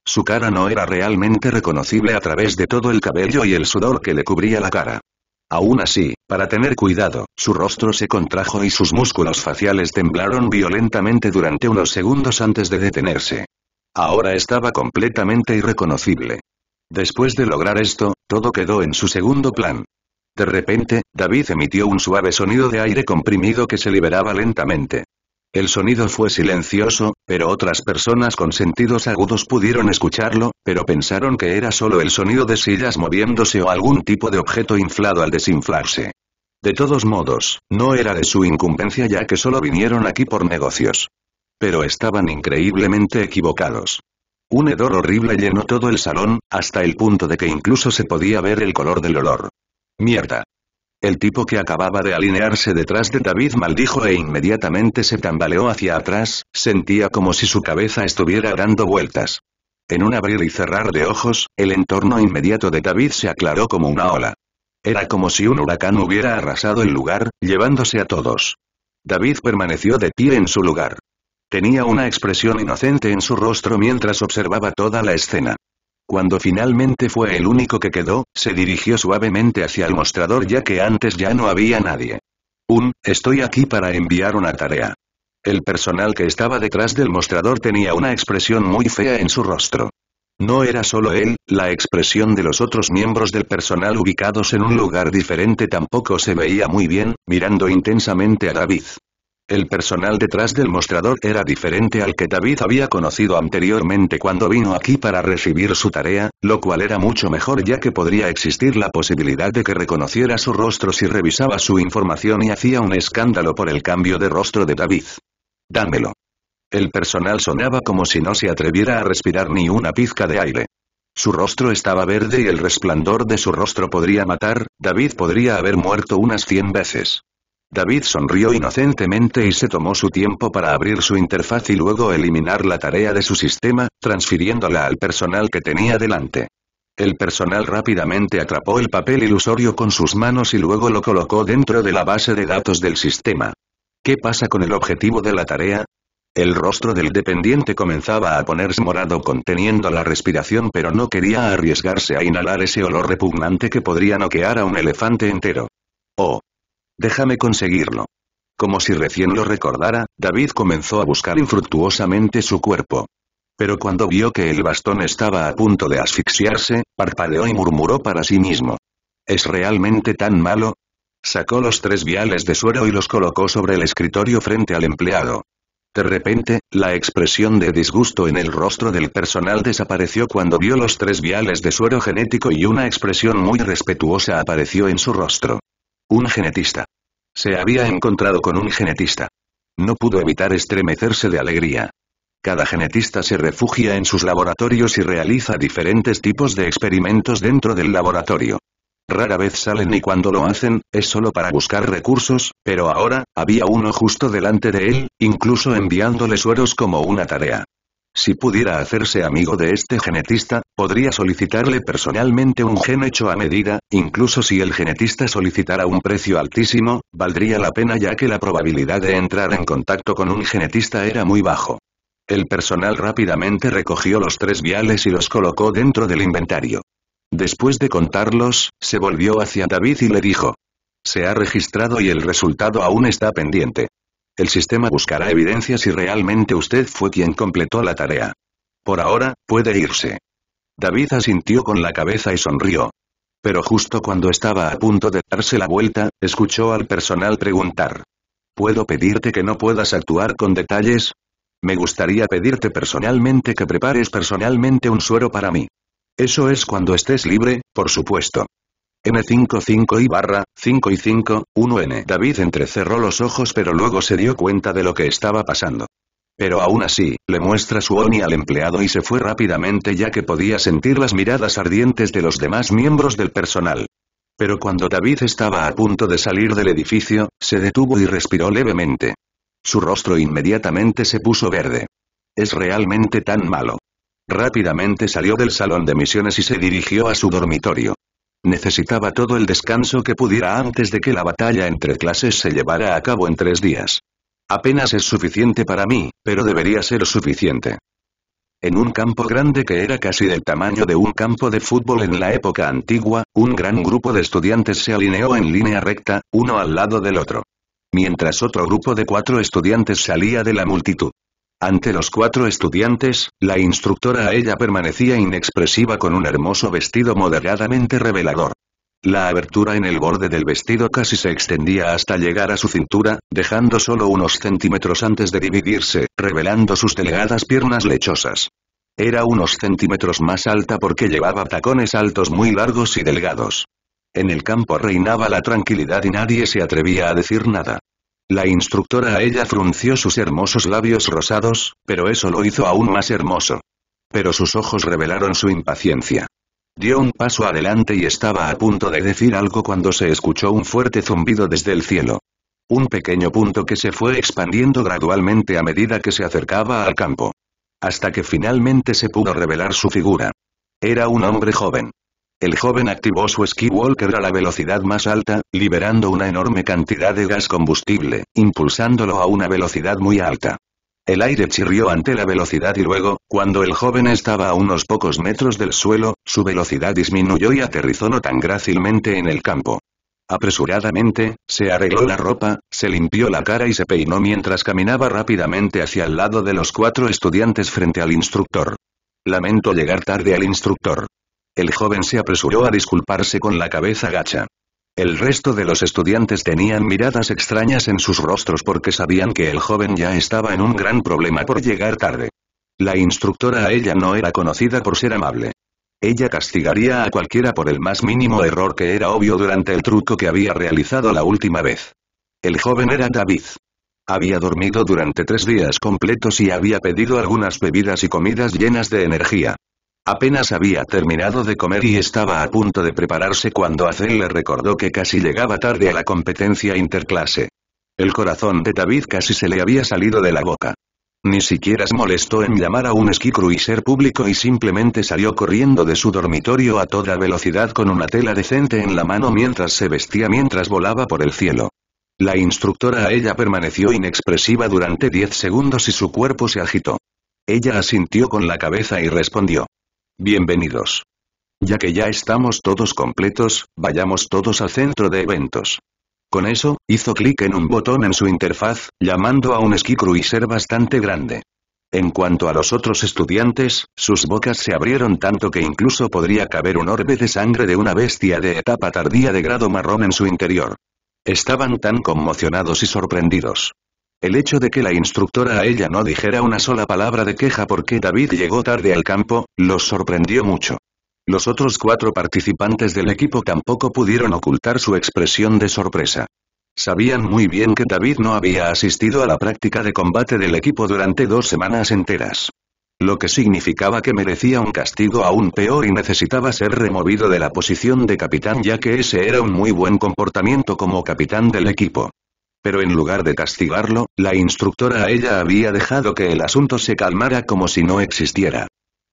Su cara no era realmente reconocible a través de todo el cabello y el sudor que le cubría la cara. Aún así, para tener cuidado, su rostro se contrajo y sus músculos faciales temblaron violentamente durante unos segundos antes de detenerse. Ahora estaba completamente irreconocible. Después de lograr esto, todo quedó en su segundo plan. De repente, David emitió un suave sonido de aire comprimido que se liberaba lentamente. El sonido fue silencioso, pero otras personas con sentidos agudos pudieron escucharlo, pero pensaron que era solo el sonido de sillas moviéndose o algún tipo de objeto inflado al desinflarse. De todos modos, no era de su incumbencia ya que solo vinieron aquí por negocios. Pero estaban increíblemente equivocados. Un hedor horrible llenó todo el salón, hasta el punto de que incluso se podía ver el color del olor. Mierda. El tipo que acababa de alinearse detrás de David maldijo e inmediatamente se tambaleó hacia atrás, sentía como si su cabeza estuviera dando vueltas. En un abrir y cerrar de ojos, el entorno inmediato de David se aclaró como una ola. Era como si un huracán hubiera arrasado el lugar, llevándose a todos. David permaneció de pie en su lugar. Tenía una expresión inocente en su rostro mientras observaba toda la escena. Cuando finalmente fue el único que quedó, se dirigió suavemente hacia el mostrador ya que antes ya no había nadie. Un, estoy aquí para enviar una tarea. El personal que estaba detrás del mostrador tenía una expresión muy fea en su rostro. No era solo él, la expresión de los otros miembros del personal ubicados en un lugar diferente tampoco se veía muy bien, mirando intensamente a David. El personal detrás del mostrador era diferente al que David había conocido anteriormente cuando vino aquí para recibir su tarea, lo cual era mucho mejor ya que podría existir la posibilidad de que reconociera su rostro si revisaba su información y hacía un escándalo por el cambio de rostro de David. Dámelo. El personal sonaba como si no se atreviera a respirar ni una pizca de aire. Su rostro estaba verde y el resplandor de su rostro podría matar, David podría haber muerto unas cien veces. David sonrió inocentemente y se tomó su tiempo para abrir su interfaz y luego eliminar la tarea de su sistema, transfiriéndola al personal que tenía delante. El personal rápidamente atrapó el papel ilusorio con sus manos y luego lo colocó dentro de la base de datos del sistema. ¿Qué pasa con el objetivo de la tarea? El rostro del dependiente comenzaba a ponerse morado conteniendo la respiración pero no quería arriesgarse a inhalar ese olor repugnante que podría noquear a un elefante entero. Oh, Déjame conseguirlo. Como si recién lo recordara, David comenzó a buscar infructuosamente su cuerpo. Pero cuando vio que el bastón estaba a punto de asfixiarse, parpadeó y murmuró para sí mismo. ¿Es realmente tan malo? Sacó los tres viales de suero y los colocó sobre el escritorio frente al empleado. De repente, la expresión de disgusto en el rostro del personal desapareció cuando vio los tres viales de suero genético y una expresión muy respetuosa apareció en su rostro. Un genetista. Se había encontrado con un genetista. No pudo evitar estremecerse de alegría. Cada genetista se refugia en sus laboratorios y realiza diferentes tipos de experimentos dentro del laboratorio. Rara vez salen y cuando lo hacen, es solo para buscar recursos, pero ahora, había uno justo delante de él, incluso enviándole sueros como una tarea. Si pudiera hacerse amigo de este genetista, podría solicitarle personalmente un gen hecho a medida, incluso si el genetista solicitara un precio altísimo, valdría la pena ya que la probabilidad de entrar en contacto con un genetista era muy bajo. El personal rápidamente recogió los tres viales y los colocó dentro del inventario. Después de contarlos, se volvió hacia David y le dijo. Se ha registrado y el resultado aún está pendiente el sistema buscará evidencia si realmente usted fue quien completó la tarea. Por ahora, puede irse. David asintió con la cabeza y sonrió. Pero justo cuando estaba a punto de darse la vuelta, escuchó al personal preguntar. ¿Puedo pedirte que no puedas actuar con detalles? Me gustaría pedirte personalmente que prepares personalmente un suero para mí. Eso es cuando estés libre, por supuesto. M55 y barra, 5 y 5, 1N. David entrecerró los ojos pero luego se dio cuenta de lo que estaba pasando. Pero aún así, le muestra su ONI al empleado y se fue rápidamente ya que podía sentir las miradas ardientes de los demás miembros del personal. Pero cuando David estaba a punto de salir del edificio, se detuvo y respiró levemente. Su rostro inmediatamente se puso verde. Es realmente tan malo. Rápidamente salió del salón de misiones y se dirigió a su dormitorio. Necesitaba todo el descanso que pudiera antes de que la batalla entre clases se llevara a cabo en tres días. Apenas es suficiente para mí, pero debería ser suficiente. En un campo grande que era casi del tamaño de un campo de fútbol en la época antigua, un gran grupo de estudiantes se alineó en línea recta, uno al lado del otro. Mientras otro grupo de cuatro estudiantes salía de la multitud. Ante los cuatro estudiantes, la instructora a ella permanecía inexpresiva con un hermoso vestido moderadamente revelador. La abertura en el borde del vestido casi se extendía hasta llegar a su cintura, dejando solo unos centímetros antes de dividirse, revelando sus delgadas piernas lechosas. Era unos centímetros más alta porque llevaba tacones altos muy largos y delgados. En el campo reinaba la tranquilidad y nadie se atrevía a decir nada. La instructora a ella frunció sus hermosos labios rosados, pero eso lo hizo aún más hermoso. Pero sus ojos revelaron su impaciencia. Dio un paso adelante y estaba a punto de decir algo cuando se escuchó un fuerte zumbido desde el cielo. Un pequeño punto que se fue expandiendo gradualmente a medida que se acercaba al campo. Hasta que finalmente se pudo revelar su figura. Era un hombre joven. El joven activó su ski a la velocidad más alta, liberando una enorme cantidad de gas combustible, impulsándolo a una velocidad muy alta. El aire chirrió ante la velocidad y luego, cuando el joven estaba a unos pocos metros del suelo, su velocidad disminuyó y aterrizó no tan grácilmente en el campo. Apresuradamente, se arregló la ropa, se limpió la cara y se peinó mientras caminaba rápidamente hacia el lado de los cuatro estudiantes frente al instructor. Lamento llegar tarde al instructor. El joven se apresuró a disculparse con la cabeza gacha. El resto de los estudiantes tenían miradas extrañas en sus rostros porque sabían que el joven ya estaba en un gran problema por llegar tarde. La instructora a ella no era conocida por ser amable. Ella castigaría a cualquiera por el más mínimo error que era obvio durante el truco que había realizado la última vez. El joven era David. Había dormido durante tres días completos y había pedido algunas bebidas y comidas llenas de energía. Apenas había terminado de comer y estaba a punto de prepararse cuando Azel le recordó que casi llegaba tarde a la competencia interclase. El corazón de David casi se le había salido de la boca. Ni siquiera se molestó en llamar a un y ser público y simplemente salió corriendo de su dormitorio a toda velocidad con una tela decente en la mano mientras se vestía mientras volaba por el cielo. La instructora a ella permaneció inexpresiva durante 10 segundos y su cuerpo se agitó. Ella asintió con la cabeza y respondió. Bienvenidos. Ya que ya estamos todos completos, vayamos todos al centro de eventos. Con eso, hizo clic en un botón en su interfaz, llamando a un ski cruiser bastante grande. En cuanto a los otros estudiantes, sus bocas se abrieron tanto que incluso podría caber un orbe de sangre de una bestia de etapa tardía de grado marrón en su interior. Estaban tan conmocionados y sorprendidos. El hecho de que la instructora a ella no dijera una sola palabra de queja porque David llegó tarde al campo, los sorprendió mucho. Los otros cuatro participantes del equipo tampoco pudieron ocultar su expresión de sorpresa. Sabían muy bien que David no había asistido a la práctica de combate del equipo durante dos semanas enteras. Lo que significaba que merecía un castigo aún peor y necesitaba ser removido de la posición de capitán ya que ese era un muy buen comportamiento como capitán del equipo. Pero en lugar de castigarlo, la instructora a ella había dejado que el asunto se calmara como si no existiera.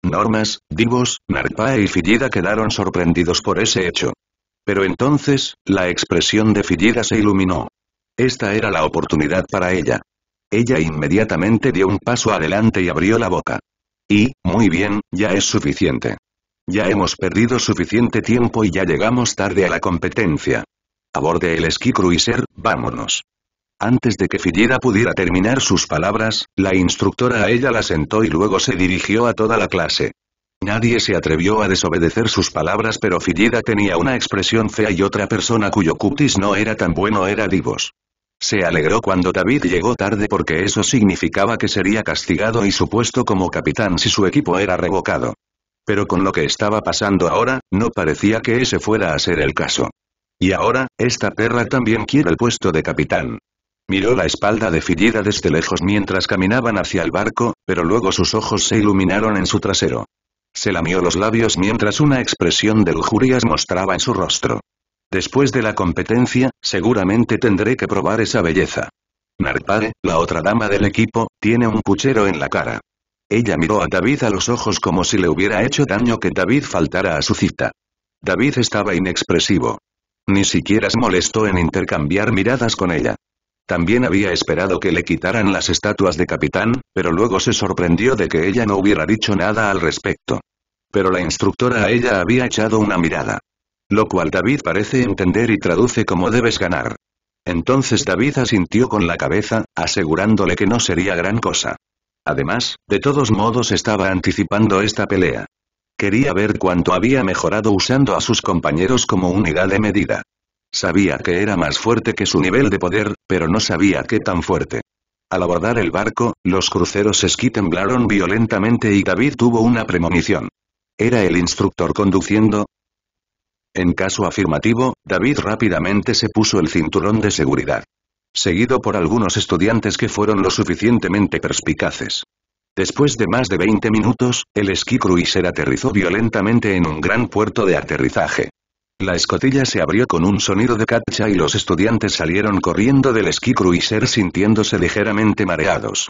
Normas, Divos, Narpa y Fillida quedaron sorprendidos por ese hecho. Pero entonces, la expresión de Fillida se iluminó. Esta era la oportunidad para ella. Ella inmediatamente dio un paso adelante y abrió la boca. Y, muy bien, ya es suficiente. Ya hemos perdido suficiente tiempo y ya llegamos tarde a la competencia. A bordo el esquí cruiser, vámonos. Antes de que Fillida pudiera terminar sus palabras, la instructora a ella la sentó y luego se dirigió a toda la clase. Nadie se atrevió a desobedecer sus palabras pero Fillida tenía una expresión fea y otra persona cuyo cutis no era tan bueno era Divos. Se alegró cuando David llegó tarde porque eso significaba que sería castigado y su puesto como capitán si su equipo era revocado. Pero con lo que estaba pasando ahora, no parecía que ese fuera a ser el caso. Y ahora, esta perra también quiere el puesto de capitán. Miró la espalda de Fillida desde lejos mientras caminaban hacia el barco, pero luego sus ojos se iluminaron en su trasero. Se lamió los labios mientras una expresión de lujurias mostraba en su rostro. Después de la competencia, seguramente tendré que probar esa belleza. Narpare, la otra dama del equipo, tiene un puchero en la cara. Ella miró a David a los ojos como si le hubiera hecho daño que David faltara a su cita. David estaba inexpresivo. Ni siquiera se molestó en intercambiar miradas con ella. También había esperado que le quitaran las estatuas de capitán, pero luego se sorprendió de que ella no hubiera dicho nada al respecto. Pero la instructora a ella había echado una mirada. Lo cual David parece entender y traduce como debes ganar. Entonces David asintió con la cabeza, asegurándole que no sería gran cosa. Además, de todos modos estaba anticipando esta pelea. Quería ver cuánto había mejorado usando a sus compañeros como unidad de medida. Sabía que era más fuerte que su nivel de poder, pero no sabía qué tan fuerte. Al abordar el barco, los cruceros esquí temblaron violentamente y David tuvo una premonición. ¿Era el instructor conduciendo? En caso afirmativo, David rápidamente se puso el cinturón de seguridad. Seguido por algunos estudiantes que fueron lo suficientemente perspicaces. Después de más de 20 minutos, el esquí cruiser aterrizó violentamente en un gran puerto de aterrizaje. La escotilla se abrió con un sonido de catcha y los estudiantes salieron corriendo del ski cruiser sintiéndose ligeramente mareados.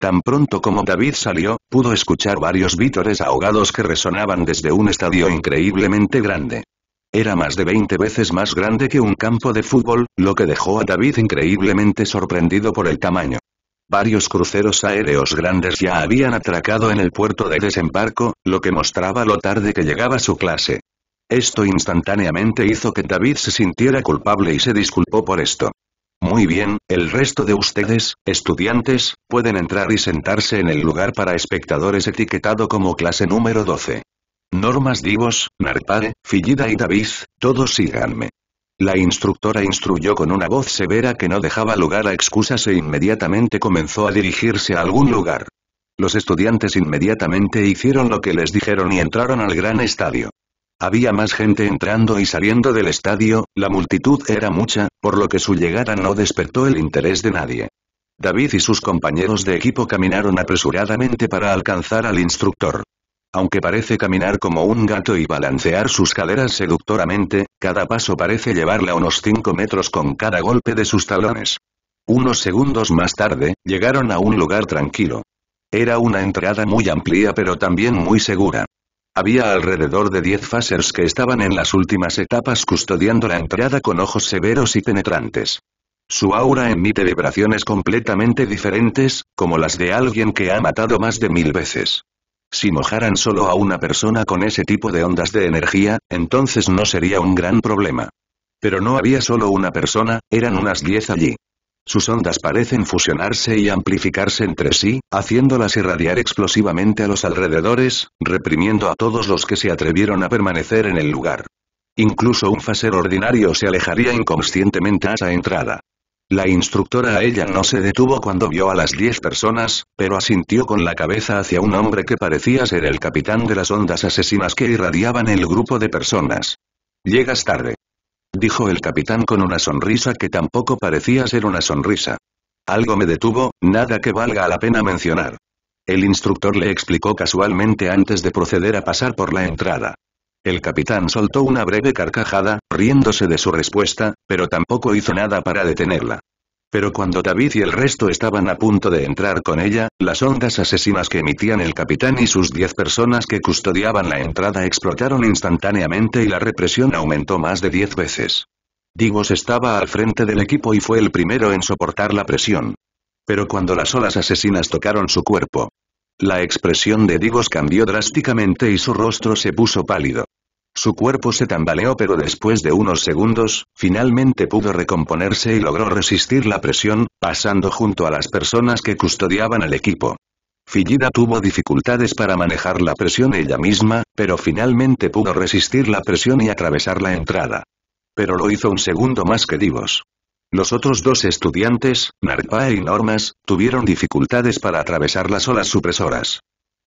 Tan pronto como David salió, pudo escuchar varios vítores ahogados que resonaban desde un estadio increíblemente grande. Era más de 20 veces más grande que un campo de fútbol, lo que dejó a David increíblemente sorprendido por el tamaño. Varios cruceros aéreos grandes ya habían atracado en el puerto de desembarco, lo que mostraba lo tarde que llegaba su clase. Esto instantáneamente hizo que David se sintiera culpable y se disculpó por esto. Muy bien, el resto de ustedes, estudiantes, pueden entrar y sentarse en el lugar para espectadores etiquetado como clase número 12. Normas Divos, Narpare, Fillida y David, todos síganme. La instructora instruyó con una voz severa que no dejaba lugar a excusas e inmediatamente comenzó a dirigirse a algún lugar. Los estudiantes inmediatamente hicieron lo que les dijeron y entraron al gran estadio. Había más gente entrando y saliendo del estadio, la multitud era mucha, por lo que su llegada no despertó el interés de nadie. David y sus compañeros de equipo caminaron apresuradamente para alcanzar al instructor. Aunque parece caminar como un gato y balancear sus caderas seductoramente, cada paso parece llevarla unos 5 metros con cada golpe de sus talones. Unos segundos más tarde, llegaron a un lugar tranquilo. Era una entrada muy amplia pero también muy segura. Había alrededor de diez fasers que estaban en las últimas etapas custodiando la entrada con ojos severos y penetrantes. Su aura emite vibraciones completamente diferentes, como las de alguien que ha matado más de mil veces. Si mojaran solo a una persona con ese tipo de ondas de energía, entonces no sería un gran problema. Pero no había solo una persona, eran unas diez allí. Sus ondas parecen fusionarse y amplificarse entre sí, haciéndolas irradiar explosivamente a los alrededores, reprimiendo a todos los que se atrevieron a permanecer en el lugar. Incluso un faser ordinario se alejaría inconscientemente a esa entrada. La instructora a ella no se detuvo cuando vio a las diez personas, pero asintió con la cabeza hacia un hombre que parecía ser el capitán de las ondas asesinas que irradiaban el grupo de personas. Llegas tarde dijo el capitán con una sonrisa que tampoco parecía ser una sonrisa. Algo me detuvo, nada que valga la pena mencionar. El instructor le explicó casualmente antes de proceder a pasar por la entrada. El capitán soltó una breve carcajada, riéndose de su respuesta, pero tampoco hizo nada para detenerla. Pero cuando David y el resto estaban a punto de entrar con ella, las ondas asesinas que emitían el capitán y sus diez personas que custodiaban la entrada explotaron instantáneamente y la represión aumentó más de diez veces. Digos estaba al frente del equipo y fue el primero en soportar la presión. Pero cuando las olas asesinas tocaron su cuerpo, la expresión de Digos cambió drásticamente y su rostro se puso pálido. Su cuerpo se tambaleó pero después de unos segundos, finalmente pudo recomponerse y logró resistir la presión, pasando junto a las personas que custodiaban al equipo. Fillida tuvo dificultades para manejar la presión ella misma, pero finalmente pudo resistir la presión y atravesar la entrada. Pero lo hizo un segundo más que Divos. Los otros dos estudiantes, Narpae y Normas, tuvieron dificultades para atravesar las olas supresoras.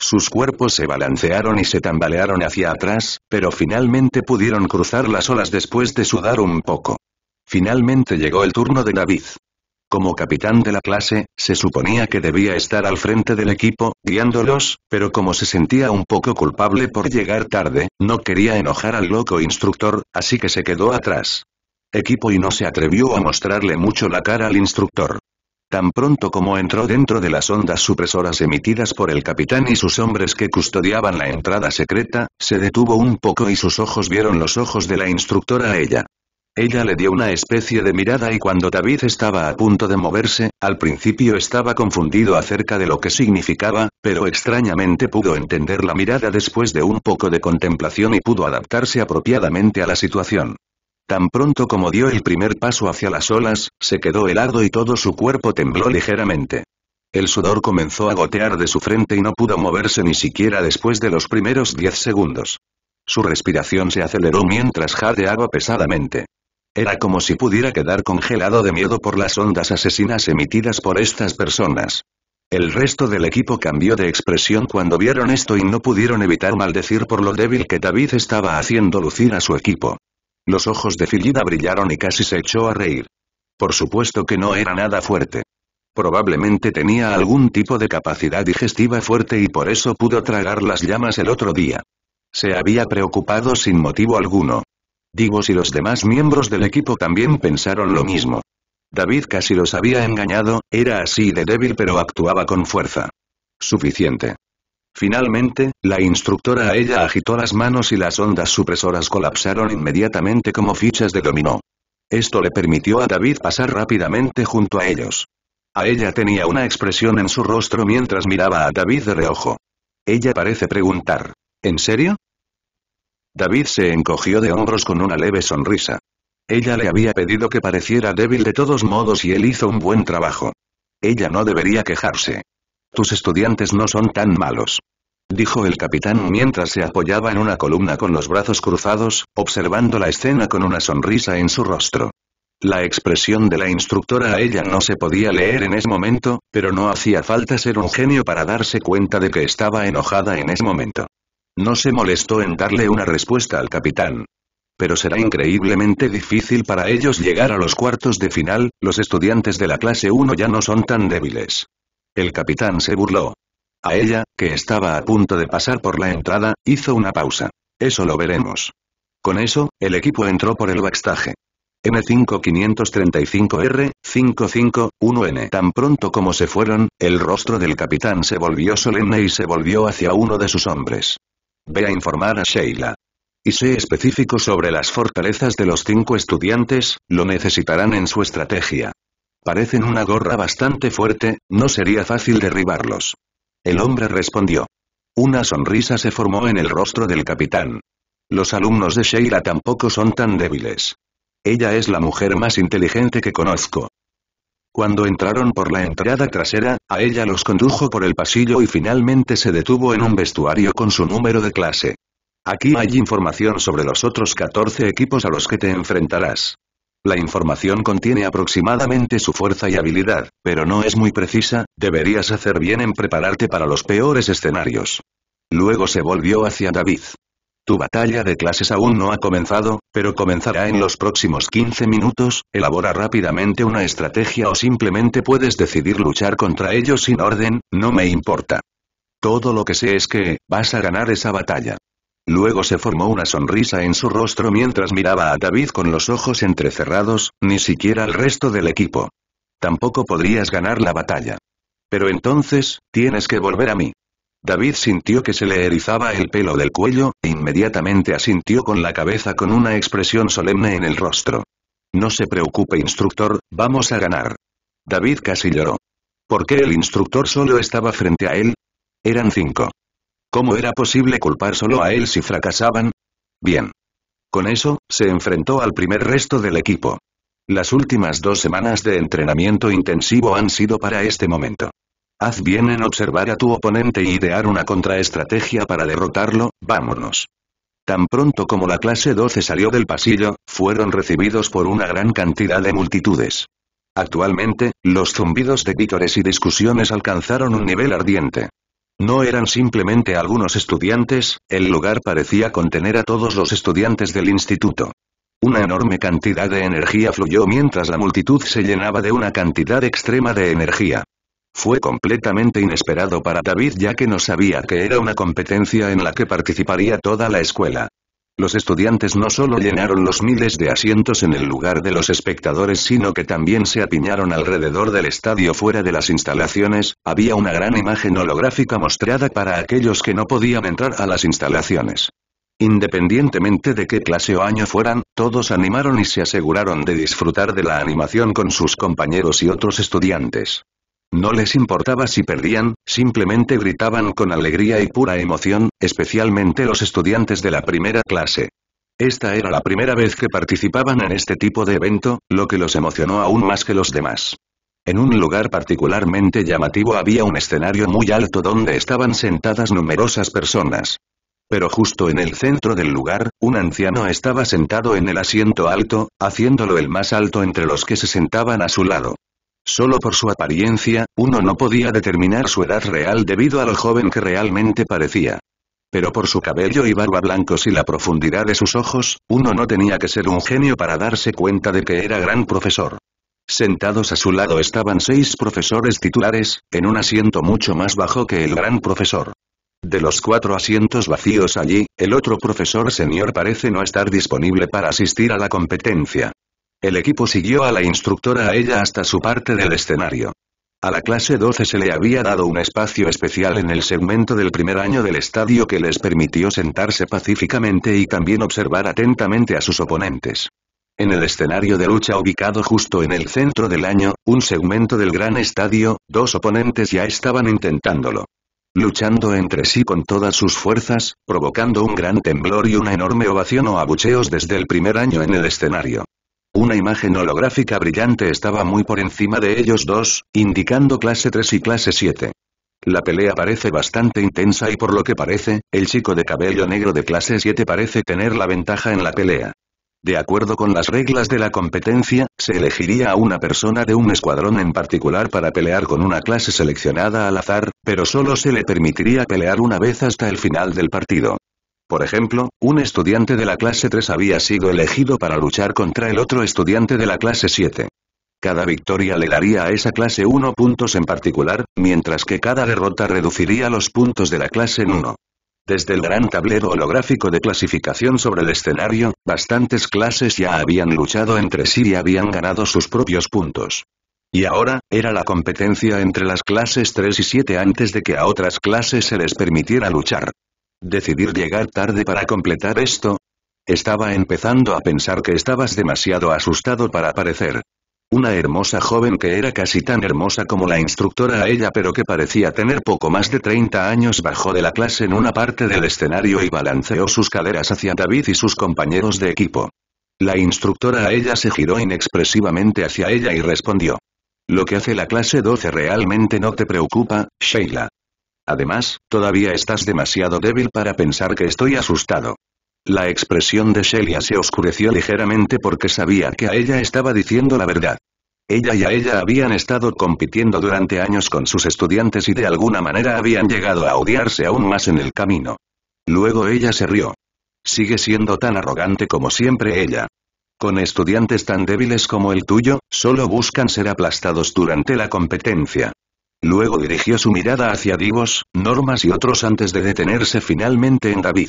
Sus cuerpos se balancearon y se tambalearon hacia atrás, pero finalmente pudieron cruzar las olas después de sudar un poco. Finalmente llegó el turno de David. Como capitán de la clase, se suponía que debía estar al frente del equipo, guiándolos, pero como se sentía un poco culpable por llegar tarde, no quería enojar al loco instructor, así que se quedó atrás. Equipo y no se atrevió a mostrarle mucho la cara al instructor. Tan pronto como entró dentro de las ondas supresoras emitidas por el capitán y sus hombres que custodiaban la entrada secreta, se detuvo un poco y sus ojos vieron los ojos de la instructora a ella. Ella le dio una especie de mirada y cuando David estaba a punto de moverse, al principio estaba confundido acerca de lo que significaba, pero extrañamente pudo entender la mirada después de un poco de contemplación y pudo adaptarse apropiadamente a la situación. Tan pronto como dio el primer paso hacia las olas, se quedó helado y todo su cuerpo tembló ligeramente. El sudor comenzó a gotear de su frente y no pudo moverse ni siquiera después de los primeros diez segundos. Su respiración se aceleró mientras jadeaba pesadamente. Era como si pudiera quedar congelado de miedo por las ondas asesinas emitidas por estas personas. El resto del equipo cambió de expresión cuando vieron esto y no pudieron evitar maldecir por lo débil que David estaba haciendo lucir a su equipo. Los ojos de Fillida brillaron y casi se echó a reír. Por supuesto que no era nada fuerte. Probablemente tenía algún tipo de capacidad digestiva fuerte y por eso pudo tragar las llamas el otro día. Se había preocupado sin motivo alguno. Digo si los demás miembros del equipo también pensaron lo mismo. David casi los había engañado, era así de débil pero actuaba con fuerza. Suficiente. Finalmente, la instructora a ella agitó las manos y las ondas supresoras colapsaron inmediatamente como fichas de dominó. Esto le permitió a David pasar rápidamente junto a ellos. A ella tenía una expresión en su rostro mientras miraba a David de reojo. Ella parece preguntar, ¿en serio? David se encogió de hombros con una leve sonrisa. Ella le había pedido que pareciera débil de todos modos y él hizo un buen trabajo. Ella no debería quejarse. Tus estudiantes no son tan malos. Dijo el capitán mientras se apoyaba en una columna con los brazos cruzados, observando la escena con una sonrisa en su rostro. La expresión de la instructora a ella no se podía leer en ese momento, pero no hacía falta ser un genio para darse cuenta de que estaba enojada en ese momento. No se molestó en darle una respuesta al capitán. Pero será increíblemente difícil para ellos llegar a los cuartos de final, los estudiantes de la clase 1 ya no son tan débiles. El capitán se burló. A ella, que estaba a punto de pasar por la entrada, hizo una pausa. Eso lo veremos. Con eso, el equipo entró por el backstage. m 535 r 551 n Tan pronto como se fueron, el rostro del capitán se volvió solemne y se volvió hacia uno de sus hombres. Ve a informar a Sheila. Y sé específico sobre las fortalezas de los cinco estudiantes, lo necesitarán en su estrategia. Parecen una gorra bastante fuerte, no sería fácil derribarlos. El hombre respondió. Una sonrisa se formó en el rostro del capitán. Los alumnos de Sheila tampoco son tan débiles. Ella es la mujer más inteligente que conozco. Cuando entraron por la entrada trasera, a ella los condujo por el pasillo y finalmente se detuvo en un vestuario con su número de clase. Aquí hay información sobre los otros 14 equipos a los que te enfrentarás. La información contiene aproximadamente su fuerza y habilidad, pero no es muy precisa, deberías hacer bien en prepararte para los peores escenarios. Luego se volvió hacia David. Tu batalla de clases aún no ha comenzado, pero comenzará en los próximos 15 minutos, elabora rápidamente una estrategia o simplemente puedes decidir luchar contra ellos sin orden, no me importa. Todo lo que sé es que, vas a ganar esa batalla. Luego se formó una sonrisa en su rostro mientras miraba a David con los ojos entrecerrados, ni siquiera al resto del equipo. Tampoco podrías ganar la batalla. Pero entonces, tienes que volver a mí. David sintió que se le erizaba el pelo del cuello, e inmediatamente asintió con la cabeza con una expresión solemne en el rostro. No se preocupe instructor, vamos a ganar. David casi lloró. ¿Por qué el instructor solo estaba frente a él? Eran cinco. ¿Cómo era posible culpar solo a él si fracasaban? Bien. Con eso, se enfrentó al primer resto del equipo. Las últimas dos semanas de entrenamiento intensivo han sido para este momento. Haz bien en observar a tu oponente y idear una contraestrategia para derrotarlo, vámonos. Tan pronto como la clase 12 salió del pasillo, fueron recibidos por una gran cantidad de multitudes. Actualmente, los zumbidos de vítores y discusiones alcanzaron un nivel ardiente. No eran simplemente algunos estudiantes, el lugar parecía contener a todos los estudiantes del instituto. Una enorme cantidad de energía fluyó mientras la multitud se llenaba de una cantidad extrema de energía. Fue completamente inesperado para David ya que no sabía que era una competencia en la que participaría toda la escuela. Los estudiantes no solo llenaron los miles de asientos en el lugar de los espectadores sino que también se apiñaron alrededor del estadio fuera de las instalaciones, había una gran imagen holográfica mostrada para aquellos que no podían entrar a las instalaciones. Independientemente de qué clase o año fueran, todos animaron y se aseguraron de disfrutar de la animación con sus compañeros y otros estudiantes. No les importaba si perdían, simplemente gritaban con alegría y pura emoción, especialmente los estudiantes de la primera clase. Esta era la primera vez que participaban en este tipo de evento, lo que los emocionó aún más que los demás. En un lugar particularmente llamativo había un escenario muy alto donde estaban sentadas numerosas personas. Pero justo en el centro del lugar, un anciano estaba sentado en el asiento alto, haciéndolo el más alto entre los que se sentaban a su lado. Solo por su apariencia, uno no podía determinar su edad real debido a lo joven que realmente parecía. Pero por su cabello y barba blancos y la profundidad de sus ojos, uno no tenía que ser un genio para darse cuenta de que era gran profesor. Sentados a su lado estaban seis profesores titulares, en un asiento mucho más bajo que el gran profesor. De los cuatro asientos vacíos allí, el otro profesor señor parece no estar disponible para asistir a la competencia. El equipo siguió a la instructora a ella hasta su parte del escenario. A la clase 12 se le había dado un espacio especial en el segmento del primer año del estadio que les permitió sentarse pacíficamente y también observar atentamente a sus oponentes. En el escenario de lucha ubicado justo en el centro del año, un segmento del gran estadio, dos oponentes ya estaban intentándolo. Luchando entre sí con todas sus fuerzas, provocando un gran temblor y una enorme ovación o abucheos desde el primer año en el escenario. Una imagen holográfica brillante estaba muy por encima de ellos dos, indicando clase 3 y clase 7. La pelea parece bastante intensa y por lo que parece, el chico de cabello negro de clase 7 parece tener la ventaja en la pelea. De acuerdo con las reglas de la competencia, se elegiría a una persona de un escuadrón en particular para pelear con una clase seleccionada al azar, pero solo se le permitiría pelear una vez hasta el final del partido. Por ejemplo, un estudiante de la clase 3 había sido elegido para luchar contra el otro estudiante de la clase 7. Cada victoria le daría a esa clase 1 puntos en particular, mientras que cada derrota reduciría los puntos de la clase en 1. Desde el gran tablero holográfico de clasificación sobre el escenario, bastantes clases ya habían luchado entre sí y habían ganado sus propios puntos. Y ahora, era la competencia entre las clases 3 y 7 antes de que a otras clases se les permitiera luchar decidir llegar tarde para completar esto? Estaba empezando a pensar que estabas demasiado asustado para aparecer. Una hermosa joven que era casi tan hermosa como la instructora a ella pero que parecía tener poco más de 30 años bajó de la clase en una parte del escenario y balanceó sus caderas hacia David y sus compañeros de equipo. La instructora a ella se giró inexpresivamente hacia ella y respondió. Lo que hace la clase 12 realmente no te preocupa, Sheila. Además, todavía estás demasiado débil para pensar que estoy asustado. La expresión de Shelia se oscureció ligeramente porque sabía que a ella estaba diciendo la verdad. Ella y a ella habían estado compitiendo durante años con sus estudiantes y de alguna manera habían llegado a odiarse aún más en el camino. Luego ella se rió. Sigue siendo tan arrogante como siempre ella. Con estudiantes tan débiles como el tuyo, solo buscan ser aplastados durante la competencia. Luego dirigió su mirada hacia Divos, Normas y otros antes de detenerse finalmente en David.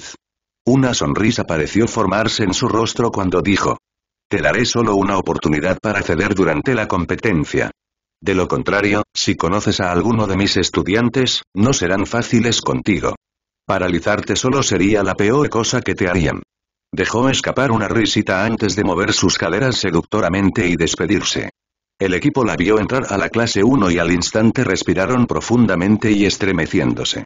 Una sonrisa pareció formarse en su rostro cuando dijo. Te daré solo una oportunidad para ceder durante la competencia. De lo contrario, si conoces a alguno de mis estudiantes, no serán fáciles contigo. Paralizarte solo sería la peor cosa que te harían. Dejó escapar una risita antes de mover sus caderas seductoramente y despedirse. El equipo la vio entrar a la clase 1 y al instante respiraron profundamente y estremeciéndose.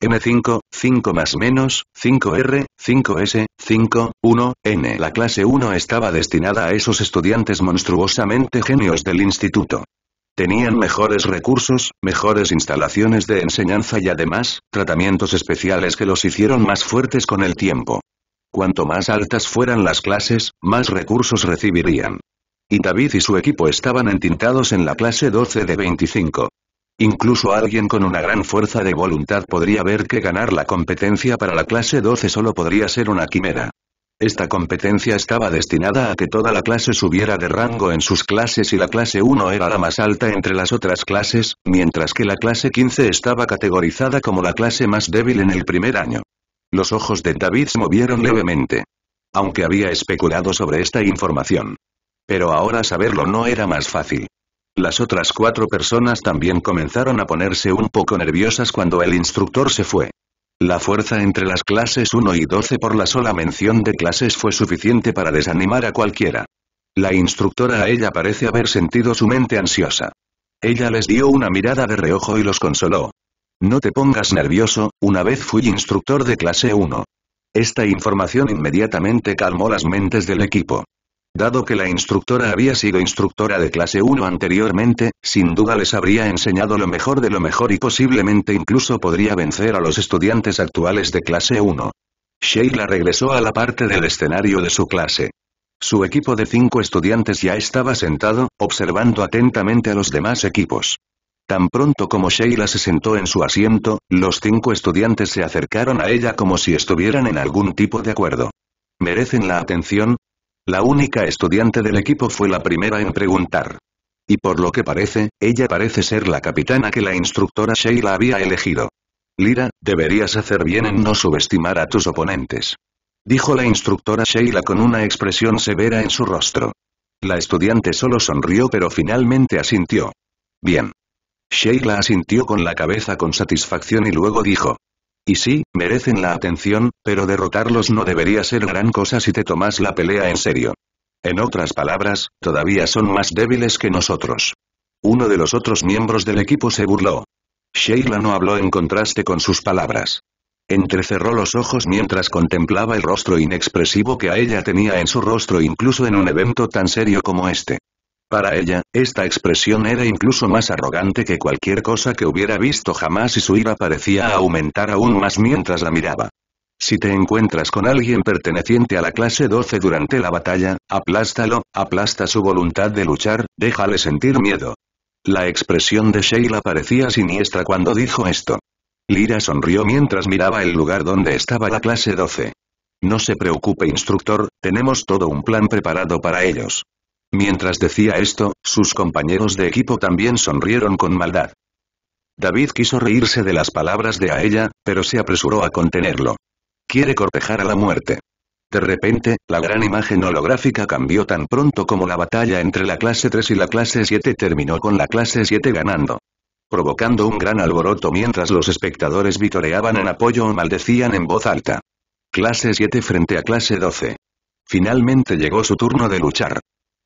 M5, 5 más menos, 5R, 5S, 5, 1, N. La clase 1 estaba destinada a esos estudiantes monstruosamente genios del instituto. Tenían mejores recursos, mejores instalaciones de enseñanza y además, tratamientos especiales que los hicieron más fuertes con el tiempo. Cuanto más altas fueran las clases, más recursos recibirían y David y su equipo estaban entintados en la clase 12 de 25. Incluso alguien con una gran fuerza de voluntad podría ver que ganar la competencia para la clase 12 solo podría ser una quimera. Esta competencia estaba destinada a que toda la clase subiera de rango en sus clases y la clase 1 era la más alta entre las otras clases, mientras que la clase 15 estaba categorizada como la clase más débil en el primer año. Los ojos de David se movieron levemente. Aunque había especulado sobre esta información, pero ahora saberlo no era más fácil. Las otras cuatro personas también comenzaron a ponerse un poco nerviosas cuando el instructor se fue. La fuerza entre las clases 1 y 12 por la sola mención de clases fue suficiente para desanimar a cualquiera. La instructora a ella parece haber sentido su mente ansiosa. Ella les dio una mirada de reojo y los consoló. No te pongas nervioso, una vez fui instructor de clase 1. Esta información inmediatamente calmó las mentes del equipo. Dado que la instructora había sido instructora de clase 1 anteriormente, sin duda les habría enseñado lo mejor de lo mejor y posiblemente incluso podría vencer a los estudiantes actuales de clase 1. Sheila regresó a la parte del escenario de su clase. Su equipo de cinco estudiantes ya estaba sentado, observando atentamente a los demás equipos. Tan pronto como Sheila se sentó en su asiento, los cinco estudiantes se acercaron a ella como si estuvieran en algún tipo de acuerdo. ¿Merecen la atención? La única estudiante del equipo fue la primera en preguntar. Y por lo que parece, ella parece ser la capitana que la instructora Sheila había elegido. Lira, deberías hacer bien en no subestimar a tus oponentes. Dijo la instructora Sheila con una expresión severa en su rostro. La estudiante solo sonrió pero finalmente asintió. Bien. Sheila asintió con la cabeza con satisfacción y luego dijo. Y sí, merecen la atención, pero derrotarlos no debería ser gran cosa si te tomas la pelea en serio. En otras palabras, todavía son más débiles que nosotros. Uno de los otros miembros del equipo se burló. Sheila no habló en contraste con sus palabras. Entrecerró los ojos mientras contemplaba el rostro inexpresivo que a ella tenía en su rostro incluso en un evento tan serio como este. Para ella, esta expresión era incluso más arrogante que cualquier cosa que hubiera visto jamás y su ira parecía aumentar aún más mientras la miraba. Si te encuentras con alguien perteneciente a la clase 12 durante la batalla, aplástalo, aplasta su voluntad de luchar, déjale sentir miedo. La expresión de Sheila parecía siniestra cuando dijo esto. Lira sonrió mientras miraba el lugar donde estaba la clase 12. No se preocupe instructor, tenemos todo un plan preparado para ellos. Mientras decía esto, sus compañeros de equipo también sonrieron con maldad. David quiso reírse de las palabras de Aella, pero se apresuró a contenerlo. Quiere cortejar a la muerte. De repente, la gran imagen holográfica cambió tan pronto como la batalla entre la clase 3 y la clase 7 terminó con la clase 7 ganando. Provocando un gran alboroto mientras los espectadores vitoreaban en apoyo o maldecían en voz alta. Clase 7 frente a clase 12. Finalmente llegó su turno de luchar.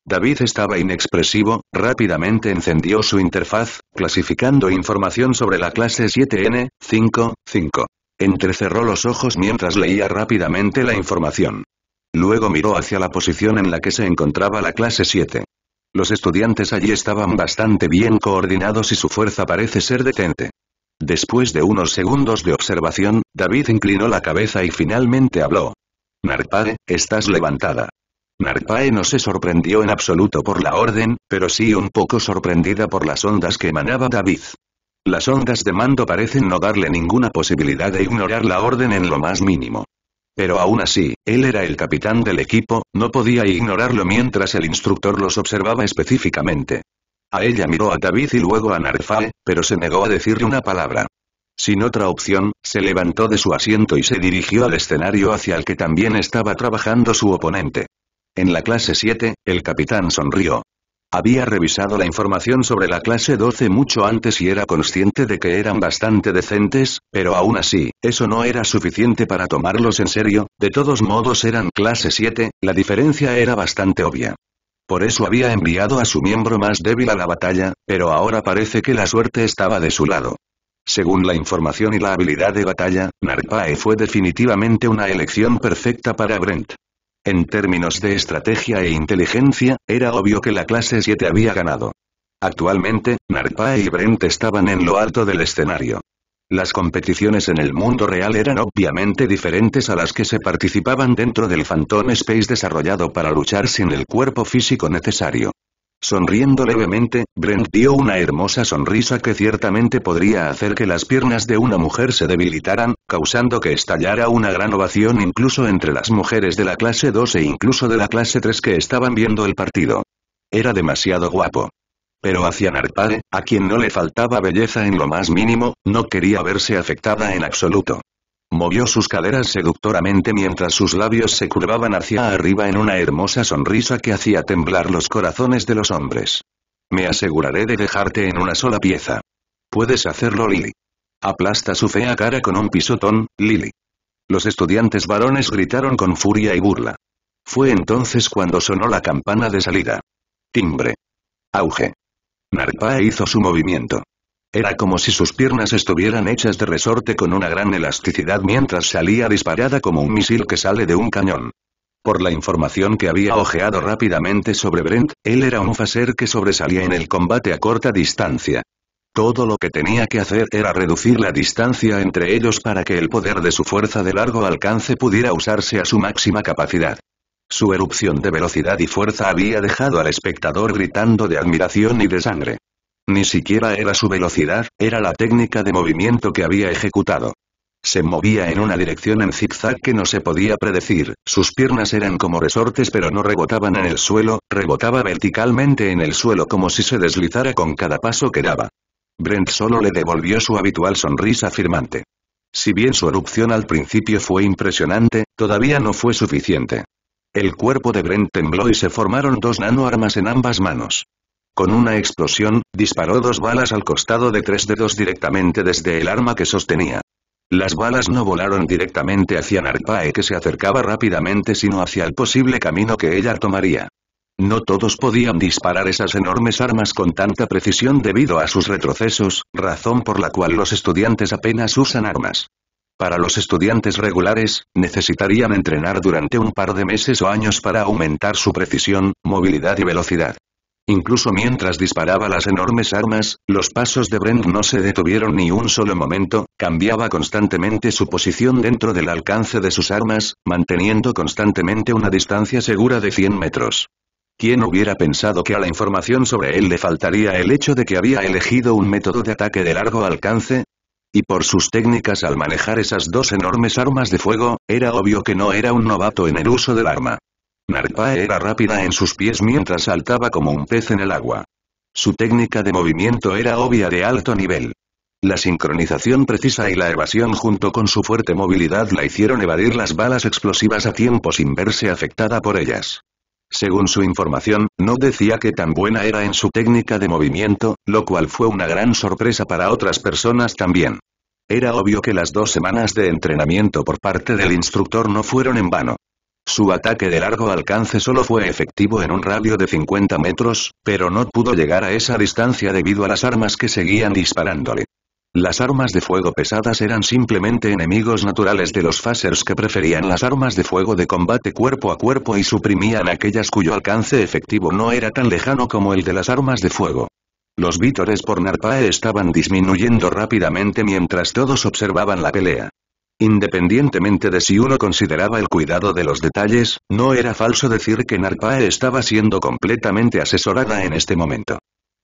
David estaba inexpresivo, rápidamente encendió su interfaz, clasificando información sobre la clase 7N, 5, Entrecerró los ojos mientras leía rápidamente la información. Luego miró hacia la posición en la que se encontraba la clase 7. Los estudiantes allí estaban bastante bien coordinados y su fuerza parece ser decente. Después de unos segundos de observación, David inclinó la cabeza y finalmente habló. "Narpare, estás levantada. Narpae no se sorprendió en absoluto por la orden, pero sí un poco sorprendida por las ondas que emanaba David. Las ondas de mando parecen no darle ninguna posibilidad de ignorar la orden en lo más mínimo. Pero aún así, él era el capitán del equipo, no podía ignorarlo mientras el instructor los observaba específicamente. A ella miró a David y luego a Narfae, pero se negó a decirle una palabra. Sin otra opción, se levantó de su asiento y se dirigió al escenario hacia el que también estaba trabajando su oponente. En la clase 7, el capitán sonrió. Había revisado la información sobre la clase 12 mucho antes y era consciente de que eran bastante decentes, pero aún así, eso no era suficiente para tomarlos en serio, de todos modos eran clase 7, la diferencia era bastante obvia. Por eso había enviado a su miembro más débil a la batalla, pero ahora parece que la suerte estaba de su lado. Según la información y la habilidad de batalla, Narpae fue definitivamente una elección perfecta para Brent. En términos de estrategia e inteligencia, era obvio que la clase 7 había ganado. Actualmente, Narpa y Brent estaban en lo alto del escenario. Las competiciones en el mundo real eran obviamente diferentes a las que se participaban dentro del Phantom Space desarrollado para luchar sin el cuerpo físico necesario. Sonriendo levemente, Brent dio una hermosa sonrisa que ciertamente podría hacer que las piernas de una mujer se debilitaran, causando que estallara una gran ovación incluso entre las mujeres de la clase 2 e incluso de la clase 3 que estaban viendo el partido. Era demasiado guapo. Pero hacia Narpade, a quien no le faltaba belleza en lo más mínimo, no quería verse afectada en absoluto. Movió sus caderas seductoramente mientras sus labios se curvaban hacia arriba en una hermosa sonrisa que hacía temblar los corazones de los hombres. Me aseguraré de dejarte en una sola pieza. Puedes hacerlo, Lily. Aplasta su fea cara con un pisotón, Lily. Los estudiantes varones gritaron con furia y burla. Fue entonces cuando sonó la campana de salida. Timbre. Auge. Narpa hizo su movimiento. Era como si sus piernas estuvieran hechas de resorte con una gran elasticidad mientras salía disparada como un misil que sale de un cañón. Por la información que había ojeado rápidamente sobre Brent, él era un facer que sobresalía en el combate a corta distancia. Todo lo que tenía que hacer era reducir la distancia entre ellos para que el poder de su fuerza de largo alcance pudiera usarse a su máxima capacidad. Su erupción de velocidad y fuerza había dejado al espectador gritando de admiración y de sangre. Ni siquiera era su velocidad, era la técnica de movimiento que había ejecutado. Se movía en una dirección en zigzag que no se podía predecir, sus piernas eran como resortes pero no rebotaban en el suelo, rebotaba verticalmente en el suelo como si se deslizara con cada paso que daba. Brent solo le devolvió su habitual sonrisa firmante. Si bien su erupción al principio fue impresionante, todavía no fue suficiente. El cuerpo de Brent tembló y se formaron dos nano-armas en ambas manos. Con una explosión, disparó dos balas al costado de tres dedos directamente desde el arma que sostenía. Las balas no volaron directamente hacia Narpae que se acercaba rápidamente sino hacia el posible camino que ella tomaría. No todos podían disparar esas enormes armas con tanta precisión debido a sus retrocesos, razón por la cual los estudiantes apenas usan armas. Para los estudiantes regulares, necesitarían entrenar durante un par de meses o años para aumentar su precisión, movilidad y velocidad. Incluso mientras disparaba las enormes armas, los pasos de Brent no se detuvieron ni un solo momento, cambiaba constantemente su posición dentro del alcance de sus armas, manteniendo constantemente una distancia segura de 100 metros. ¿Quién hubiera pensado que a la información sobre él le faltaría el hecho de que había elegido un método de ataque de largo alcance? Y por sus técnicas al manejar esas dos enormes armas de fuego, era obvio que no era un novato en el uso del arma. Narpae era rápida en sus pies mientras saltaba como un pez en el agua. Su técnica de movimiento era obvia de alto nivel. La sincronización precisa y la evasión junto con su fuerte movilidad la hicieron evadir las balas explosivas a tiempo sin verse afectada por ellas. Según su información, no decía que tan buena era en su técnica de movimiento, lo cual fue una gran sorpresa para otras personas también. Era obvio que las dos semanas de entrenamiento por parte del instructor no fueron en vano. Su ataque de largo alcance solo fue efectivo en un radio de 50 metros, pero no pudo llegar a esa distancia debido a las armas que seguían disparándole. Las armas de fuego pesadas eran simplemente enemigos naturales de los phasers que preferían las armas de fuego de combate cuerpo a cuerpo y suprimían aquellas cuyo alcance efectivo no era tan lejano como el de las armas de fuego. Los vítores por Narpae estaban disminuyendo rápidamente mientras todos observaban la pelea. Independientemente de si uno consideraba el cuidado de los detalles, no era falso decir que Narpae estaba siendo completamente asesorada en este momento.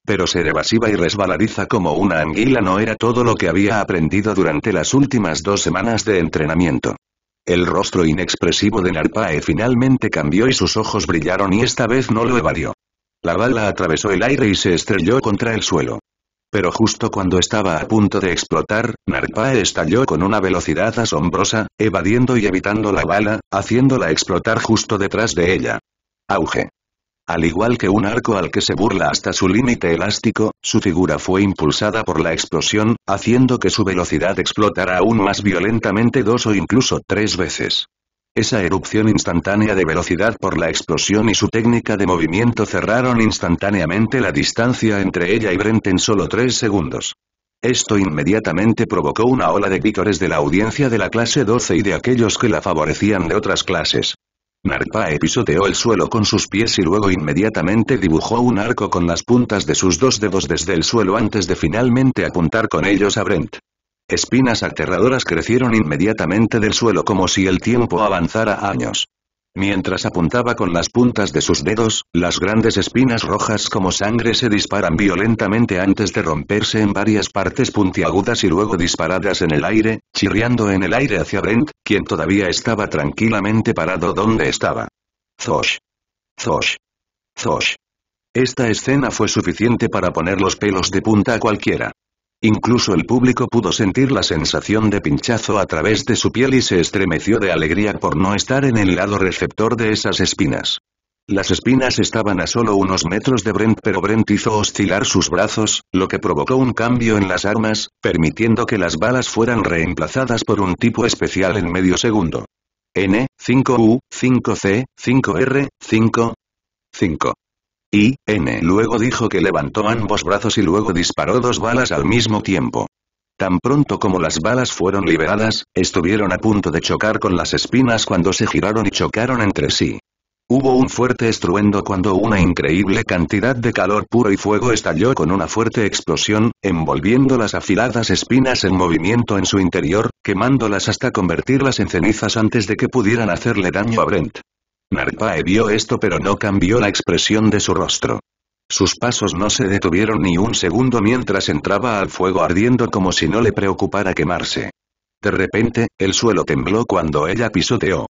Pero ser evasiva y resbaladiza como una anguila no era todo lo que había aprendido durante las últimas dos semanas de entrenamiento. El rostro inexpresivo de Narpae finalmente cambió y sus ojos brillaron y esta vez no lo evadió. La bala atravesó el aire y se estrelló contra el suelo pero justo cuando estaba a punto de explotar, Narpae estalló con una velocidad asombrosa, evadiendo y evitando la bala, haciéndola explotar justo detrás de ella. Auge. Al igual que un arco al que se burla hasta su límite elástico, su figura fue impulsada por la explosión, haciendo que su velocidad explotara aún más violentamente dos o incluso tres veces. Esa erupción instantánea de velocidad por la explosión y su técnica de movimiento cerraron instantáneamente la distancia entre ella y Brent en solo tres segundos. Esto inmediatamente provocó una ola de vítores de la audiencia de la clase 12 y de aquellos que la favorecían de otras clases. Narpae pisoteó el suelo con sus pies y luego inmediatamente dibujó un arco con las puntas de sus dos dedos desde el suelo antes de finalmente apuntar con ellos a Brent. Espinas aterradoras crecieron inmediatamente del suelo como si el tiempo avanzara años. Mientras apuntaba con las puntas de sus dedos, las grandes espinas rojas como sangre se disparan violentamente antes de romperse en varias partes puntiagudas y luego disparadas en el aire, chirriando en el aire hacia Brent, quien todavía estaba tranquilamente parado donde estaba. Zosh. Zosh. Zosh. Esta escena fue suficiente para poner los pelos de punta a cualquiera. Incluso el público pudo sentir la sensación de pinchazo a través de su piel y se estremeció de alegría por no estar en el lado receptor de esas espinas. Las espinas estaban a solo unos metros de Brent pero Brent hizo oscilar sus brazos, lo que provocó un cambio en las armas, permitiendo que las balas fueran reemplazadas por un tipo especial en medio segundo. N, 5U, 5C, 5R, 5. 5. Y, N. Luego dijo que levantó ambos brazos y luego disparó dos balas al mismo tiempo. Tan pronto como las balas fueron liberadas, estuvieron a punto de chocar con las espinas cuando se giraron y chocaron entre sí. Hubo un fuerte estruendo cuando una increíble cantidad de calor puro y fuego estalló con una fuerte explosión, envolviendo las afiladas espinas en movimiento en su interior, quemándolas hasta convertirlas en cenizas antes de que pudieran hacerle daño a Brent. Narpae vio esto pero no cambió la expresión de su rostro. Sus pasos no se detuvieron ni un segundo mientras entraba al fuego ardiendo como si no le preocupara quemarse. De repente, el suelo tembló cuando ella pisoteó.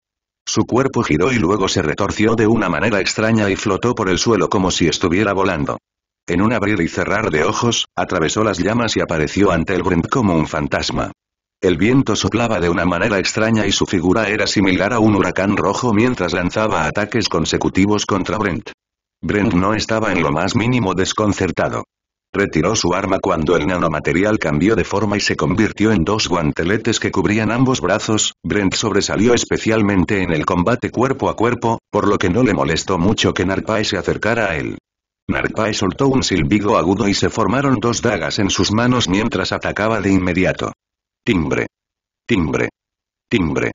Su cuerpo giró y luego se retorció de una manera extraña y flotó por el suelo como si estuviera volando. En un abrir y cerrar de ojos, atravesó las llamas y apareció ante el Brent como un fantasma. El viento soplaba de una manera extraña y su figura era similar a un huracán rojo mientras lanzaba ataques consecutivos contra Brent. Brent no estaba en lo más mínimo desconcertado. Retiró su arma cuando el nanomaterial cambió de forma y se convirtió en dos guanteletes que cubrían ambos brazos, Brent sobresalió especialmente en el combate cuerpo a cuerpo, por lo que no le molestó mucho que Narpae se acercara a él. Narpae soltó un silbido agudo y se formaron dos dagas en sus manos mientras atacaba de inmediato. Timbre. Timbre. Timbre.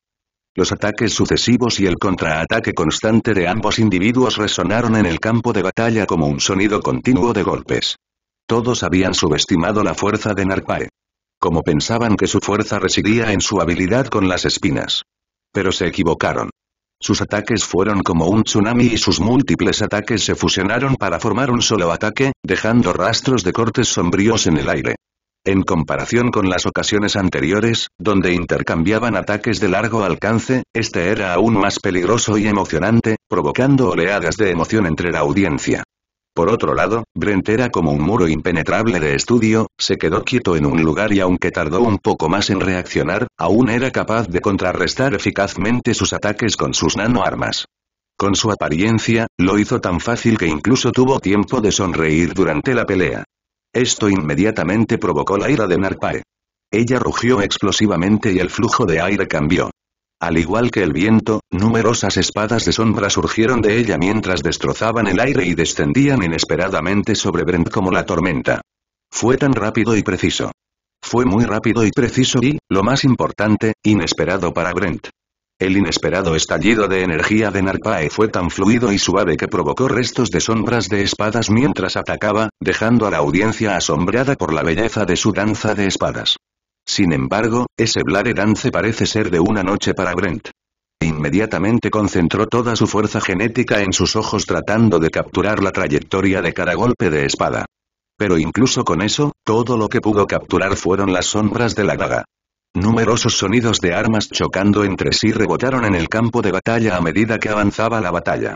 Los ataques sucesivos y el contraataque constante de ambos individuos resonaron en el campo de batalla como un sonido continuo de golpes. Todos habían subestimado la fuerza de Narpae. Como pensaban que su fuerza residía en su habilidad con las espinas. Pero se equivocaron. Sus ataques fueron como un tsunami y sus múltiples ataques se fusionaron para formar un solo ataque, dejando rastros de cortes sombríos en el aire en comparación con las ocasiones anteriores, donde intercambiaban ataques de largo alcance, este era aún más peligroso y emocionante, provocando oleadas de emoción entre la audiencia. Por otro lado, Brent era como un muro impenetrable de estudio, se quedó quieto en un lugar y aunque tardó un poco más en reaccionar, aún era capaz de contrarrestar eficazmente sus ataques con sus nanoarmas. Con su apariencia, lo hizo tan fácil que incluso tuvo tiempo de sonreír durante la pelea. Esto inmediatamente provocó la ira de Narpae. Ella rugió explosivamente y el flujo de aire cambió. Al igual que el viento, numerosas espadas de sombra surgieron de ella mientras destrozaban el aire y descendían inesperadamente sobre Brent como la tormenta. Fue tan rápido y preciso. Fue muy rápido y preciso y, lo más importante, inesperado para Brent. El inesperado estallido de energía de Narpae fue tan fluido y suave que provocó restos de sombras de espadas mientras atacaba, dejando a la audiencia asombrada por la belleza de su danza de espadas. Sin embargo, ese blare Dance parece ser de una noche para Brent. Inmediatamente concentró toda su fuerza genética en sus ojos tratando de capturar la trayectoria de cada golpe de espada. Pero incluso con eso, todo lo que pudo capturar fueron las sombras de la daga. Numerosos sonidos de armas chocando entre sí rebotaron en el campo de batalla a medida que avanzaba la batalla.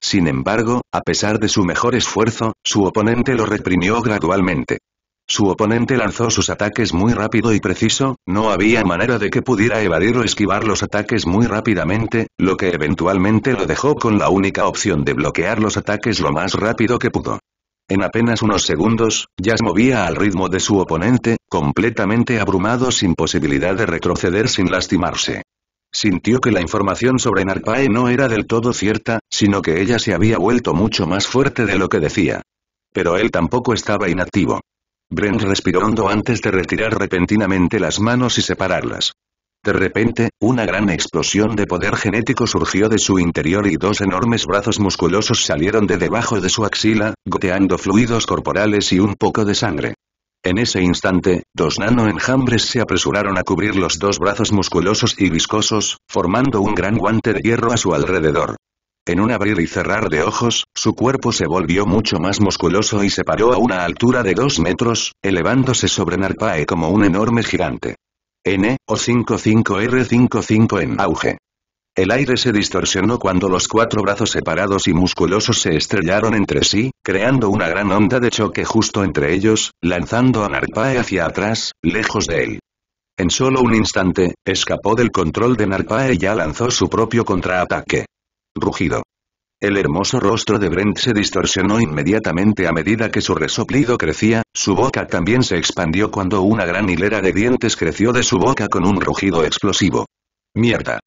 Sin embargo, a pesar de su mejor esfuerzo, su oponente lo reprimió gradualmente. Su oponente lanzó sus ataques muy rápido y preciso, no había manera de que pudiera evadir o esquivar los ataques muy rápidamente, lo que eventualmente lo dejó con la única opción de bloquear los ataques lo más rápido que pudo. En apenas unos segundos, Jazz movía al ritmo de su oponente, completamente abrumado sin posibilidad de retroceder sin lastimarse. Sintió que la información sobre Narpae no era del todo cierta, sino que ella se había vuelto mucho más fuerte de lo que decía. Pero él tampoco estaba inactivo. Brent respiró hondo antes de retirar repentinamente las manos y separarlas. De repente, una gran explosión de poder genético surgió de su interior y dos enormes brazos musculosos salieron de debajo de su axila, goteando fluidos corporales y un poco de sangre. En ese instante, dos nanoenjambres se apresuraron a cubrir los dos brazos musculosos y viscosos, formando un gran guante de hierro a su alrededor. En un abrir y cerrar de ojos, su cuerpo se volvió mucho más musculoso y se paró a una altura de dos metros, elevándose sobre Narpae como un enorme gigante. N, o 55R55 en auge. El aire se distorsionó cuando los cuatro brazos separados y musculosos se estrellaron entre sí, creando una gran onda de choque justo entre ellos, lanzando a Narpae hacia atrás, lejos de él. En solo un instante, escapó del control de Narpae y ya lanzó su propio contraataque. Rugido. El hermoso rostro de Brent se distorsionó inmediatamente a medida que su resoplido crecía, su boca también se expandió cuando una gran hilera de dientes creció de su boca con un rugido explosivo. ¡Mierda!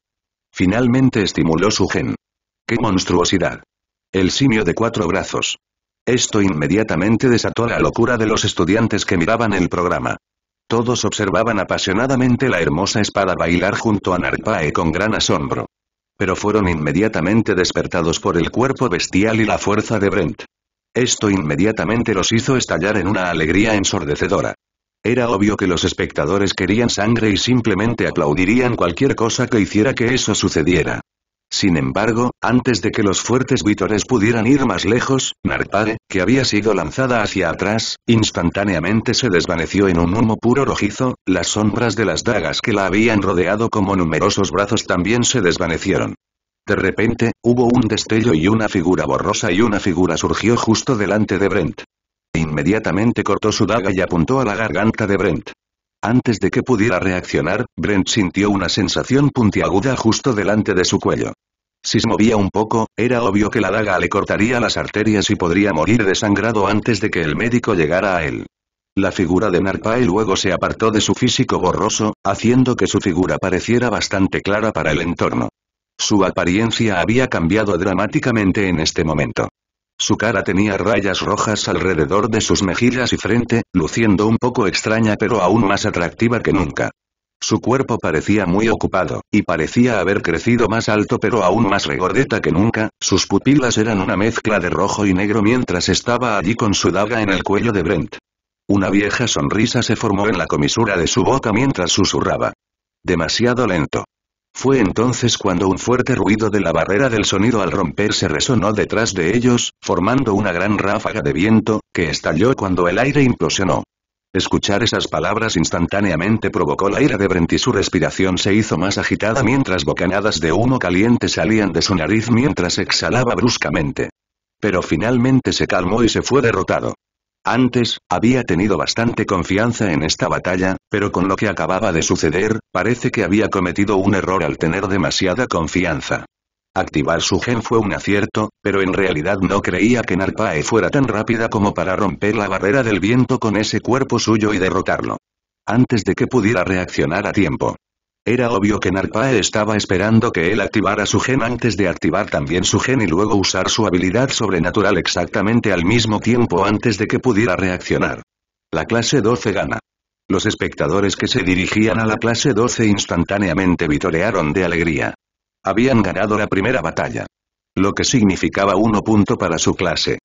Finalmente estimuló su gen. ¡Qué monstruosidad! El simio de cuatro brazos. Esto inmediatamente desató la locura de los estudiantes que miraban el programa. Todos observaban apasionadamente la hermosa espada bailar junto a Narpae con gran asombro pero fueron inmediatamente despertados por el cuerpo bestial y la fuerza de Brent. Esto inmediatamente los hizo estallar en una alegría ensordecedora. Era obvio que los espectadores querían sangre y simplemente aplaudirían cualquier cosa que hiciera que eso sucediera. Sin embargo, antes de que los fuertes vítores pudieran ir más lejos, Narpare, que había sido lanzada hacia atrás, instantáneamente se desvaneció en un humo puro rojizo, las sombras de las dagas que la habían rodeado como numerosos brazos también se desvanecieron. De repente, hubo un destello y una figura borrosa y una figura surgió justo delante de Brent. Inmediatamente cortó su daga y apuntó a la garganta de Brent. Antes de que pudiera reaccionar, Brent sintió una sensación puntiaguda justo delante de su cuello. Si se movía un poco, era obvio que la daga le cortaría las arterias y podría morir desangrado antes de que el médico llegara a él. La figura de Narpae luego se apartó de su físico borroso, haciendo que su figura pareciera bastante clara para el entorno. Su apariencia había cambiado dramáticamente en este momento. Su cara tenía rayas rojas alrededor de sus mejillas y frente, luciendo un poco extraña pero aún más atractiva que nunca. Su cuerpo parecía muy ocupado, y parecía haber crecido más alto pero aún más regordeta que nunca, sus pupilas eran una mezcla de rojo y negro mientras estaba allí con su daga en el cuello de Brent. Una vieja sonrisa se formó en la comisura de su boca mientras susurraba. Demasiado lento. Fue entonces cuando un fuerte ruido de la barrera del sonido al romperse resonó detrás de ellos, formando una gran ráfaga de viento, que estalló cuando el aire implosionó. Escuchar esas palabras instantáneamente provocó la ira de Brent y su respiración se hizo más agitada mientras bocanadas de humo caliente salían de su nariz mientras exhalaba bruscamente. Pero finalmente se calmó y se fue derrotado. Antes, había tenido bastante confianza en esta batalla, pero con lo que acababa de suceder, parece que había cometido un error al tener demasiada confianza. Activar su gen fue un acierto, pero en realidad no creía que Narpae fuera tan rápida como para romper la barrera del viento con ese cuerpo suyo y derrotarlo. Antes de que pudiera reaccionar a tiempo, era obvio que Narpa estaba esperando que él activara su gen antes de activar también su gen y luego usar su habilidad sobrenatural exactamente al mismo tiempo antes de que pudiera reaccionar. La clase 12 gana. Los espectadores que se dirigían a la clase 12 instantáneamente vitorearon de alegría. Habían ganado la primera batalla. Lo que significaba uno punto para su clase.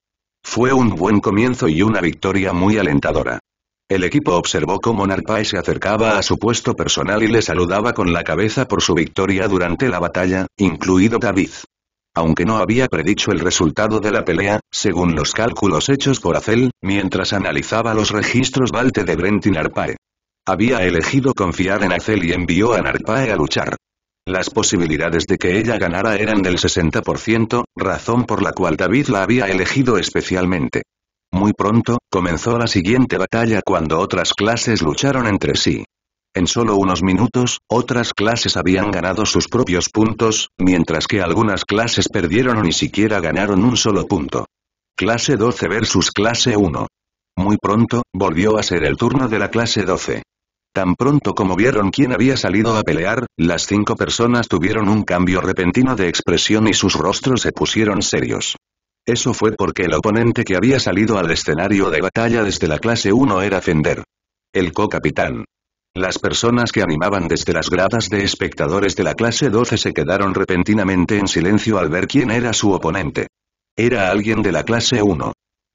Fue un buen comienzo y una victoria muy alentadora. El equipo observó cómo Narpae se acercaba a su puesto personal y le saludaba con la cabeza por su victoria durante la batalla, incluido David. Aunque no había predicho el resultado de la pelea, según los cálculos hechos por Acel, mientras analizaba los registros VALTE de Brent y Narpae. Había elegido confiar en Acel y envió a Narpae a luchar. Las posibilidades de que ella ganara eran del 60%, razón por la cual David la había elegido especialmente. Muy pronto, comenzó la siguiente batalla cuando otras clases lucharon entre sí. En solo unos minutos, otras clases habían ganado sus propios puntos, mientras que algunas clases perdieron o ni siquiera ganaron un solo punto. Clase 12 versus clase 1. Muy pronto, volvió a ser el turno de la clase 12. Tan pronto como vieron quién había salido a pelear, las cinco personas tuvieron un cambio repentino de expresión y sus rostros se pusieron serios. Eso fue porque el oponente que había salido al escenario de batalla desde la clase 1 era Fender. El co-capitán. Las personas que animaban desde las gradas de espectadores de la clase 12 se quedaron repentinamente en silencio al ver quién era su oponente. Era alguien de la clase 1.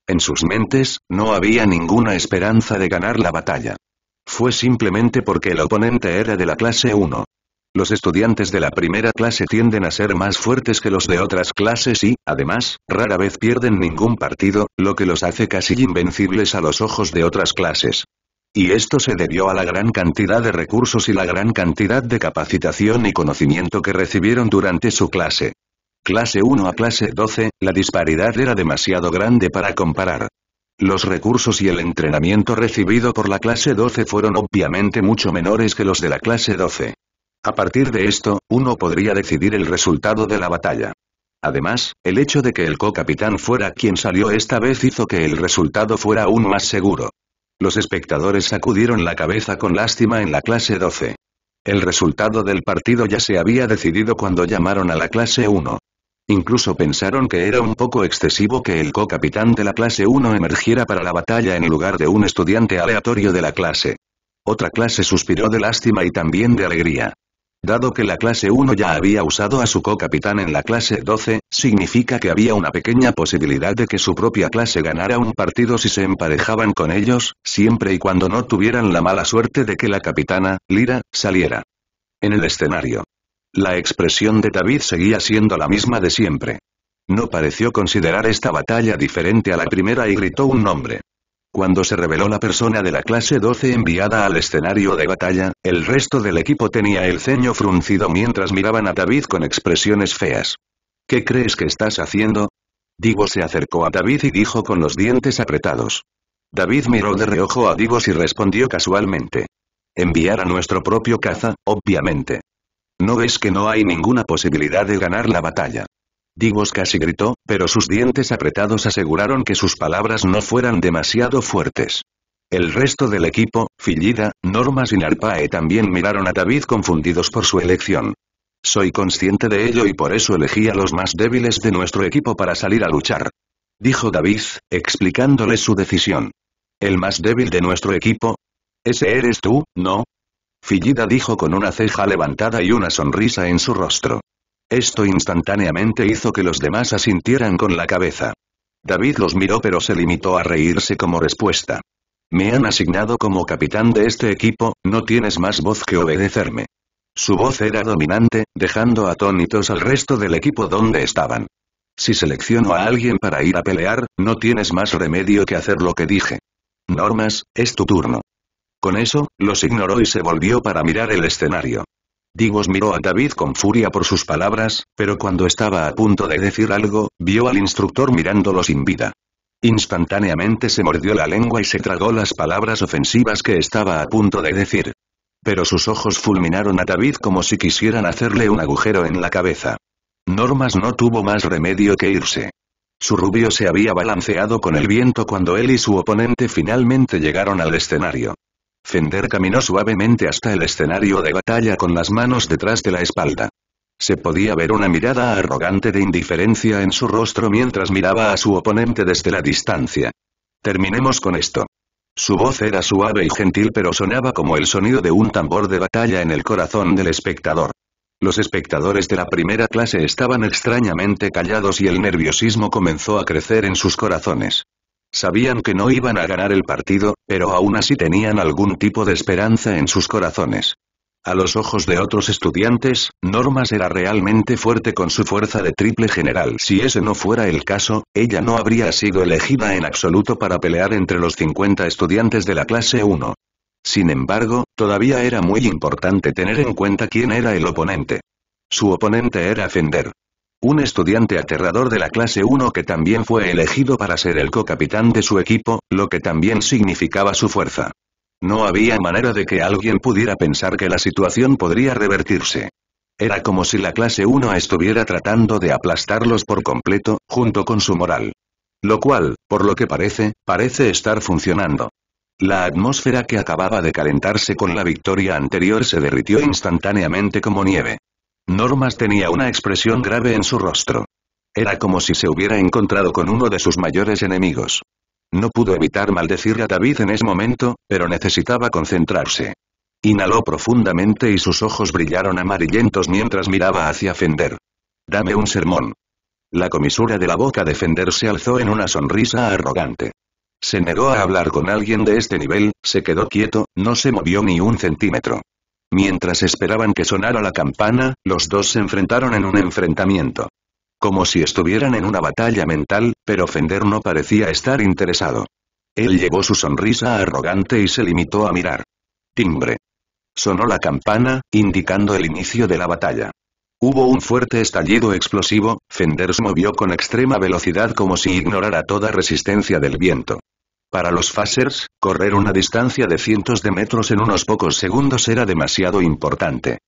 En sus mentes, no había ninguna esperanza de ganar la batalla. Fue simplemente porque el oponente era de la clase 1. Los estudiantes de la primera clase tienden a ser más fuertes que los de otras clases y, además, rara vez pierden ningún partido, lo que los hace casi invencibles a los ojos de otras clases. Y esto se debió a la gran cantidad de recursos y la gran cantidad de capacitación y conocimiento que recibieron durante su clase. Clase 1 a clase 12, la disparidad era demasiado grande para comparar. Los recursos y el entrenamiento recibido por la clase 12 fueron obviamente mucho menores que los de la clase 12. A partir de esto, uno podría decidir el resultado de la batalla. Además, el hecho de que el co-capitán fuera quien salió esta vez hizo que el resultado fuera aún más seguro. Los espectadores sacudieron la cabeza con lástima en la clase 12. El resultado del partido ya se había decidido cuando llamaron a la clase 1. Incluso pensaron que era un poco excesivo que el co-capitán de la clase 1 emergiera para la batalla en lugar de un estudiante aleatorio de la clase. Otra clase suspiró de lástima y también de alegría. Dado que la clase 1 ya había usado a su co-capitán en la clase 12, significa que había una pequeña posibilidad de que su propia clase ganara un partido si se emparejaban con ellos, siempre y cuando no tuvieran la mala suerte de que la capitana, Lira, saliera. En el escenario. La expresión de David seguía siendo la misma de siempre. No pareció considerar esta batalla diferente a la primera y gritó un nombre. Cuando se reveló la persona de la clase 12 enviada al escenario de batalla, el resto del equipo tenía el ceño fruncido mientras miraban a David con expresiones feas. ¿Qué crees que estás haciendo? Digo se acercó a David y dijo con los dientes apretados. David miró de reojo a Divos y respondió casualmente. Enviar a nuestro propio caza, obviamente. ¿No ves que no hay ninguna posibilidad de ganar la batalla? Divos casi gritó, pero sus dientes apretados aseguraron que sus palabras no fueran demasiado fuertes. El resto del equipo, Fillida, Normas y Narpae también miraron a David confundidos por su elección. Soy consciente de ello y por eso elegí a los más débiles de nuestro equipo para salir a luchar. Dijo David, explicándole su decisión. ¿El más débil de nuestro equipo? Ese eres tú, ¿no? Fillida dijo con una ceja levantada y una sonrisa en su rostro. Esto instantáneamente hizo que los demás asintieran con la cabeza. David los miró pero se limitó a reírse como respuesta. Me han asignado como capitán de este equipo, no tienes más voz que obedecerme. Su voz era dominante, dejando atónitos al resto del equipo donde estaban. Si selecciono a alguien para ir a pelear, no tienes más remedio que hacer lo que dije. Normas, es tu turno. Con eso, los ignoró y se volvió para mirar el escenario. Digos miró a David con furia por sus palabras, pero cuando estaba a punto de decir algo, vio al instructor mirándolo sin vida. Instantáneamente se mordió la lengua y se tragó las palabras ofensivas que estaba a punto de decir. Pero sus ojos fulminaron a David como si quisieran hacerle un agujero en la cabeza. Normas no tuvo más remedio que irse. Su rubio se había balanceado con el viento cuando él y su oponente finalmente llegaron al escenario. Fender caminó suavemente hasta el escenario de batalla con las manos detrás de la espalda. Se podía ver una mirada arrogante de indiferencia en su rostro mientras miraba a su oponente desde la distancia. Terminemos con esto. Su voz era suave y gentil pero sonaba como el sonido de un tambor de batalla en el corazón del espectador. Los espectadores de la primera clase estaban extrañamente callados y el nerviosismo comenzó a crecer en sus corazones. Sabían que no iban a ganar el partido, pero aún así tenían algún tipo de esperanza en sus corazones. A los ojos de otros estudiantes, Normas era realmente fuerte con su fuerza de triple general. Si ese no fuera el caso, ella no habría sido elegida en absoluto para pelear entre los 50 estudiantes de la clase 1. Sin embargo, todavía era muy importante tener en cuenta quién era el oponente. Su oponente era Fender. Un estudiante aterrador de la clase 1 que también fue elegido para ser el co-capitán de su equipo, lo que también significaba su fuerza. No había manera de que alguien pudiera pensar que la situación podría revertirse. Era como si la clase 1 estuviera tratando de aplastarlos por completo, junto con su moral. Lo cual, por lo que parece, parece estar funcionando. La atmósfera que acababa de calentarse con la victoria anterior se derritió instantáneamente como nieve. Normas tenía una expresión grave en su rostro. Era como si se hubiera encontrado con uno de sus mayores enemigos. No pudo evitar maldecir a David en ese momento, pero necesitaba concentrarse. Inhaló profundamente y sus ojos brillaron amarillentos mientras miraba hacia Fender. Dame un sermón. La comisura de la boca de Fender se alzó en una sonrisa arrogante. Se negó a hablar con alguien de este nivel, se quedó quieto, no se movió ni un centímetro. Mientras esperaban que sonara la campana, los dos se enfrentaron en un enfrentamiento. Como si estuvieran en una batalla mental, pero Fender no parecía estar interesado. Él llevó su sonrisa arrogante y se limitó a mirar. Timbre. Sonó la campana, indicando el inicio de la batalla. Hubo un fuerte estallido explosivo, Fender se movió con extrema velocidad como si ignorara toda resistencia del viento. Para los fasers, correr una distancia de cientos de metros en unos pocos segundos era demasiado importante.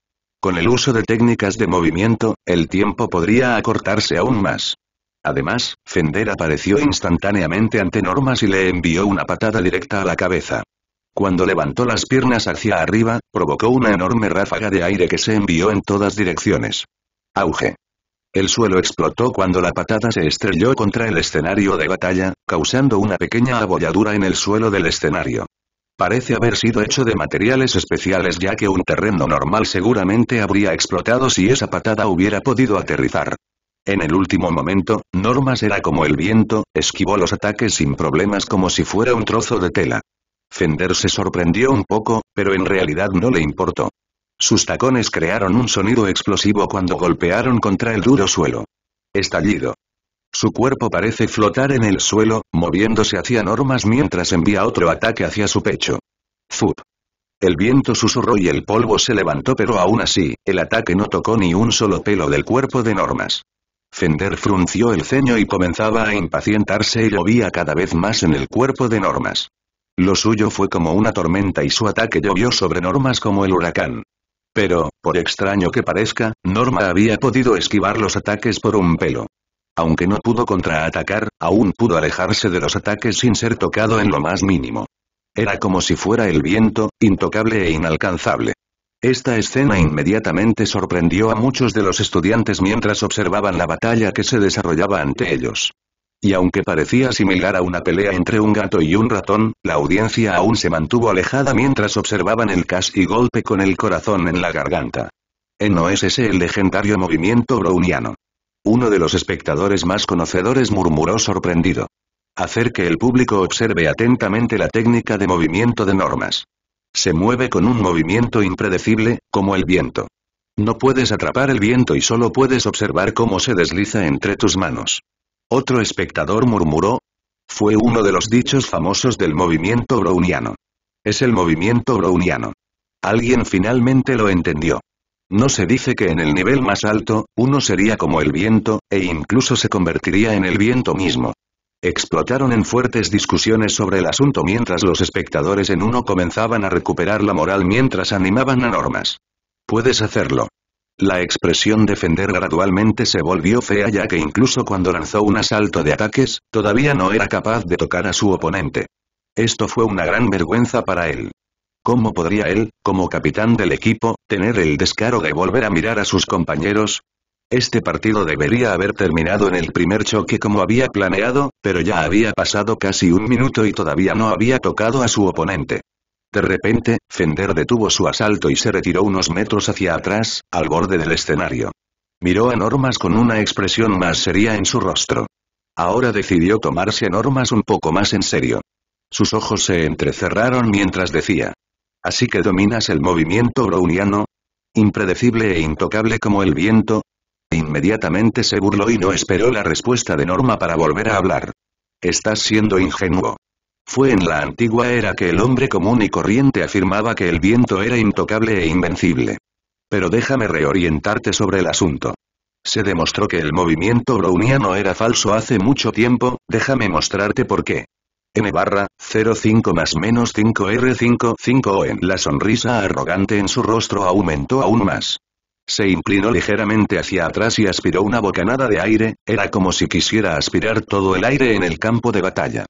Con el uso de técnicas de movimiento, el tiempo podría acortarse aún más. Además, Fender apareció instantáneamente ante Normas y le envió una patada directa a la cabeza. Cuando levantó las piernas hacia arriba, provocó una enorme ráfaga de aire que se envió en todas direcciones. Auge. El suelo explotó cuando la patada se estrelló contra el escenario de batalla, causando una pequeña abolladura en el suelo del escenario. Parece haber sido hecho de materiales especiales ya que un terreno normal seguramente habría explotado si esa patada hubiera podido aterrizar. En el último momento, Normas era como el viento, esquivó los ataques sin problemas como si fuera un trozo de tela. Fender se sorprendió un poco, pero en realidad no le importó. Sus tacones crearon un sonido explosivo cuando golpearon contra el duro suelo. Estallido. Su cuerpo parece flotar en el suelo, moviéndose hacia Normas mientras envía otro ataque hacia su pecho. Zup. El viento susurró y el polvo se levantó pero aún así, el ataque no tocó ni un solo pelo del cuerpo de Normas. Fender frunció el ceño y comenzaba a impacientarse y llovía cada vez más en el cuerpo de Normas. Lo suyo fue como una tormenta y su ataque llovió sobre Normas como el huracán. Pero, por extraño que parezca, Norma había podido esquivar los ataques por un pelo. Aunque no pudo contraatacar, aún pudo alejarse de los ataques sin ser tocado en lo más mínimo. Era como si fuera el viento, intocable e inalcanzable. Esta escena inmediatamente sorprendió a muchos de los estudiantes mientras observaban la batalla que se desarrollaba ante ellos. Y aunque parecía similar a una pelea entre un gato y un ratón, la audiencia aún se mantuvo alejada mientras observaban el y golpe con el corazón en la garganta. En eh, no es ese el legendario movimiento browniano. Uno de los espectadores más conocedores murmuró sorprendido. Hacer que el público observe atentamente la técnica de movimiento de normas. Se mueve con un movimiento impredecible, como el viento. No puedes atrapar el viento y solo puedes observar cómo se desliza entre tus manos. Otro espectador murmuró. Fue uno de los dichos famosos del movimiento browniano. Es el movimiento browniano. Alguien finalmente lo entendió. No se dice que en el nivel más alto, uno sería como el viento, e incluso se convertiría en el viento mismo. Explotaron en fuertes discusiones sobre el asunto mientras los espectadores en uno comenzaban a recuperar la moral mientras animaban a normas. Puedes hacerlo. La expresión defender gradualmente se volvió fea ya que incluso cuando lanzó un asalto de ataques, todavía no era capaz de tocar a su oponente. Esto fue una gran vergüenza para él. ¿Cómo podría él, como capitán del equipo, tener el descaro de volver a mirar a sus compañeros? Este partido debería haber terminado en el primer choque como había planeado, pero ya había pasado casi un minuto y todavía no había tocado a su oponente. De repente, Fender detuvo su asalto y se retiró unos metros hacia atrás, al borde del escenario. Miró a Normas con una expresión más seria en su rostro. Ahora decidió tomarse a Normas un poco más en serio. Sus ojos se entrecerraron mientras decía. Así que dominas el movimiento browniano. Impredecible e intocable como el viento. Inmediatamente se burló y no esperó la respuesta de Norma para volver a hablar. Estás siendo ingenuo. Fue en la antigua era que el hombre común y corriente afirmaba que el viento era intocable e invencible. Pero déjame reorientarte sobre el asunto. Se demostró que el movimiento browniano era falso hace mucho tiempo, déjame mostrarte por qué. N barra, 05 más menos 5 r 55 5 en La sonrisa arrogante en su rostro aumentó aún más. Se inclinó ligeramente hacia atrás y aspiró una bocanada de aire, era como si quisiera aspirar todo el aire en el campo de batalla.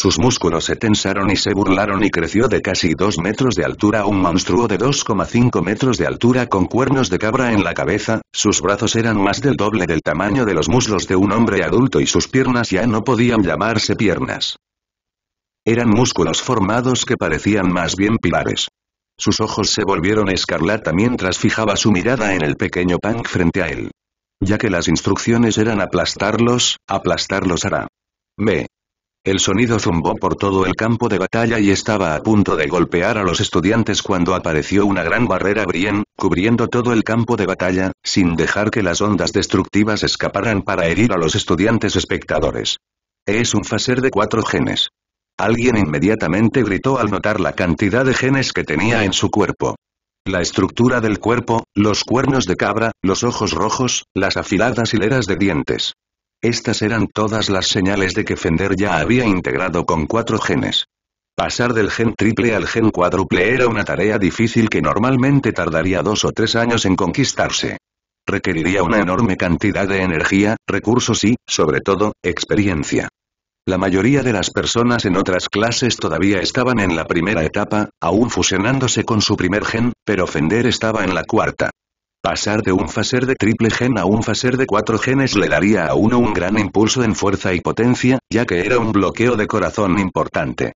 Sus músculos se tensaron y se burlaron y creció de casi 2 metros de altura un monstruo de 2,5 metros de altura con cuernos de cabra en la cabeza, sus brazos eran más del doble del tamaño de los muslos de un hombre adulto y sus piernas ya no podían llamarse piernas. Eran músculos formados que parecían más bien pilares. Sus ojos se volvieron escarlata mientras fijaba su mirada en el pequeño Punk frente a él. Ya que las instrucciones eran aplastarlos, aplastarlos hará. Me. El sonido zumbó por todo el campo de batalla y estaba a punto de golpear a los estudiantes cuando apareció una gran barrera brien, cubriendo todo el campo de batalla, sin dejar que las ondas destructivas escaparan para herir a los estudiantes espectadores. Es un faser de cuatro genes. Alguien inmediatamente gritó al notar la cantidad de genes que tenía en su cuerpo. La estructura del cuerpo, los cuernos de cabra, los ojos rojos, las afiladas hileras de dientes. Estas eran todas las señales de que Fender ya había integrado con cuatro genes. Pasar del gen triple al gen cuádruple era una tarea difícil que normalmente tardaría dos o tres años en conquistarse. Requeriría una enorme cantidad de energía, recursos y, sobre todo, experiencia. La mayoría de las personas en otras clases todavía estaban en la primera etapa, aún fusionándose con su primer gen, pero Fender estaba en la cuarta. Pasar de un faser de triple gen a un faser de cuatro genes le daría a uno un gran impulso en fuerza y potencia, ya que era un bloqueo de corazón importante.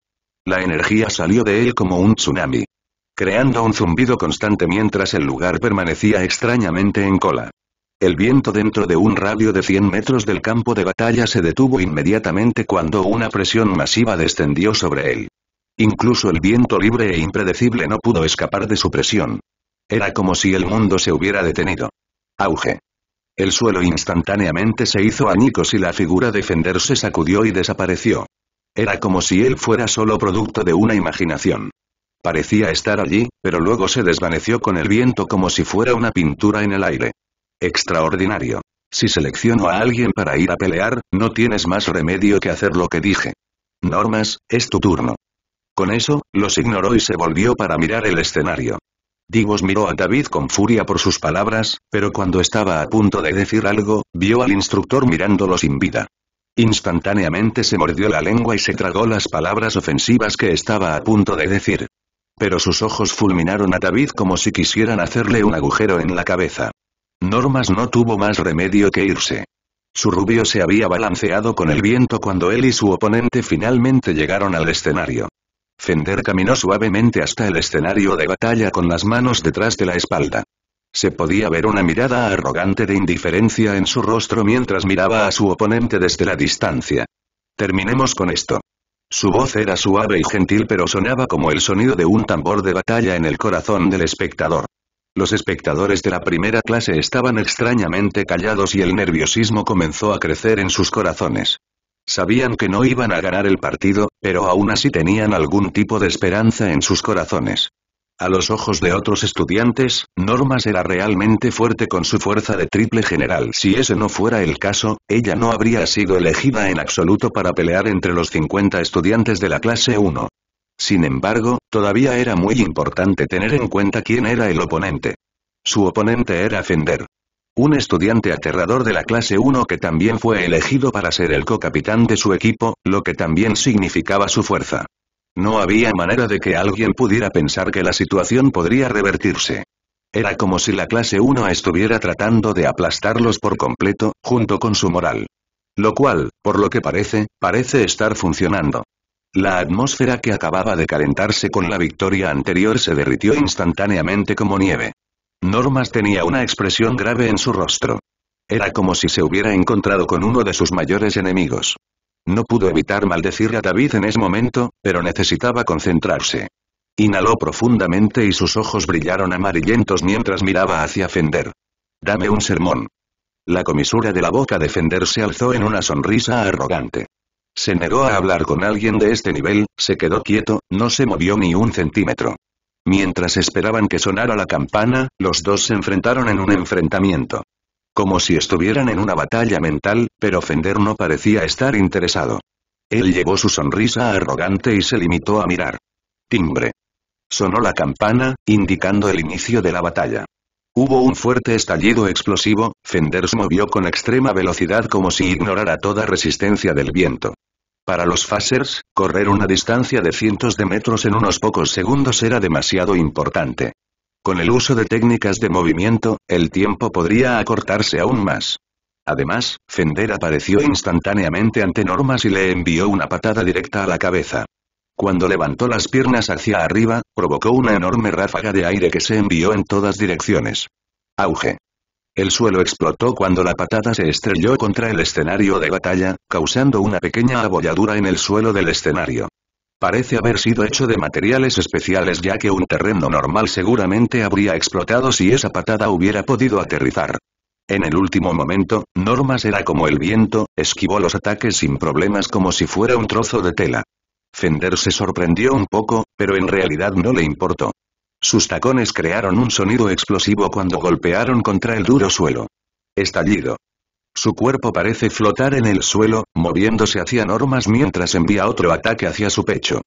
La energía salió de él como un tsunami. Creando un zumbido constante mientras el lugar permanecía extrañamente en cola. El viento dentro de un radio de 100 metros del campo de batalla se detuvo inmediatamente cuando una presión masiva descendió sobre él. Incluso el viento libre e impredecible no pudo escapar de su presión. Era como si el mundo se hubiera detenido. Auge. El suelo instantáneamente se hizo añicos y la figura defenderse sacudió y desapareció. Era como si él fuera solo producto de una imaginación. Parecía estar allí, pero luego se desvaneció con el viento como si fuera una pintura en el aire. Extraordinario. Si selecciono a alguien para ir a pelear, no tienes más remedio que hacer lo que dije. Normas, es tu turno. Con eso, los ignoró y se volvió para mirar el escenario. Divos miró a David con furia por sus palabras, pero cuando estaba a punto de decir algo, vio al instructor mirándolo sin vida. Instantáneamente se mordió la lengua y se tragó las palabras ofensivas que estaba a punto de decir. Pero sus ojos fulminaron a David como si quisieran hacerle un agujero en la cabeza. Normas no tuvo más remedio que irse. Su rubio se había balanceado con el viento cuando él y su oponente finalmente llegaron al escenario. Fender caminó suavemente hasta el escenario de batalla con las manos detrás de la espalda. Se podía ver una mirada arrogante de indiferencia en su rostro mientras miraba a su oponente desde la distancia. Terminemos con esto. Su voz era suave y gentil pero sonaba como el sonido de un tambor de batalla en el corazón del espectador. Los espectadores de la primera clase estaban extrañamente callados y el nerviosismo comenzó a crecer en sus corazones. Sabían que no iban a ganar el partido, pero aún así tenían algún tipo de esperanza en sus corazones. A los ojos de otros estudiantes, Normas era realmente fuerte con su fuerza de triple general. Si ese no fuera el caso, ella no habría sido elegida en absoluto para pelear entre los 50 estudiantes de la clase 1. Sin embargo, todavía era muy importante tener en cuenta quién era el oponente. Su oponente era Fender. Un estudiante aterrador de la clase 1 que también fue elegido para ser el co-capitán de su equipo, lo que también significaba su fuerza. No había manera de que alguien pudiera pensar que la situación podría revertirse. Era como si la clase 1 estuviera tratando de aplastarlos por completo, junto con su moral. Lo cual, por lo que parece, parece estar funcionando. La atmósfera que acababa de calentarse con la victoria anterior se derritió instantáneamente como nieve. Normas tenía una expresión grave en su rostro. Era como si se hubiera encontrado con uno de sus mayores enemigos. No pudo evitar maldecir a David en ese momento, pero necesitaba concentrarse. Inhaló profundamente y sus ojos brillaron amarillentos mientras miraba hacia Fender. Dame un sermón. La comisura de la boca de Fender se alzó en una sonrisa arrogante. Se negó a hablar con alguien de este nivel, se quedó quieto, no se movió ni un centímetro. Mientras esperaban que sonara la campana, los dos se enfrentaron en un enfrentamiento. Como si estuvieran en una batalla mental, pero Fender no parecía estar interesado. Él llevó su sonrisa arrogante y se limitó a mirar. Timbre. Sonó la campana, indicando el inicio de la batalla. Hubo un fuerte estallido explosivo, Fender se movió con extrema velocidad como si ignorara toda resistencia del viento. Para los fasers, correr una distancia de cientos de metros en unos pocos segundos era demasiado importante. Con el uso de técnicas de movimiento, el tiempo podría acortarse aún más. Además, Fender apareció instantáneamente ante Normas y le envió una patada directa a la cabeza. Cuando levantó las piernas hacia arriba, provocó una enorme ráfaga de aire que se envió en todas direcciones. Auge. El suelo explotó cuando la patada se estrelló contra el escenario de batalla, causando una pequeña abolladura en el suelo del escenario. Parece haber sido hecho de materiales especiales ya que un terreno normal seguramente habría explotado si esa patada hubiera podido aterrizar. En el último momento, Normas era como el viento, esquivó los ataques sin problemas como si fuera un trozo de tela. Fender se sorprendió un poco, pero en realidad no le importó. Sus tacones crearon un sonido explosivo cuando golpearon contra el duro suelo. Estallido. Su cuerpo parece flotar en el suelo, moviéndose hacia Normas mientras envía otro ataque hacia su pecho.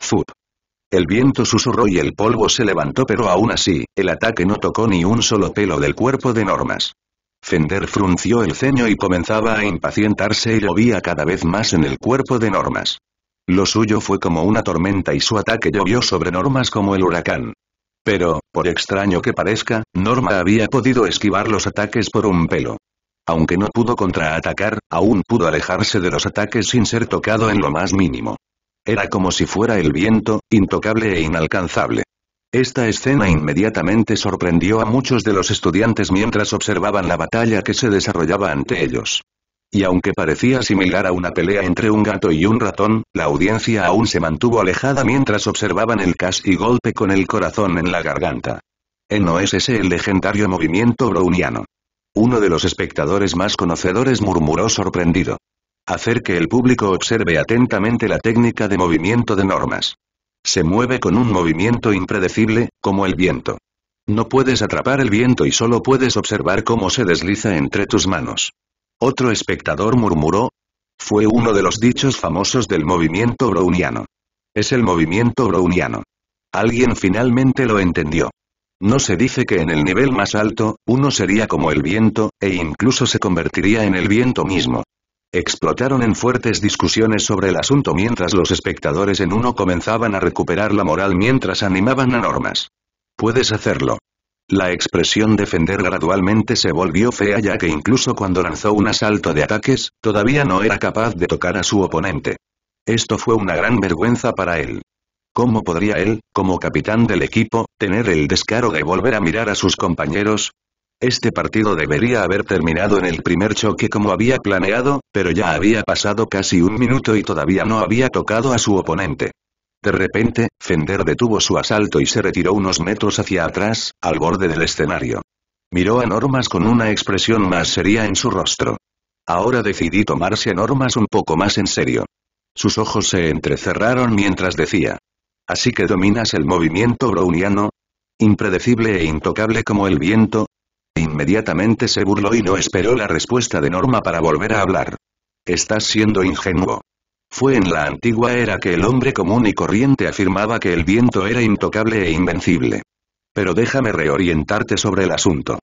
Zup. El viento susurró y el polvo se levantó pero aún así, el ataque no tocó ni un solo pelo del cuerpo de Normas. Fender frunció el ceño y comenzaba a impacientarse y llovía cada vez más en el cuerpo de Normas. Lo suyo fue como una tormenta y su ataque llovió sobre Normas como el huracán. Pero, por extraño que parezca, Norma había podido esquivar los ataques por un pelo. Aunque no pudo contraatacar, aún pudo alejarse de los ataques sin ser tocado en lo más mínimo. Era como si fuera el viento, intocable e inalcanzable. Esta escena inmediatamente sorprendió a muchos de los estudiantes mientras observaban la batalla que se desarrollaba ante ellos. Y aunque parecía similar a una pelea entre un gato y un ratón, la audiencia aún se mantuvo alejada mientras observaban el y golpe con el corazón en la garganta. no es ese el legendario movimiento browniano. Uno de los espectadores más conocedores murmuró sorprendido. Hacer que el público observe atentamente la técnica de movimiento de normas. Se mueve con un movimiento impredecible, como el viento. No puedes atrapar el viento y solo puedes observar cómo se desliza entre tus manos. Otro espectador murmuró. Fue uno de los dichos famosos del movimiento browniano. Es el movimiento browniano. Alguien finalmente lo entendió. No se dice que en el nivel más alto, uno sería como el viento, e incluso se convertiría en el viento mismo. Explotaron en fuertes discusiones sobre el asunto mientras los espectadores en uno comenzaban a recuperar la moral mientras animaban a normas. Puedes hacerlo. La expresión defender gradualmente se volvió fea ya que incluso cuando lanzó un asalto de ataques, todavía no era capaz de tocar a su oponente. Esto fue una gran vergüenza para él. ¿Cómo podría él, como capitán del equipo, tener el descaro de volver a mirar a sus compañeros? Este partido debería haber terminado en el primer choque como había planeado, pero ya había pasado casi un minuto y todavía no había tocado a su oponente. De repente, Fender detuvo su asalto y se retiró unos metros hacia atrás, al borde del escenario. Miró a Normas con una expresión más seria en su rostro. Ahora decidí tomarse a Normas un poco más en serio. Sus ojos se entrecerraron mientras decía. Así que dominas el movimiento browniano. Impredecible e intocable como el viento. Inmediatamente se burló y no esperó la respuesta de Norma para volver a hablar. Estás siendo ingenuo. Fue en la antigua era que el hombre común y corriente afirmaba que el viento era intocable e invencible. Pero déjame reorientarte sobre el asunto.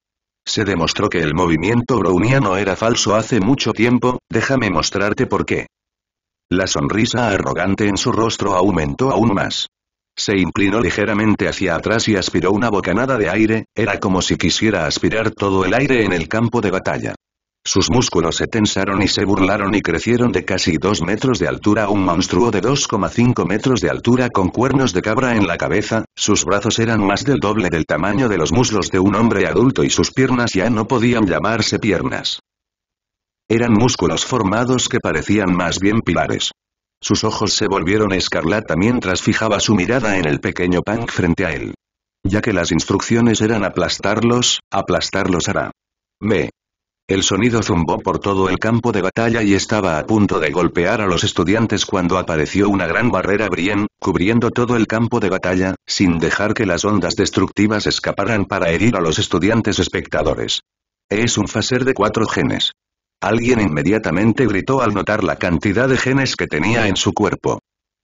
Se demostró que el movimiento browniano era falso hace mucho tiempo, déjame mostrarte por qué. La sonrisa arrogante en su rostro aumentó aún más. Se inclinó ligeramente hacia atrás y aspiró una bocanada de aire, era como si quisiera aspirar todo el aire en el campo de batalla. Sus músculos se tensaron y se burlaron y crecieron de casi 2 metros de altura a un monstruo de 2,5 metros de altura con cuernos de cabra en la cabeza, sus brazos eran más del doble del tamaño de los muslos de un hombre adulto y sus piernas ya no podían llamarse piernas. Eran músculos formados que parecían más bien pilares. Sus ojos se volvieron escarlata mientras fijaba su mirada en el pequeño Punk frente a él. Ya que las instrucciones eran aplastarlos, aplastarlos hará. Me, el sonido zumbó por todo el campo de batalla y estaba a punto de golpear a los estudiantes cuando apareció una gran barrera Brien, cubriendo todo el campo de batalla, sin dejar que las ondas destructivas escaparan para herir a los estudiantes espectadores. Es un faser de cuatro genes. Alguien inmediatamente gritó al notar la cantidad de genes que tenía en su cuerpo.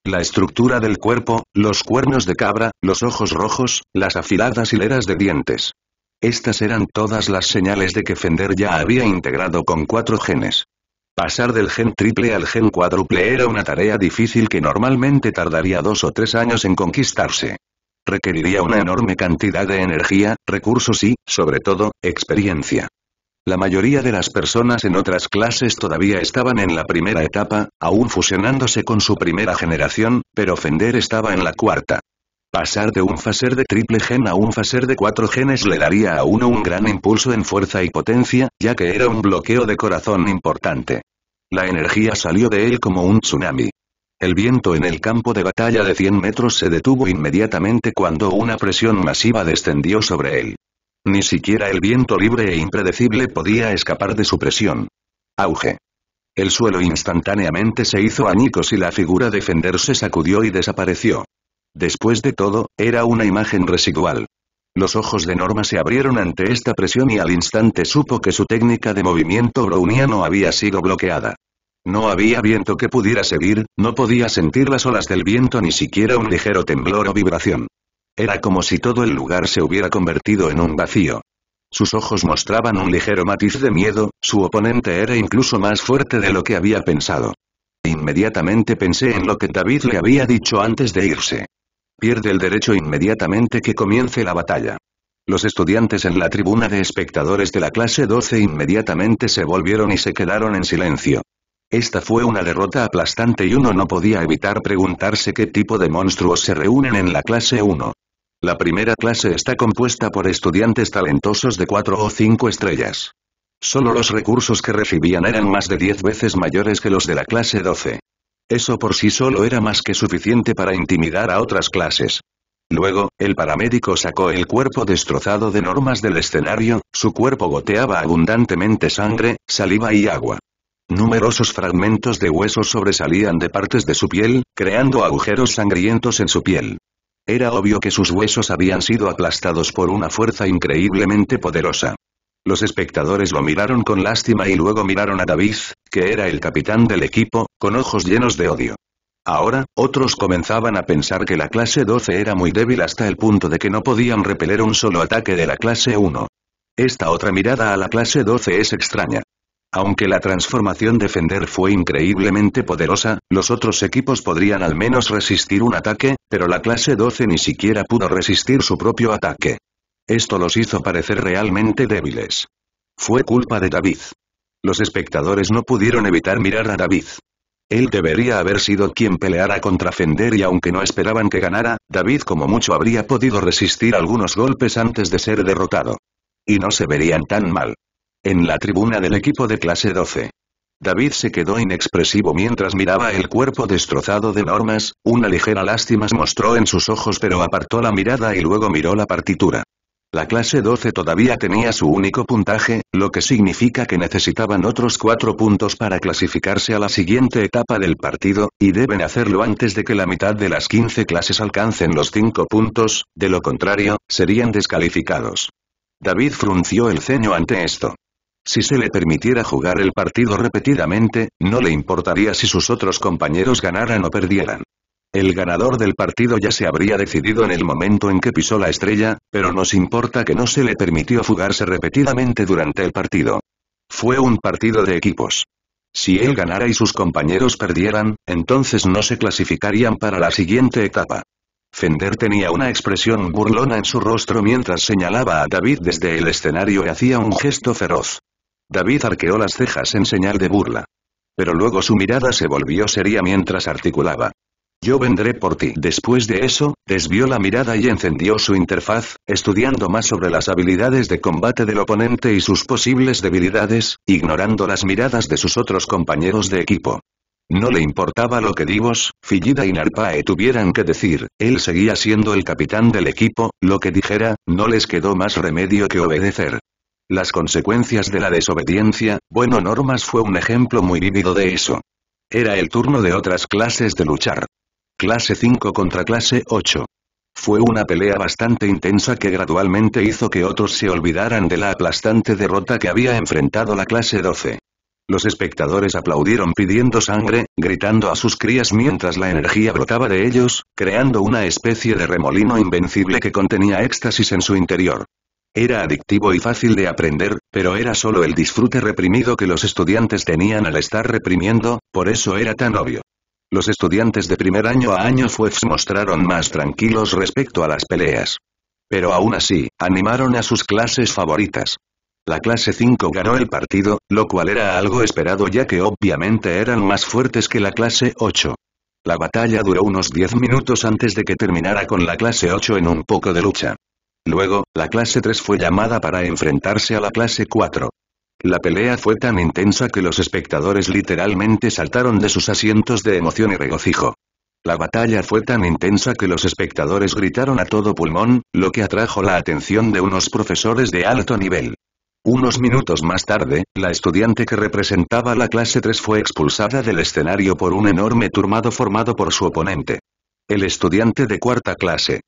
La estructura del cuerpo, los cuernos de cabra, los ojos rojos, las afiladas hileras de dientes. Estas eran todas las señales de que Fender ya había integrado con cuatro genes. Pasar del gen triple al gen cuádruple era una tarea difícil que normalmente tardaría dos o tres años en conquistarse. Requeriría una enorme cantidad de energía, recursos y, sobre todo, experiencia. La mayoría de las personas en otras clases todavía estaban en la primera etapa, aún fusionándose con su primera generación, pero Fender estaba en la cuarta. Pasar de un faser de triple gen a un faser de cuatro genes le daría a uno un gran impulso en fuerza y potencia, ya que era un bloqueo de corazón importante. La energía salió de él como un tsunami. El viento en el campo de batalla de 100 metros se detuvo inmediatamente cuando una presión masiva descendió sobre él. Ni siquiera el viento libre e impredecible podía escapar de su presión. Auge. El suelo instantáneamente se hizo añicos y la figura defenderse sacudió y desapareció. Después de todo, era una imagen residual. Los ojos de Norma se abrieron ante esta presión y al instante supo que su técnica de movimiento no había sido bloqueada. No había viento que pudiera seguir, no podía sentir las olas del viento ni siquiera un ligero temblor o vibración. Era como si todo el lugar se hubiera convertido en un vacío. Sus ojos mostraban un ligero matiz de miedo, su oponente era incluso más fuerte de lo que había pensado. Inmediatamente pensé en lo que David le había dicho antes de irse pierde el derecho inmediatamente que comience la batalla. Los estudiantes en la tribuna de espectadores de la clase 12 inmediatamente se volvieron y se quedaron en silencio. Esta fue una derrota aplastante y uno no podía evitar preguntarse qué tipo de monstruos se reúnen en la clase 1. La primera clase está compuesta por estudiantes talentosos de 4 o 5 estrellas. Solo los recursos que recibían eran más de 10 veces mayores que los de la clase 12. Eso por sí solo era más que suficiente para intimidar a otras clases. Luego, el paramédico sacó el cuerpo destrozado de normas del escenario, su cuerpo goteaba abundantemente sangre, saliva y agua. Numerosos fragmentos de huesos sobresalían de partes de su piel, creando agujeros sangrientos en su piel. Era obvio que sus huesos habían sido aplastados por una fuerza increíblemente poderosa. Los espectadores lo miraron con lástima y luego miraron a David, que era el capitán del equipo, con ojos llenos de odio. Ahora, otros comenzaban a pensar que la clase 12 era muy débil hasta el punto de que no podían repeler un solo ataque de la clase 1. Esta otra mirada a la clase 12 es extraña. Aunque la transformación Defender fue increíblemente poderosa, los otros equipos podrían al menos resistir un ataque, pero la clase 12 ni siquiera pudo resistir su propio ataque. Esto los hizo parecer realmente débiles. Fue culpa de David. Los espectadores no pudieron evitar mirar a David. Él debería haber sido quien peleara contra Fender y aunque no esperaban que ganara, David como mucho habría podido resistir algunos golpes antes de ser derrotado. Y no se verían tan mal. En la tribuna del equipo de clase 12. David se quedó inexpresivo mientras miraba el cuerpo destrozado de Normas, una ligera lástima se mostró en sus ojos pero apartó la mirada y luego miró la partitura. La clase 12 todavía tenía su único puntaje, lo que significa que necesitaban otros cuatro puntos para clasificarse a la siguiente etapa del partido, y deben hacerlo antes de que la mitad de las 15 clases alcancen los cinco puntos, de lo contrario, serían descalificados. David frunció el ceño ante esto. Si se le permitiera jugar el partido repetidamente, no le importaría si sus otros compañeros ganaran o perdieran. El ganador del partido ya se habría decidido en el momento en que pisó la estrella, pero nos importa que no se le permitió fugarse repetidamente durante el partido. Fue un partido de equipos. Si él ganara y sus compañeros perdieran, entonces no se clasificarían para la siguiente etapa. Fender tenía una expresión burlona en su rostro mientras señalaba a David desde el escenario y hacía un gesto feroz. David arqueó las cejas en señal de burla. Pero luego su mirada se volvió seria mientras articulaba. Yo vendré por ti. Después de eso, desvió la mirada y encendió su interfaz, estudiando más sobre las habilidades de combate del oponente y sus posibles debilidades, ignorando las miradas de sus otros compañeros de equipo. No le importaba lo que Divos, Fillida y Narpae tuvieran que decir, él seguía siendo el capitán del equipo, lo que dijera, no les quedó más remedio que obedecer. Las consecuencias de la desobediencia, bueno Normas fue un ejemplo muy vívido de eso. Era el turno de otras clases de luchar clase 5 contra clase 8. Fue una pelea bastante intensa que gradualmente hizo que otros se olvidaran de la aplastante derrota que había enfrentado la clase 12. Los espectadores aplaudieron pidiendo sangre, gritando a sus crías mientras la energía brotaba de ellos, creando una especie de remolino invencible que contenía éxtasis en su interior. Era adictivo y fácil de aprender, pero era solo el disfrute reprimido que los estudiantes tenían al estar reprimiendo, por eso era tan obvio. Los estudiantes de primer año a año fue mostraron más tranquilos respecto a las peleas. Pero aún así, animaron a sus clases favoritas. La clase 5 ganó el partido, lo cual era algo esperado ya que obviamente eran más fuertes que la clase 8. La batalla duró unos 10 minutos antes de que terminara con la clase 8 en un poco de lucha. Luego, la clase 3 fue llamada para enfrentarse a la clase 4. La pelea fue tan intensa que los espectadores literalmente saltaron de sus asientos de emoción y regocijo. La batalla fue tan intensa que los espectadores gritaron a todo pulmón, lo que atrajo la atención de unos profesores de alto nivel. Unos minutos más tarde, la estudiante que representaba la clase 3 fue expulsada del escenario por un enorme turmado formado por su oponente. El estudiante de cuarta clase.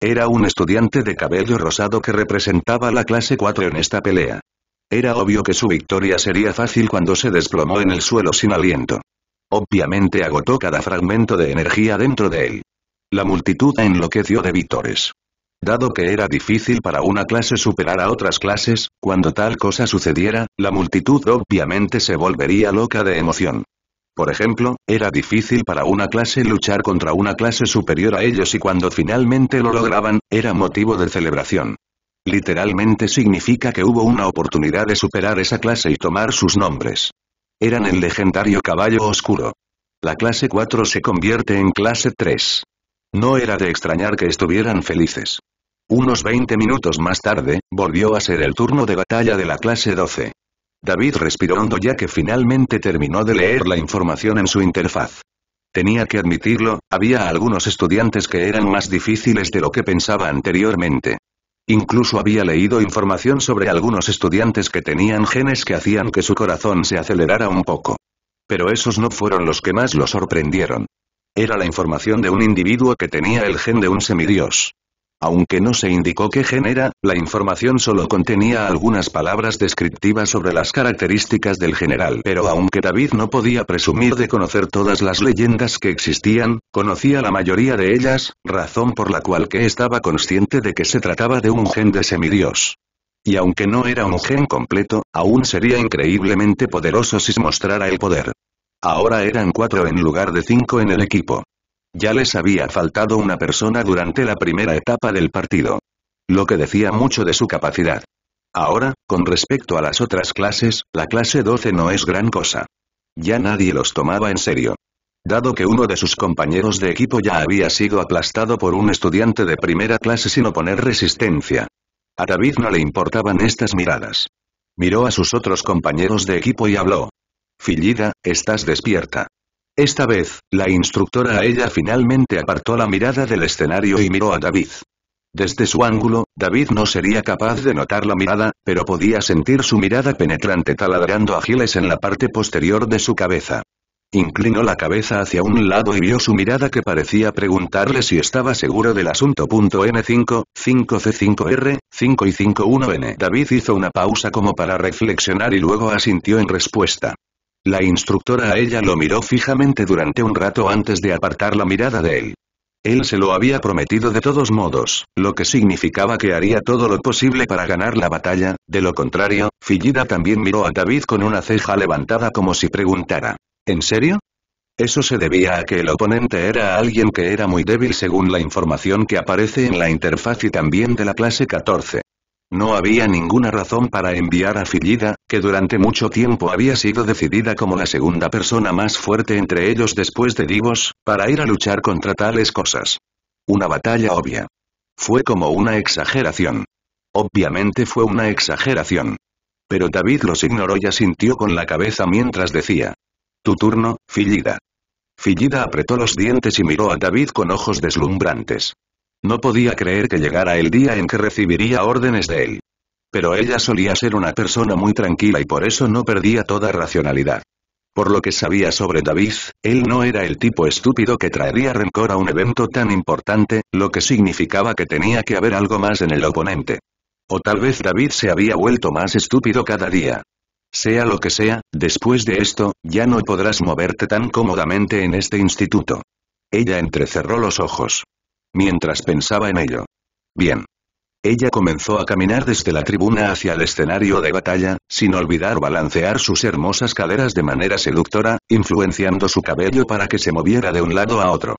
Era un estudiante de cabello rosado que representaba la clase 4 en esta pelea. Era obvio que su victoria sería fácil cuando se desplomó en el suelo sin aliento. Obviamente agotó cada fragmento de energía dentro de él. La multitud enloqueció de vítores. Dado que era difícil para una clase superar a otras clases, cuando tal cosa sucediera, la multitud obviamente se volvería loca de emoción. Por ejemplo, era difícil para una clase luchar contra una clase superior a ellos y cuando finalmente lo lograban, era motivo de celebración. Literalmente significa que hubo una oportunidad de superar esa clase y tomar sus nombres. Eran el legendario caballo oscuro. La clase 4 se convierte en clase 3. No era de extrañar que estuvieran felices. Unos 20 minutos más tarde, volvió a ser el turno de batalla de la clase 12. David respiró hondo ya que finalmente terminó de leer la información en su interfaz. Tenía que admitirlo, había algunos estudiantes que eran más difíciles de lo que pensaba anteriormente. Incluso había leído información sobre algunos estudiantes que tenían genes que hacían que su corazón se acelerara un poco. Pero esos no fueron los que más lo sorprendieron. Era la información de un individuo que tenía el gen de un semidios. Aunque no se indicó qué genera, la información solo contenía algunas palabras descriptivas sobre las características del general. Pero aunque David no podía presumir de conocer todas las leyendas que existían, conocía la mayoría de ellas, razón por la cual que estaba consciente de que se trataba de un gen de semidios. Y aunque no era un gen completo, aún sería increíblemente poderoso si se mostrara el poder. Ahora eran cuatro en lugar de cinco en el equipo. Ya les había faltado una persona durante la primera etapa del partido. Lo que decía mucho de su capacidad. Ahora, con respecto a las otras clases, la clase 12 no es gran cosa. Ya nadie los tomaba en serio. Dado que uno de sus compañeros de equipo ya había sido aplastado por un estudiante de primera clase sin oponer resistencia. A David no le importaban estas miradas. Miró a sus otros compañeros de equipo y habló. Fillida, estás despierta. Esta vez, la instructora a ella finalmente apartó la mirada del escenario y miró a David. Desde su ángulo, David no sería capaz de notar la mirada, pero podía sentir su mirada penetrante taladrando a en la parte posterior de su cabeza. Inclinó la cabeza hacia un lado y vio su mirada que parecía preguntarle si estaba seguro del asunto. N5, 5C5R, 5 y 51N. David hizo una pausa como para reflexionar y luego asintió en respuesta. La instructora a ella lo miró fijamente durante un rato antes de apartar la mirada de él. Él se lo había prometido de todos modos, lo que significaba que haría todo lo posible para ganar la batalla, de lo contrario, Fillida también miró a David con una ceja levantada como si preguntara, ¿en serio? Eso se debía a que el oponente era alguien que era muy débil según la información que aparece en la interfaz y también de la clase 14. No había ninguna razón para enviar a Fillida, que durante mucho tiempo había sido decidida como la segunda persona más fuerte entre ellos después de Divos, para ir a luchar contra tales cosas. Una batalla obvia. Fue como una exageración. Obviamente fue una exageración. Pero David los ignoró y asintió con la cabeza mientras decía. Tu turno, Fillida. Fillida apretó los dientes y miró a David con ojos deslumbrantes. No podía creer que llegara el día en que recibiría órdenes de él. Pero ella solía ser una persona muy tranquila y por eso no perdía toda racionalidad. Por lo que sabía sobre David, él no era el tipo estúpido que traería rencor a un evento tan importante, lo que significaba que tenía que haber algo más en el oponente. O tal vez David se había vuelto más estúpido cada día. Sea lo que sea, después de esto, ya no podrás moverte tan cómodamente en este instituto. Ella entrecerró los ojos mientras pensaba en ello. Bien. Ella comenzó a caminar desde la tribuna hacia el escenario de batalla, sin olvidar balancear sus hermosas caderas de manera seductora, influenciando su cabello para que se moviera de un lado a otro.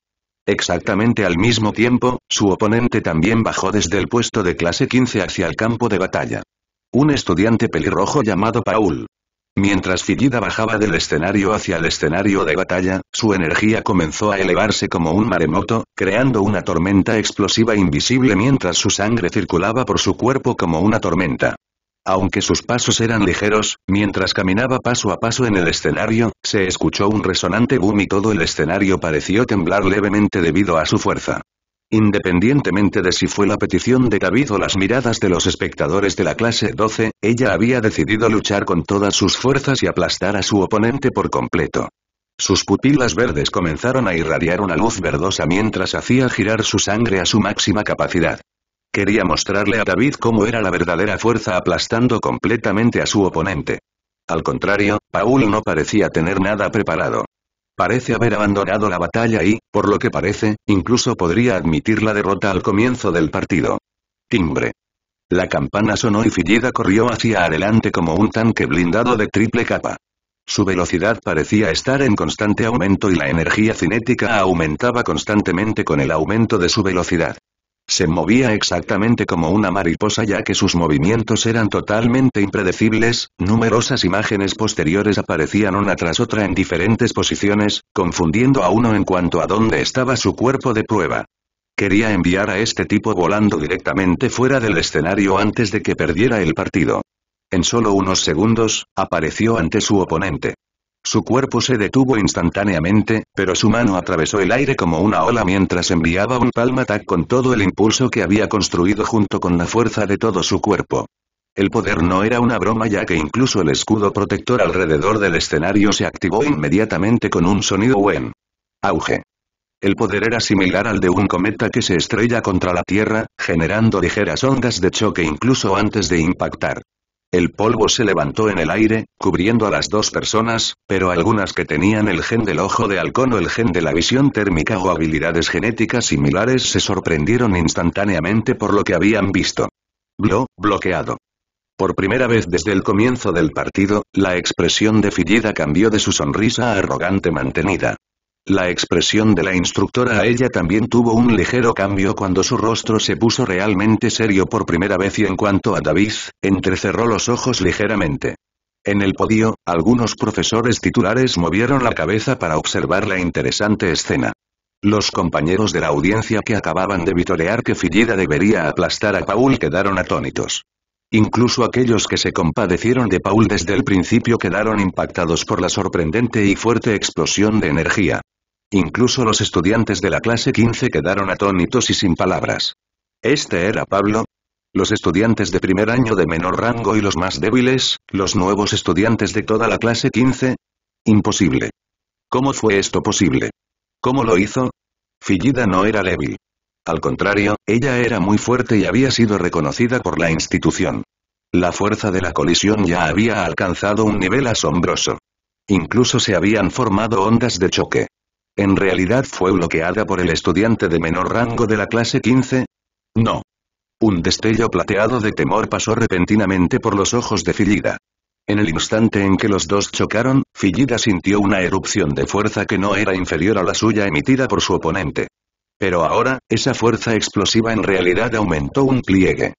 Exactamente al mismo tiempo, su oponente también bajó desde el puesto de clase 15 hacia el campo de batalla. Un estudiante pelirrojo llamado Paul, Mientras Fillida bajaba del escenario hacia el escenario de batalla, su energía comenzó a elevarse como un maremoto, creando una tormenta explosiva invisible mientras su sangre circulaba por su cuerpo como una tormenta. Aunque sus pasos eran ligeros, mientras caminaba paso a paso en el escenario, se escuchó un resonante boom y todo el escenario pareció temblar levemente debido a su fuerza. Independientemente de si fue la petición de David o las miradas de los espectadores de la clase 12, ella había decidido luchar con todas sus fuerzas y aplastar a su oponente por completo. Sus pupilas verdes comenzaron a irradiar una luz verdosa mientras hacía girar su sangre a su máxima capacidad. Quería mostrarle a David cómo era la verdadera fuerza aplastando completamente a su oponente. Al contrario, Paul no parecía tener nada preparado. Parece haber abandonado la batalla y, por lo que parece, incluso podría admitir la derrota al comienzo del partido. Timbre. La campana sonó y Fillida corrió hacia adelante como un tanque blindado de triple capa. Su velocidad parecía estar en constante aumento y la energía cinética aumentaba constantemente con el aumento de su velocidad. Se movía exactamente como una mariposa ya que sus movimientos eran totalmente impredecibles, numerosas imágenes posteriores aparecían una tras otra en diferentes posiciones, confundiendo a uno en cuanto a dónde estaba su cuerpo de prueba. Quería enviar a este tipo volando directamente fuera del escenario antes de que perdiera el partido. En solo unos segundos, apareció ante su oponente. Su cuerpo se detuvo instantáneamente, pero su mano atravesó el aire como una ola mientras enviaba un palma attack con todo el impulso que había construido junto con la fuerza de todo su cuerpo. El poder no era una broma ya que incluso el escudo protector alrededor del escenario se activó inmediatamente con un sonido buen. Auge. El poder era similar al de un cometa que se estrella contra la Tierra, generando ligeras ondas de choque incluso antes de impactar. El polvo se levantó en el aire, cubriendo a las dos personas, pero algunas que tenían el gen del ojo de halcón o el gen de la visión térmica o habilidades genéticas similares se sorprendieron instantáneamente por lo que habían visto. Blo, bloqueado. Por primera vez desde el comienzo del partido, la expresión de Fillida cambió de su sonrisa arrogante mantenida. La expresión de la instructora a ella también tuvo un ligero cambio cuando su rostro se puso realmente serio por primera vez y en cuanto a David, entrecerró los ojos ligeramente. En el podio, algunos profesores titulares movieron la cabeza para observar la interesante escena. Los compañeros de la audiencia que acababan de vitorear que Fillida debería aplastar a Paul quedaron atónitos. Incluso aquellos que se compadecieron de Paul desde el principio quedaron impactados por la sorprendente y fuerte explosión de energía. Incluso los estudiantes de la clase 15 quedaron atónitos y sin palabras. ¿Este era Pablo? Los estudiantes de primer año de menor rango y los más débiles, los nuevos estudiantes de toda la clase 15? Imposible. ¿Cómo fue esto posible? ¿Cómo lo hizo? Fillida no era débil. Al contrario, ella era muy fuerte y había sido reconocida por la institución. La fuerza de la colisión ya había alcanzado un nivel asombroso. Incluso se habían formado ondas de choque en realidad fue bloqueada por el estudiante de menor rango de la clase 15? No. Un destello plateado de temor pasó repentinamente por los ojos de Fillida. En el instante en que los dos chocaron, Fillida sintió una erupción de fuerza que no era inferior a la suya emitida por su oponente. Pero ahora, esa fuerza explosiva en realidad aumentó un pliegue.